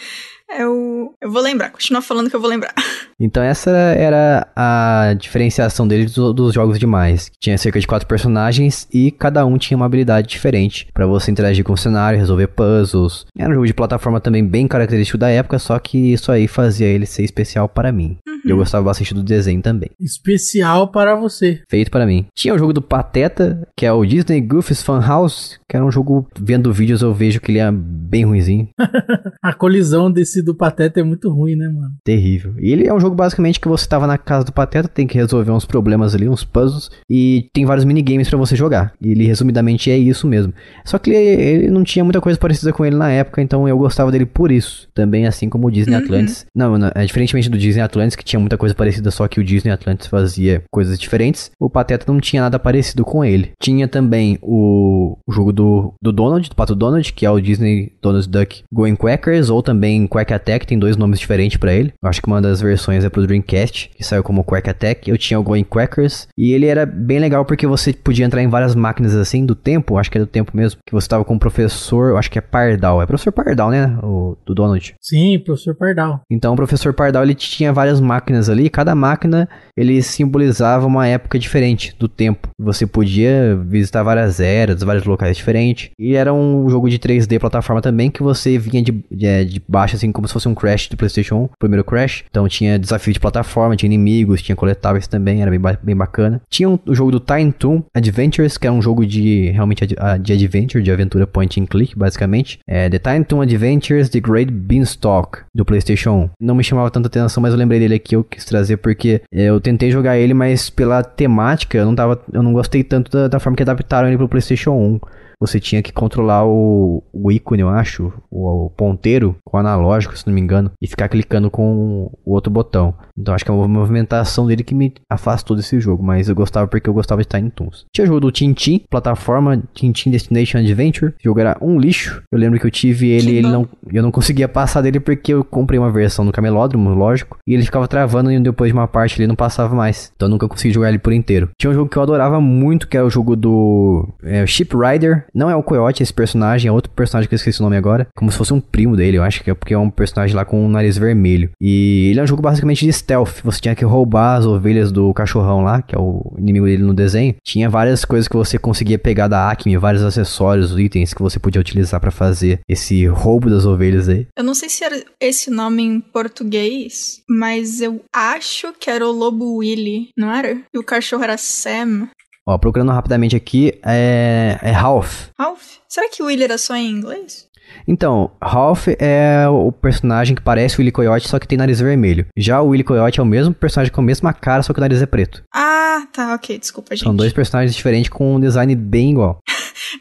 É o. Eu vou lembrar, continua falando que eu vou lembrar. (laughs) Então essa era a diferenciação dele dos jogos demais. Tinha cerca de quatro personagens e cada um tinha uma habilidade diferente para você interagir com o cenário, resolver puzzles. Era um jogo de plataforma também bem característico da época, só que isso aí fazia ele ser especial para mim. Uhum. Eu gostava bastante do desenho também. Especial para você. Feito para mim. Tinha o jogo do Pateta, que é o Disney Goofy's Fun House, que era um jogo vendo vídeos eu vejo que ele é bem ruinzinho. (laughs) a colisão desse do Pateta é muito ruim, né, mano? Terrível. E ele é um jogo jogo basicamente que você tava na casa do Pateta, tem que resolver uns problemas ali, uns puzzles, e tem vários minigames para você jogar. E ele resumidamente é isso mesmo. Só que ele, ele, não tinha muita coisa parecida com ele na época, então eu gostava dele por isso. Também assim como o Disney uhum. Atlantis. Não, não, é diferentemente do Disney Atlantis, que tinha muita coisa parecida, só que o Disney Atlantis fazia coisas diferentes. O Pateta não tinha nada parecido com ele. Tinha também o, o jogo do, do Donald, do Pato Donald, que é o Disney Donald Duck Going Quackers, ou também Quack Attack, tem dois nomes diferentes para ele. Eu acho que uma das versões exemplo pro Dreamcast, que saiu como Quack Attack. Eu tinha o Going Quackers e ele era bem legal porque você podia entrar em várias máquinas assim do tempo, acho que é do tempo mesmo, que você tava com o professor, acho que é Pardal, é professor Pardal, né? O do Donald. Sim, professor Pardal. Então o professor Pardal ele tinha várias máquinas ali, cada máquina ele simbolizava uma época diferente do tempo. Você podia visitar várias eras, vários locais diferentes. E era um jogo de 3D plataforma também que você vinha de, de, é, de baixo assim como se fosse um Crash do PlayStation 1, primeiro Crash. Então tinha desafio de plataforma, tinha inimigos, tinha coletáveis também, era bem, bem bacana. Tinha um, o jogo do Time Toon Adventures, que era é um jogo de realmente de adventure, de aventura point and click, basicamente. É, The Time Toon Adventures The Great Beanstalk, do PlayStation 1. Não me chamava tanta atenção, mas eu lembrei dele aqui, eu quis trazer porque eu tentei jogar ele, mas pela temática eu não, tava, eu não gostei tanto da, da forma que adaptaram ele pro PlayStation 1 você tinha que controlar o, o ícone, eu acho, o, o, ponteiro, o analógico, se não me engano, e ficar clicando com o outro botão. Então acho que é uma movimentação dele que me afastou desse jogo, mas eu gostava porque eu gostava de Tiny Toons. Tinha jogo do Tintin, plataforma Tintin Destination Adventure, o jogo era um lixo. Eu lembro que eu tive ele, ele não, eu não conseguia passar dele porque eu comprei uma versão no Camelódromo, lógico, e ele ficava travando e depois de uma parte ele não passava mais. Então eu nunca consegui jogar ele por inteiro. Tinha um jogo que eu adorava muito, que era é o jogo do é, Ship Rider, não é o Coyote esse personagem, é outro personagem que eu esqueci o nome agora. Como se fosse um primo dele, eu acho que é porque é um personagem lá com um nariz vermelho. E ele é um jogo basicamente de stealth. Você tinha que roubar as ovelhas do cachorrão lá, que é o inimigo dele no desenho. Tinha várias coisas que você conseguia pegar da Acme, vários acessórios, itens que você podia utilizar para fazer esse roubo das ovelhas aí. Eu não sei se era esse nome em português, mas eu acho que era o Lobo Willy, não era? E o cachorro era Sam. Ó, procurando rapidamente aqui, é, é Ralph. Ralph? Será que o Will era é só em inglês? Então, Ralph é o personagem que parece o Willy Coyote, só que tem nariz vermelho. Já o Willy Coyote é o mesmo personagem com a mesma cara, só que o nariz é preto. Ah, tá, ok, desculpa, gente. São dois personagens diferentes com um design bem igual.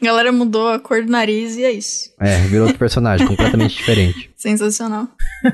a (laughs) galera mudou a cor do nariz e é isso. É, virou outro personagem, (laughs) completamente diferente. Sensacional. (laughs)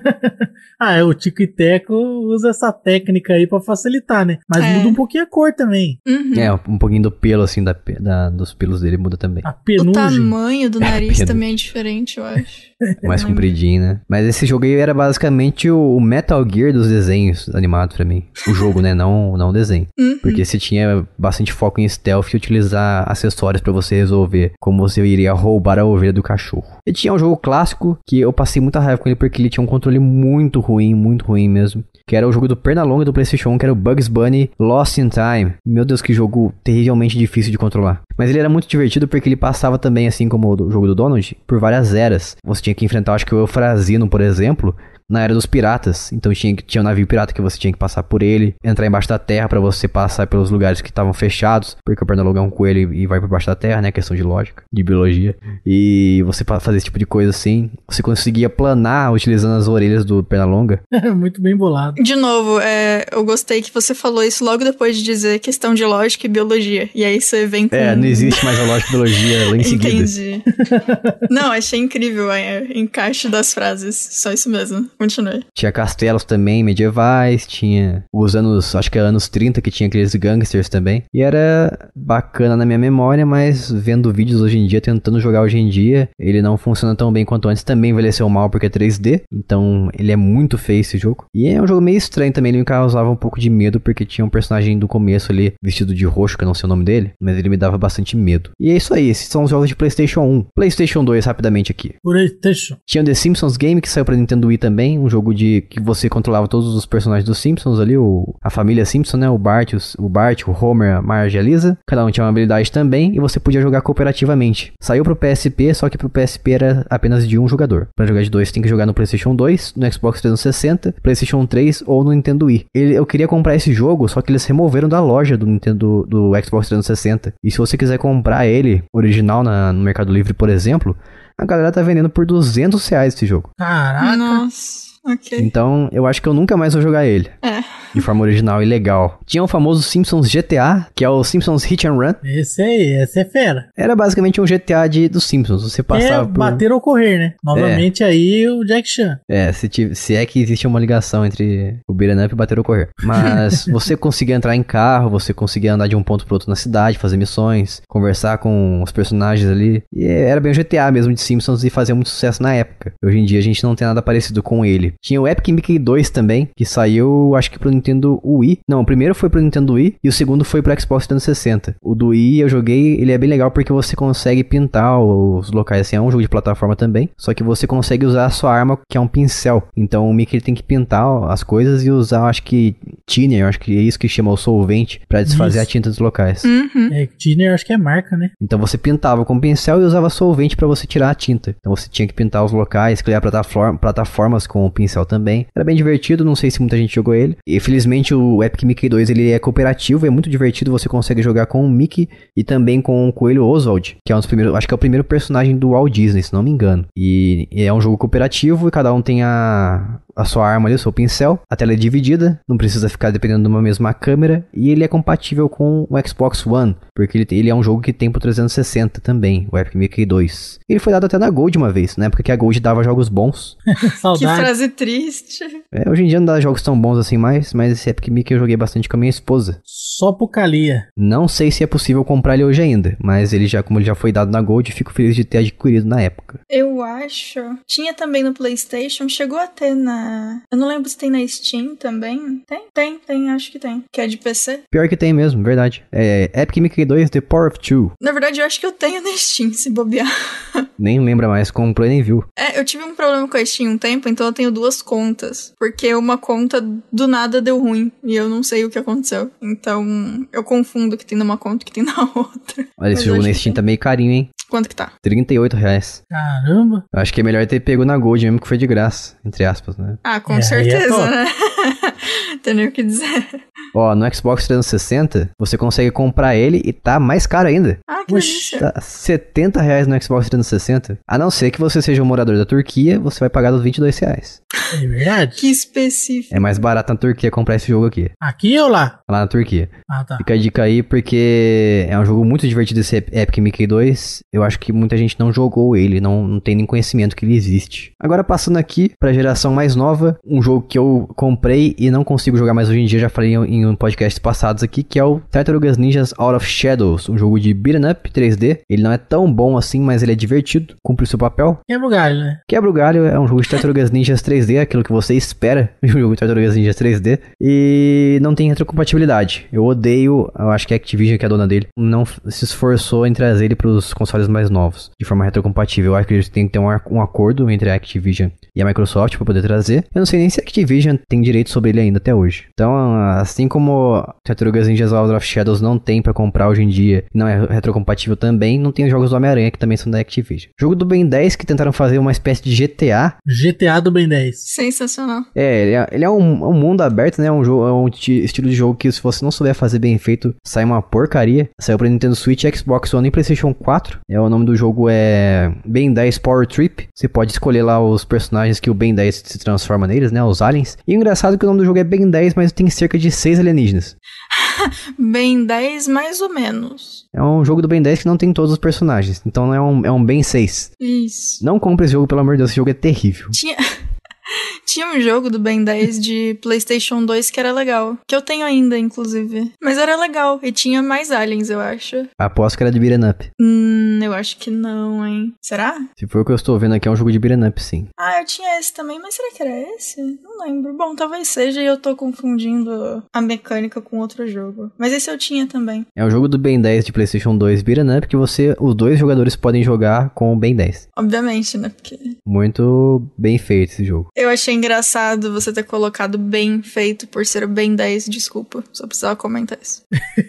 ah, é, o Tico e Teco usa essa técnica aí para facilitar, né? Mas é. muda um pouquinho a cor também. Uhum. É, um pouquinho do pelo, assim, da, da, dos pelos dele muda também. A penugem. O tamanho do (laughs) é, nariz é, também é diferente, eu acho. (laughs) mais compridinho, né? Mas esse jogo aí era basicamente o Metal Gear dos desenhos animados para mim. O jogo, né? Não, não o desenho. Uhum. Porque você tinha bastante foco em stealth e utilizar acessórios para você resolver como você iria roubar a ovelha do cachorro. E tinha um jogo clássico que eu passei muita raiva com ele porque ele tinha um controle muito ruim, muito ruim mesmo. Que era o jogo do Pernalonga do PlayStation 1, que era o Bugs Bunny Lost in Time. Meu Deus, que jogo terrivelmente difícil de controlar. Mas ele era muito divertido porque ele passava também, assim como o jogo do Donald, por várias eras. Você tinha que enfrentar, acho que o Eufrazino, por exemplo, na era dos piratas. Então tinha, tinha um navio pirata que você tinha que passar por ele, entrar embaixo da terra para você passar pelos lugares que estavam fechados, porque o Pernalonga é um coelho e vai por baixo da terra, né? Questão de lógica, de biologia. E você fazer esse tipo de coisa assim, você conseguia planar utilizando as orelhas do Pernalonga. É, (laughs) muito bem bolado. De novo, é, eu gostei que você falou isso logo depois de dizer questão de lógica e biologia. E aí você vem com... É, não existe mais a lógica e biologia lá em seguida. Entendi. (laughs) não, achei incrível o é, encaixe das frases. Só isso mesmo. Continue. Tinha castelos também medievais, tinha os anos, acho que era é anos 30 que tinha aqueles gangsters também. E era bacana na minha memória, mas vendo vídeos hoje em dia, tentando jogar hoje em dia, ele não funciona tão bem quanto antes. Também envelheceu mal porque é 3D, então ele é muito feio esse jogo. E é um jogo meio estranho também, ele me causava um pouco de medo porque tinha um personagem do começo ali vestido de roxo, que eu não sei o nome dele, mas ele me dava bastante medo. E é isso aí, esses são os jogos de PlayStation 1. PlayStation 2 rapidamente aqui. PlayStation. Tinha o The Simpsons Game que saiu para Nintendo Wii também também, um jogo de que você controlava todos os personagens dos Simpsons ali, o, a família Simpson, né? O Bart, o, o Bart, o Homer, a Marge e a Lisa. Cada um tinha uma habilidade também e você podia jogar cooperativamente. Saiu pro PSP, só que pro PSP era apenas de um jogador. Para jogar de dois, você tem que jogar no PlayStation 2, no Xbox 360, PlayStation 3 ou no Nintendo Wii. Ele, eu queria comprar esse jogo, só que eles removeram da loja do Nintendo do Xbox 360. E se você quiser comprar ele original na, no Mercado Livre, por exemplo, a galera tá vendendo por 200 reais esse jogo. Caraca! Nossa! Okay. Então, eu acho que eu nunca mais vou jogar ele. É. De forma original e legal. Tinha o famoso Simpsons GTA, que é o Simpsons Hit and Run. Esse aí, essa é fera. Era basicamente um GTA de, dos Simpsons. Você é passava é, por... bater ou correr, né? Novamente é. aí o Jack Chan. É, se, tive, se é que existe uma ligação entre o Beat'em Up e bater ou correr. Mas (laughs) você conseguia entrar em carro, você conseguia andar de um ponto pro outro na cidade, fazer missões, conversar com os personagens ali. E era bem o GTA mesmo de Simpsons e fazia muito sucesso na época. Hoje em dia a gente não tem nada parecido com ele tinha o Epic Mickey 2 também, que saiu, acho que pro Nintendo Wii. Não, o primeiro foi pro Nintendo Wii e o segundo foi pro Xbox 360. O do Wii eu joguei, ele é bem legal porque você consegue pintar os locais, assim, é um jogo de plataforma também, só que você consegue usar a sua arma, que é um pincel. Então o Mickey tem que pintar as coisas e usar, acho que, Tiner acho que é isso que chama o solvente, para desfazer isso. a tinta dos locais. Uhum. É, thinner acho que é marca, né? Então você pintava com pincel e usava solvente para você tirar a tinta. Então você tinha que pintar os locais, criar plataformas com o pincel pincel também. Era bem divertido, não sei se muita gente jogou ele. E felizmente o Epic Mickey 2 ele é cooperativo, é muito divertido, você consegue jogar com o Mickey e também com o Coelho Oswald, que é um dos primeiros, acho que é o primeiro personagem do Walt Disney, se não me engano. E é um jogo cooperativo e cada um tem a, a sua arma ali, o seu pincel. A tela é dividida, não precisa ficar dependendo de uma mesma câmera. E ele é compatível com o Xbox One, porque ele, ele é um jogo que tem pro 360 também, o Epic Mickey 2. Ele foi dado até na Gold uma vez, na época que a Gold dava jogos bons. (laughs) que frase triste. É, hoje em dia não dá jogos tão bons assim mais, mas esse Epic Mickey eu joguei bastante com a minha esposa. Só por calia. Não sei se é possível comprar ele hoje ainda, mas ele já, como ele já foi dado na Gold, fico feliz de ter adquirido na época. Eu acho. Tinha também no PlayStation, chegou até na eu não lembro se tem na Steam também. Tem? Tem, tem, acho que tem. Que é de PC. Pior que tem mesmo, verdade. É, é Epic Mickey 2 The Power of Two. Na verdade, eu acho que eu tenho na Steam, se bobear. (laughs) nem lembra mais, comprou e nem viu. É, eu tive um problema com a Steam um tempo, então eu tenho duas contas. Porque uma conta do nada deu ruim. E eu não sei o que aconteceu. Então, eu confundo o que tem numa conta e o que tem na (laughs) outra. Olha, esse jogo na Steam tá meio carinho, hein? Quanto que tá? 38 reais. Caramba. Eu acho que é melhor ter pego na Gold mesmo, que foi de graça, entre aspas, né? Ah, com é, é certeza, é né? (laughs) Tem nem o que dizer. Ó, no Xbox 360, você consegue comprar ele e tá mais caro ainda. Ah, que Puxa. Tá 70 reais no Xbox 360. A não ser que você seja um morador da Turquia, você vai pagar os 22 reais. É verdade? Que específico. É mais barato na Turquia comprar esse jogo aqui. Aqui ou lá? Lá na Turquia. Ah, tá. Fica a dica aí, porque é um jogo muito divertido esse Epic Mickey 2. Eu acho que muita gente não jogou ele, não, não tem nem conhecimento que ele existe. Agora, passando aqui pra geração mais nova, um jogo que eu comprei e não consigo jogar mais hoje em dia, já falei em um podcast passados aqui, que é o Tartarugas Ninjas Out of Shadows, um jogo de beat'em up 3D. Ele não é tão bom assim, mas ele é divertido, cumpre o seu papel. Quebra o galho, né? Quebra o galho é um jogo de Tartarugas Ninjas 3D, aquilo que você espera de (laughs) um jogo de Tartarugas Ninja 3D, e não tem retrocompatibilidade. Eu odeio, eu acho que a Activision, que é a dona dele, não se esforçou em trazer ele para os consoles mais novos, de forma retrocompatível. Eu acredito que tem que ter um, um acordo entre a Activision e a Microsoft para poder trazer. Eu não sei nem se a Activision tem direito sobre ele ainda até hoje. Então, assim como Tartarugas Ninja Out of Shadows não tem para comprar hoje em dia, não é retrocompatível também, não tem os jogos do Homem-Aranha que também são da Activision. Jogo do Ben 10 que tentaram fazer uma espécie de GTA. GTA do Ben 10. Sensacional. É, ele é, ele é, um, é um, mundo aberto, né? É um jogo, é um estilo de jogo que se você não souber fazer bem feito, sai uma porcaria. Saiu pra Nintendo Switch, Xbox One e PlayStation 4. É, o nome do jogo é Ben 10 Power Trip. Você pode escolher lá os personagens que o Ben 10 se transforma neles, né? Os aliens. E o engraçado é que o nome do jogo é Ben 10, mas tem cerca de 6 alienígenas. (laughs) ben 10 mais ou menos. É um jogo do Ben 10 que não tem todos os personagens. Então é um, é um Ben 6. Isso. Não compre esse jogo, pelo amor de Deus. Esse jogo é terrível. Tinha... (laughs) (laughs) Tinha um jogo do Ben 10 de PlayStation 2 que era legal. Que eu tenho ainda, inclusive. Mas era legal. E tinha mais aliens, eu acho. Aposto que era de Beat'em Up. Hum, eu acho que não, hein? Será? Se for o que eu estou vendo aqui, é um jogo de Beat'em Up, sim. Ah, eu tinha esse também, mas será que era esse? Não lembro. Bom, talvez seja e eu tô confundindo a mecânica com outro jogo. Mas esse eu tinha também. É o jogo do Ben 10 de PlayStation 2 Beat'em Up que você, os dois jogadores podem jogar com o Ben 10. Obviamente, né? Porque... Muito bem feito esse jogo. Eu achei engraçado você ter colocado bem feito por ser bem 10, desculpa. Só precisava comentar isso.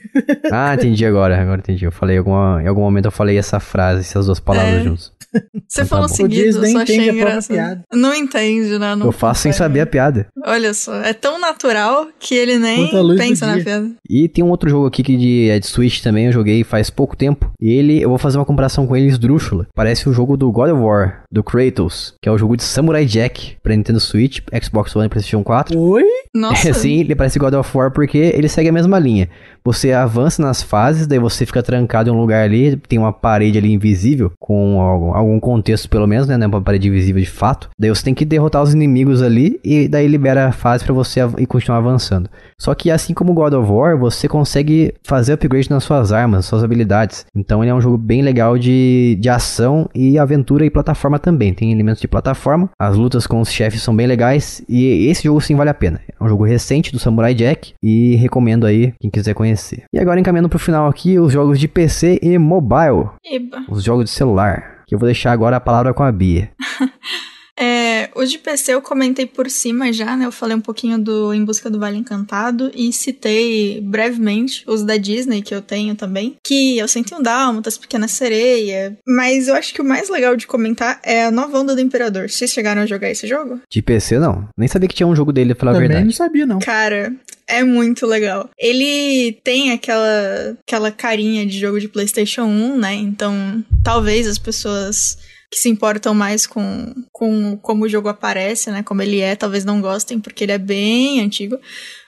(laughs) ah, entendi agora, agora entendi. Eu falei alguma, em algum momento eu falei essa frase, essas duas palavras é. juntas. (laughs) Você então, tá falou tá seguido, eu só achei engraçado. Não entende, né? Não eu faço sem saber a piada. Olha só, é tão natural que ele nem pensa na piada. E tem um outro jogo aqui que de, é de Switch também, eu joguei faz pouco tempo. E ele, eu vou fazer uma comparação com ele, esdrúxula. Parece o jogo do God of War, do Kratos, que é o jogo de Samurai Jack pra Nintendo Switch, Xbox One e PlayStation 4. Oi? (laughs) É, Nossa. É assim, ele parece God of War porque ele segue a mesma linha. Você avança nas fases, daí você fica trancado em um lugar ali, tem uma parede ali invisível, com algum, algum contexto pelo menos, né? É uma parede invisível de fato. Daí você tem que derrotar os inimigos ali e daí libera a fase para você e continuar avançando. Só que assim como God of War, você consegue fazer upgrade nas suas armas, suas habilidades. Então ele é um jogo bem legal de, de ação e aventura e plataforma também. Tem elementos de plataforma, as lutas com os chefes chefes são bem legais e esse jogo sim vale a pena. É um jogo recente do Samurai Jack e recomendo aí quem quiser conhecer. E agora encaminhando pro final aqui, os jogos de PC e mobile. Eba. Os jogos de celular. Que eu vou deixar agora a palavra com a Bia. (laughs) É, o de PC eu comentei por cima já, né? Eu falei um pouquinho do Em Busca do Vale Encantado e citei brevemente os da Disney que eu tenho também, que eu senti um Dálmatas, Pequena Sereia. Mas eu acho que o mais legal de comentar é a nova onda do Imperador. Vocês chegaram a jogar esse jogo? De PC não. Nem sabia que tinha um jogo dele, pra falar também a verdade. Também não sabia não. Cara, é muito legal. Ele tem aquela aquela carinha de jogo de PlayStation 1, né? Então, talvez as pessoas que se importam mais com, com como o jogo aparece, né? Como ele é, talvez não gostem, porque ele é bem antigo.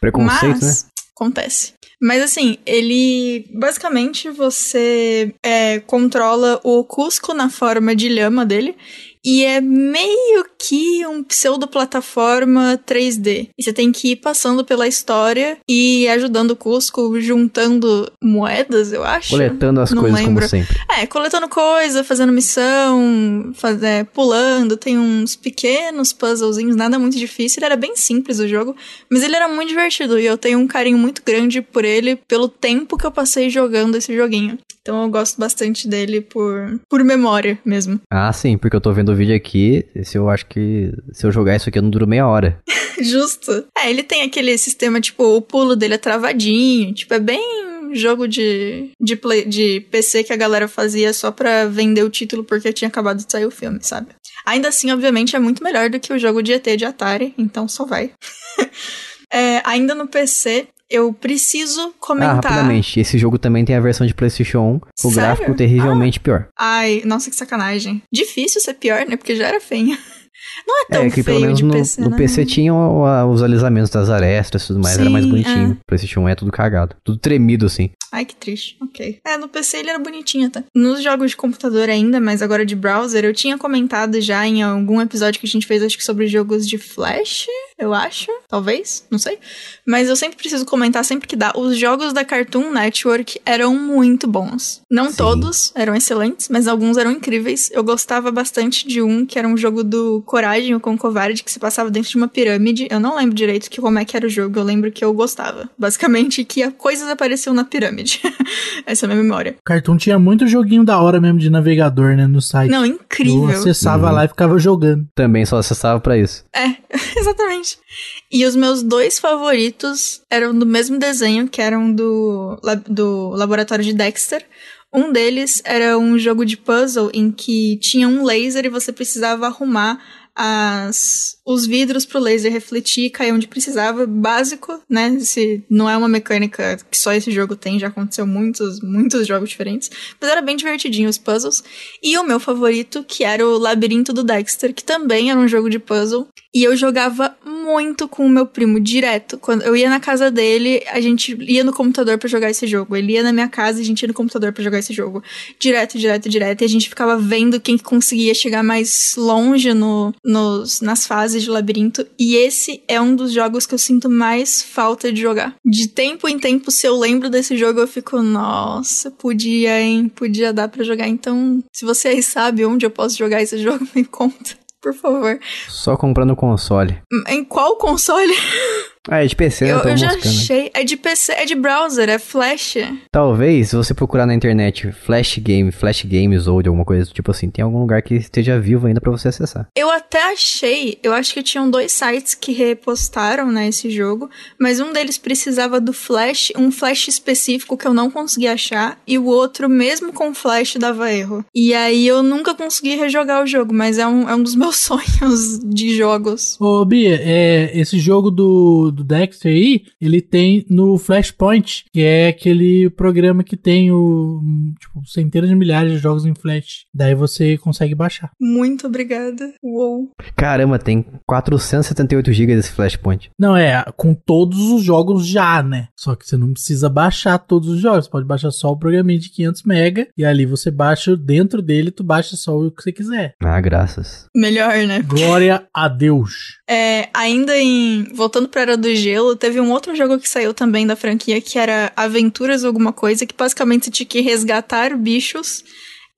Preconceito, Mas, né? Acontece. Mas assim, ele basicamente você é, controla o Cusco na forma de lhama dele. E é meio que um pseudo-plataforma 3D. E você tem que ir passando pela história e ajudando o Cusco, juntando moedas, eu acho. Coletando as Não coisas lembro. como sempre. É, coletando coisa, fazendo missão, faz, é, pulando. Tem uns pequenos puzzlezinhos, nada muito difícil. Ele era bem simples o jogo, mas ele era muito divertido. E eu tenho um carinho muito grande por ele, pelo tempo que eu passei jogando esse joguinho. Então eu gosto bastante dele por, por memória mesmo. Ah, sim, porque eu tô vendo o vídeo aqui. Se eu acho que se eu jogar isso aqui, eu não duro meia hora. (laughs) Justo. É, ele tem aquele sistema, tipo, o pulo dele é travadinho. Tipo, é bem jogo de, de, play, de PC que a galera fazia só pra vender o título porque tinha acabado de sair o filme, sabe? Ainda assim, obviamente, é muito melhor do que o jogo de ET de Atari, então só vai. (laughs) é, ainda no PC, eu preciso ah, comentar. Ah, rapidamente. Esse jogo também tem a versão de PlayStation 1. O Sério? gráfico terrivelmente ah. pior. Ai, nossa, que sacanagem. Difícil ser pior, né? Porque já era feio. Não é, é tão é, que pelo menos no PC, no né? PC tinha os alisamentos das arestas e tudo mais, Sim, era mais bonitinho. É. esse PlayStation 1 é tudo cagado, tudo tremido assim. Ai, que triste. Ok. É, no PC ele era bonitinho até. Tá? Nos jogos de computador ainda, mas agora de browser, eu tinha comentado já em algum episódio que a gente fez, acho que sobre jogos de Flash, eu acho. Talvez, não sei. Mas eu sempre preciso comentar, sempre que dá. Os jogos da Cartoon Network eram muito bons. Não Sim. todos eram excelentes, mas alguns eram incríveis. Eu gostava bastante de um que era um jogo do Coragem ou com Covarde, que se passava dentro de uma pirâmide. Eu não lembro direito que, como é que era o jogo, eu lembro que eu gostava. Basicamente, que coisas apareciam na pirâmide. (laughs) Essa é a minha memória. O Cartoon tinha muito joguinho da hora mesmo de navegador, né, no site. Não, incrível. Eu acessava uhum. lá e ficava jogando. Também só acessava para isso. É, (laughs) exatamente. E os meus dois favoritos eram do mesmo desenho, que eram do, do Laboratório de Dexter. Um deles era um jogo de puzzle em que tinha um laser e você precisava arrumar as os vidros pro laser refletir, cair onde precisava, básico, né? Se não é uma mecânica que só esse jogo tem, já aconteceu muitos, muitos jogos diferentes, mas era bem divertidinho os puzzles. E o meu favorito, que era o Labirinto do Dexter, que também era um jogo de puzzle, e eu jogava muito com o meu primo direto. Quando eu ia na casa dele, a gente ia no computador para jogar esse jogo. Ele ia na minha casa e a gente ia no computador para jogar esse jogo. Direto, direto, direto, e a gente ficava vendo quem conseguia chegar mais longe no, nos nas fases fases de labirinto. E esse é um dos jogos que eu sinto mais falta de jogar. De tempo em tempo, se eu lembro desse jogo, eu fico, nossa, podia, hein? Podia dar para jogar. Então, se você aí sabe onde eu posso jogar esse (laughs) jogo, me conta por favor. Só comprando console. Em qual console? (laughs) Ah, é de PC, né? Eu, eu já moscando. achei. É de PC, é de browser, é Flash. Talvez, se você procurar na internet Flash Game, Flash Games ou de alguma coisa do tipo assim, tem algum lugar que esteja vivo ainda para você acessar. Eu até achei, eu acho que tinham dois sites que repostaram, né, esse jogo, mas um deles precisava do Flash, um Flash específico que eu não consegui achar, e o outro, mesmo com Flash, dava erro. E aí eu nunca consegui rejogar o jogo, mas é um, é um dos meus (laughs) sonhos de jogos. Ô, Bia, é, esse jogo do do Dexter aí, ele tem no Flashpoint, que é aquele programa que tem o tipo, centenas de milhares de jogos em Flash. Daí você consegue baixar. Muito obrigada. Uou. Caramba, tem 478 GB desse Flashpoint. Não, é, com todos os jogos já, né? Só que você não precisa baixar todos os jogos, você pode baixar só o programinha de 500 mega e ali você baixa dentro dele, tu baixa só o que você quiser. Ah, graças. Melhor, né? Glória a Deus. É, ainda em voltando para era do do Gelo, teve um outro jogo que saiu também da franquia que era Aventuras alguma coisa, que basicamente você tinha que resgatar bichos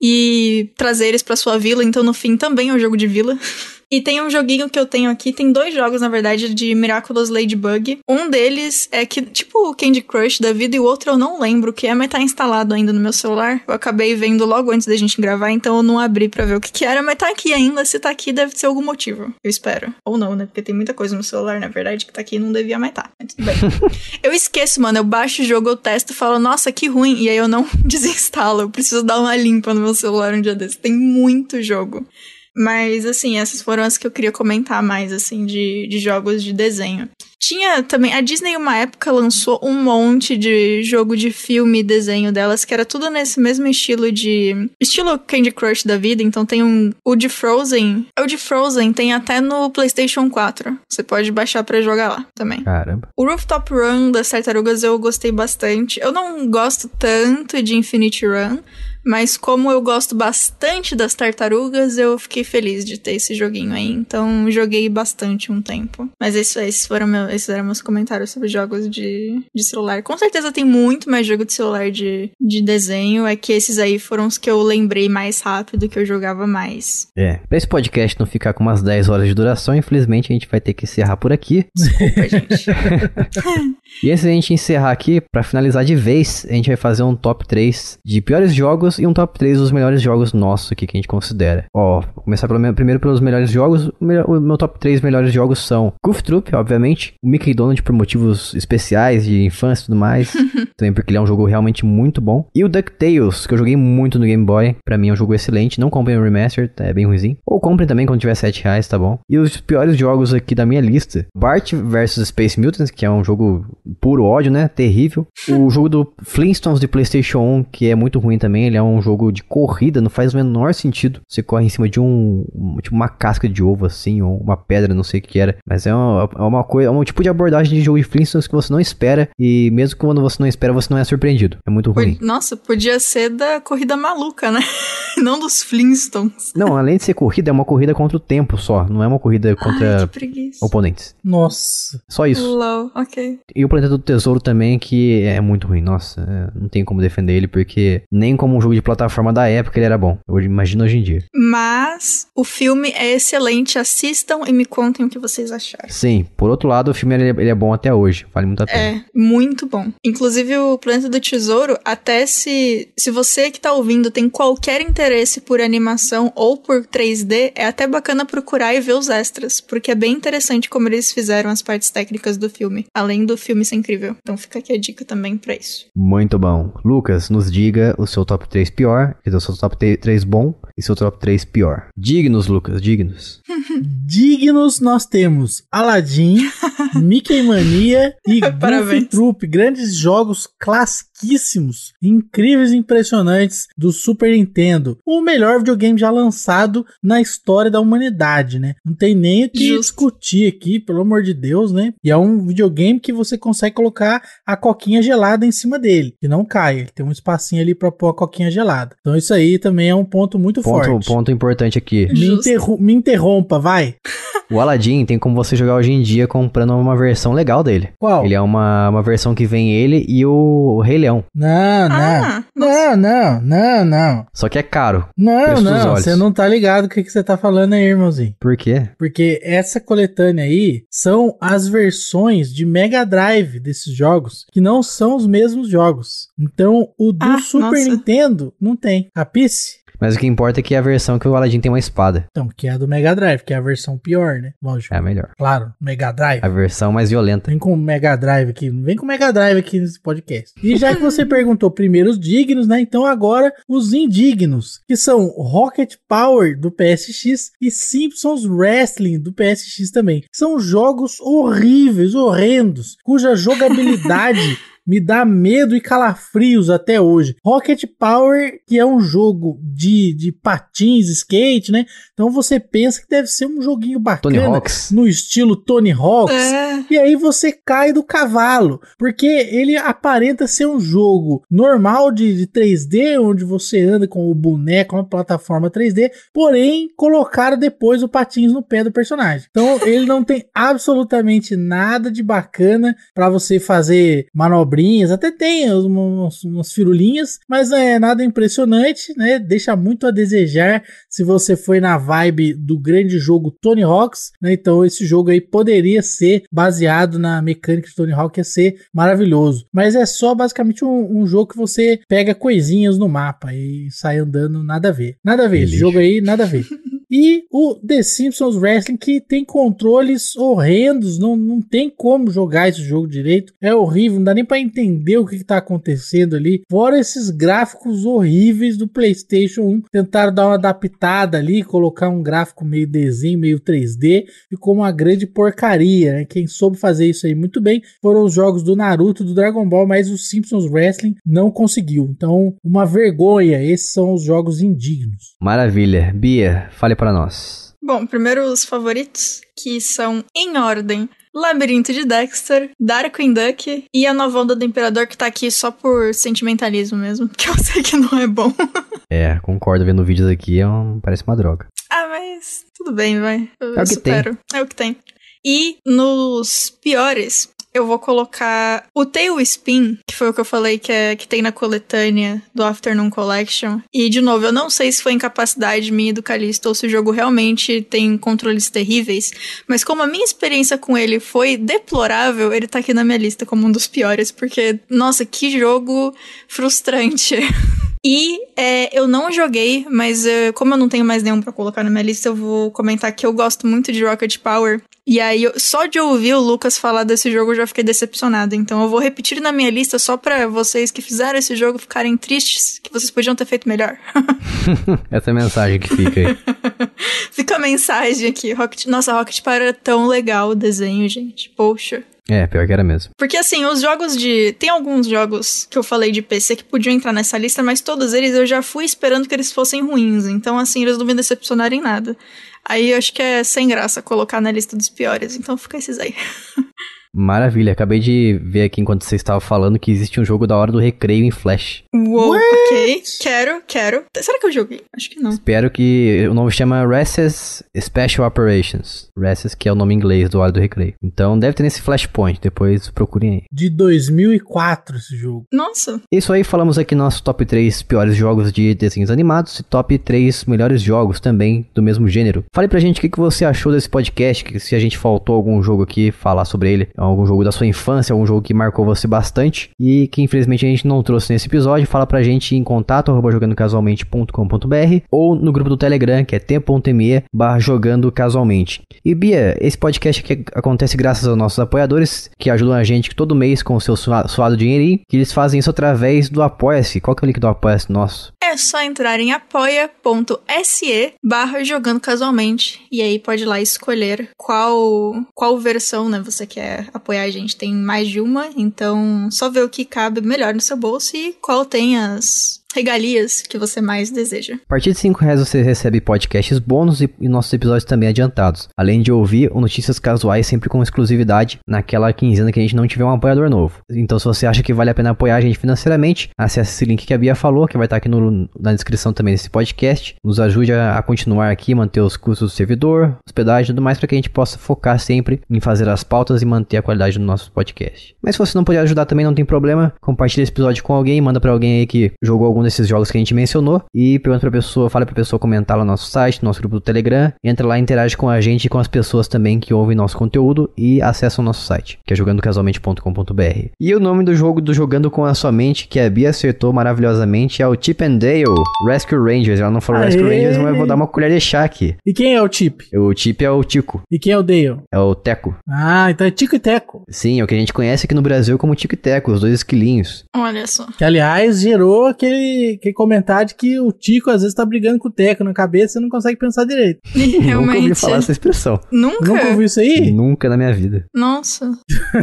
e trazer eles para sua vila, então no fim também é um jogo de vila. (laughs) E tem um joguinho que eu tenho aqui, tem dois jogos, na verdade, de Miraculous Ladybug. Um deles é que, tipo, Candy Crush da vida, e o outro eu não lembro o que é, mas tá instalado ainda no meu celular. Eu acabei vendo logo antes da gente gravar, então eu não abri para ver o que que era, mas tá aqui ainda. Se tá aqui, deve ser algum motivo. Eu espero. Ou não, né? Porque tem muita coisa no celular, na verdade, que tá aqui e não devia mais tá. Mas tudo bem. (laughs) eu esqueço, mano. Eu baixo o jogo, eu testo, falo, nossa, que ruim. E aí eu não (laughs) desinstalo. Eu preciso dar uma limpa no meu celular um dia desse. Tem muito jogo. Mas, assim, essas foram as que eu queria comentar mais, assim, de, de jogos de desenho. Tinha também. A Disney, uma época, lançou um monte de jogo de filme e desenho delas, que era tudo nesse mesmo estilo de. Estilo Candy Crush da vida. Então tem um. O de Frozen. O de Frozen tem até no PlayStation 4. Você pode baixar para jogar lá também. Caramba. O Rooftop Run das Tartarugas eu gostei bastante. Eu não gosto tanto de Infinity Run. Mas como eu gosto bastante das tartarugas, eu fiquei feliz de ter esse joguinho aí. Então joguei bastante um tempo. Mas esses, é esses foram meu, esses eram meus comentários sobre jogos de, de celular. Com certeza tem muito mais jogo de celular de, de desenho. É que esses aí foram os que eu lembrei mais rápido, que eu jogava mais. É. Pra esse podcast não ficar com umas 10 horas de duração, infelizmente a gente vai ter que encerrar por aqui. Desculpa, (laughs) gente. e antes da gente encerrar aqui, para finalizar de vez, a gente vai fazer um top 3 de piores jogos e um top 3 dos melhores jogos nossos aqui que a gente considera. Ó, vou começar pelo, primeiro pelos melhores jogos. o meu top 3 melhores jogos são Goof Troop, obviamente, o Mickey Donald por motivos especiais de infância e tudo mais. (laughs) também porque ele é um jogo realmente muito bom. E o DuckTales, que eu joguei muito no Game Boy. Pra mim é um jogo excelente. Não comprem o Remastered, tá, é bem ruimzinho. Ou comprem também quando tiver 7 reais, tá bom? E os piores jogos aqui da minha lista. Bart vs Space Mutants, que é um jogo puro ódio, né? Terrível. O (laughs) jogo do Flintstones de Playstation 1, que é muito ruim também. Ele é um jogo de corrida, não faz o menor sentido. Você corre em cima de um... Tipo uma casca de ovo, assim, ou uma pedra, não sei o que era. Mas é uma, é uma coisa... É tipo de abordagem de jogo de Flintstones que você não espera. E mesmo quando você não espera, você não é surpreendido. É muito ruim. Nossa, podia ser da corrida maluca, né? (laughs) não dos Flintstones. Não, além de ser corrida, é uma corrida contra o tempo só. Não é uma corrida contra Ai, oponentes. Nossa. Só isso. Low, ok. E o Planeta do Tesouro também, que é muito ruim. Nossa, é, não tem como defender ele, porque nem como um jogo de plataforma da época ele era bom. Eu imagino hoje em dia. Mas o filme é excelente. Assistam e me contem o que vocês acharam. Sim, por outro lado, filme ele, é, ele é bom até hoje, vale muito a pena. É, muito bom. Inclusive o Planeta do Tesouro, até se se você que tá ouvindo tem qualquer interesse por animação ou por 3D, é até bacana procurar e ver os extras, porque é bem interessante como eles fizeram as partes técnicas do filme, além do filme ser incrível. Então fica aqui a dica também para isso. Muito bom. Lucas, nos diga o seu top 3 pior, quer dizer, o seu top 3 bom e seu top 3 pior. Dignos, Lucas, dignos. (laughs) dignos nós temos Aladdin, (laughs) Mickey Mania e (laughs) Goofy Troop, grandes jogos clássicos incríveis e impressionantes do Super Nintendo. O melhor videogame já lançado na história da humanidade, né? Não tem nem o que Justo. discutir aqui, pelo amor de Deus, né? E é um videogame que você consegue colocar a coquinha gelada em cima dele, que não cai. Ele tem um espacinho ali pra pôr a coquinha gelada. Então isso aí também é um ponto muito ponto, forte. Ponto importante aqui. Me, interrom me interrompa, vai. o Aladdin tem como você jogar hoje em dia comprando uma versão legal dele. Qual? Ele é uma, uma versão que vem ele e o, o Rei Leão não, não. Ah, não, não, não, não. Só que é caro. Não, não. Você não tá ligado o que, que você tá falando aí, irmãozinho. Por quê? Porque essa coletânea aí são as versões de Mega Drive desses jogos, que não são os mesmos jogos. Então, o do ah, Super nossa. Nintendo não tem. Capice? Mas o que importa é que é a versão que o Aladdin tem uma espada. Então, que é a do Mega Drive, que é a versão pior, né? Lógico. É a melhor. Claro, Mega Drive. A versão mais violenta. Vem com o Mega Drive aqui, vem com o Mega Drive aqui nesse podcast. E já que você (laughs) perguntou primeiro os dignos, né? Então agora os indignos, que são Rocket Power do PSX e Simpsons Wrestling do PSX também. São jogos horríveis, horrendos, cuja jogabilidade (laughs) me dá medo e calafrios até hoje. Rocket Power, que é um jogo de, de patins, skate, né? Então você pensa que deve ser um joguinho bacana, no estilo Tony Hawks. É. E aí você cai do cavalo, porque ele aparenta ser um jogo normal de, de 3D, onde você anda com o boneco uma plataforma 3D, porém colocaram depois o patins no pé do personagem. Então ele não tem (laughs) absolutamente nada de bacana para você fazer manobra cobrinhas, até tem umas, umas firulinhas, mas não é nada impressionante, né? Deixa muito a desejar se você foi na vibe do grande jogo Tony Hawks, né? Então esse jogo aí poderia ser baseado na mecânica de Tony Hawk, ia ser maravilhoso. Mas é só basicamente um, um jogo que você pega coisinhas no mapa e sai andando, nada a ver. Nada a ver, esse jogo aí, nada a ver. (laughs) E o The Simpsons Wrestling, que tem controles horrendos, não, não tem como jogar esse jogo direito. É horrível, não dá nem para entender o que, está acontecendo ali. Fora esses gráficos horríveis do PlayStation 1. Tentaram dar uma adaptada ali, colocar um gráfico meio desenho, meio 3D. Ficou uma grande porcaria, né? Quem soube fazer isso aí muito bem foram os jogos do Naruto, do Dragon Ball, mas o Simpsons Wrestling não conseguiu. Então, uma vergonha. Esses são os jogos indignos. Maravilha. Bia, fale para nós? Bom, primeiro os favoritos, que são em ordem. Labirinto de Dexter, Darkwing Duck e a nova onda do Imperador que tá aqui só por sentimentalismo mesmo, (laughs) que eu sei que não é bom. (laughs) é, concordo, vendo vídeos aqui é um, parece uma droga. Ah, mas tudo bem, vai. Eu é o que tem. É o que tem. E nos piores, eu vou colocar o Tail Spin, que foi o que eu falei que, é, que tem na coletânea do Afternoon Collection. E, de novo, eu não sei se foi incapacidade minha do Calista ou se o jogo realmente tem controles terríveis, mas como a minha experiência com ele foi deplorável, ele tá aqui na minha lista como um dos piores, porque, nossa, que jogo frustrante. (laughs) E é, eu não joguei, mas é, como eu não tenho mais nenhum para colocar na minha lista, eu vou comentar que eu gosto muito de Rocket Power. E aí, eu, só de ouvir o Lucas falar desse jogo, eu já fiquei decepcionado. Então, eu vou repetir na minha lista só para vocês que fizeram esse jogo ficarem tristes, que vocês podiam ter feito melhor. (laughs) (laughs) Essa é a mensagem que fica aí. (laughs) fica a mensagem aqui. Rocket... Nossa, Rocket Power era tão legal o desenho, gente. Poxa. É, pior que era mesmo. Porque assim, os jogos de. Tem alguns jogos que eu falei de PC que podiam entrar nessa lista, mas todos eles eu já fui esperando que eles fossem ruins. Então, assim, eles não me decepcionaram em nada. Aí eu acho que é sem graça colocar na lista dos piores. Então fica esses aí. (laughs) Maravilha, acabei de ver aqui enquanto você estava falando que existe um jogo da hora do recreio em Flash. Uou, What? ok. Quero, quero. Será que eu joguei? Acho que não. Espero que. O nome chama Recess Special Operations. Recess, que é o nome inglês do Hora do Recreio. Então deve ter nesse Flashpoint, depois procurem aí. De 2004 esse jogo. Nossa. Isso aí, falamos aqui nosso top 3 piores jogos de desenhos animados e top 3 melhores jogos também do mesmo gênero. Fale pra gente o que, que você achou desse podcast, que se a gente faltou algum jogo aqui, falar sobre ele algum jogo da sua infância, algum jogo que marcou você bastante e que infelizmente a gente não trouxe nesse episódio, fala pra gente em contato arroba jogandocasualmente.com.br ou no grupo do Telegram, que é tempo.me jogando casualmente. E Bia, esse podcast aqui acontece graças aos nossos apoiadores, que ajudam a gente todo mês com o seu suado dinheirinho, que eles fazem isso através do Apoia-se. Qual que é o link do Apoia-se nosso? é só entrar em apoia.se barra jogando casualmente. E aí pode lá escolher qual, qual versão né, você quer apoiar a gente. Tem mais de uma, então só ver o que cabe melhor no seu bolso e qual tem as regalias que você mais deseja. A partir de 5 reais você recebe podcasts bônus e, e, nossos episódios também adiantados, além de ouvir notícias casuais sempre com exclusividade naquela quinzena que a gente não tiver um apoiador novo. Então se você acha que vale a pena apoiar a gente financeiramente, acesse esse link que a Bia falou, que vai estar aqui no, na descrição também desse podcast, nos ajude a, a continuar aqui, manter os custos do servidor, hospedagem e tudo mais, para que a gente possa focar sempre em fazer as pautas e manter a qualidade do nosso podcast. Mas se você não puder ajudar também, não tem problema, compartilha esse episódio com alguém, manda para alguém aí que jogou algum algum desses jogos que a gente mencionou e pergunta pra pessoa, fala pra pessoa comentar lá no nosso site, no nosso grupo do Telegram, entra lá, interage com a gente e com as pessoas também que ouvem nosso conteúdo e acessa o nosso site, que é jogandocasualmente.com.br. E o nome do jogo do Jogando com a Sua Mente, que a Bia acertou maravilhosamente, é o Chip and Dale Rescue Rangers. Ela não falou Aê. Rescue Rangers, mas eu vou dar uma colher de chá aqui. E quem é o Chip? O Chip é o Tico. E quem é o Dale? É o Teco. Ah, então é Tico e Teco. Sim, é o que a gente conhece aqui no Brasil como Tico e Teco, os dois esquilinhos. Olha só. Que aliás gerou aquele que, comentar de que o Tico às vezes tá brigando com o Teco na cabeça e não consegue pensar direito. Realmente. (laughs) Nunca ouvi falar essa expressão. Nunca? Nunca ouviu isso aí? Nunca na minha vida. Nossa.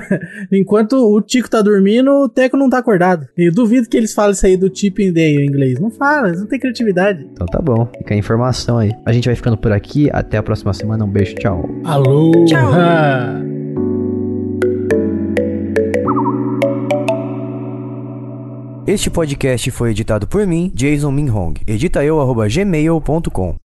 (laughs) Enquanto o Tico tá dormindo, o Teco não tá acordado. E duvido que eles falem isso aí do tipping day em inglês. Não fala, eles não têm criatividade. Então tá bom, fica a informação aí. A gente vai ficando por aqui, até a próxima semana. Um beijo, tchau. Alô! Tchau! Este podcast foi editado por mim, Jason Minhong. Edita eu, gmail.com.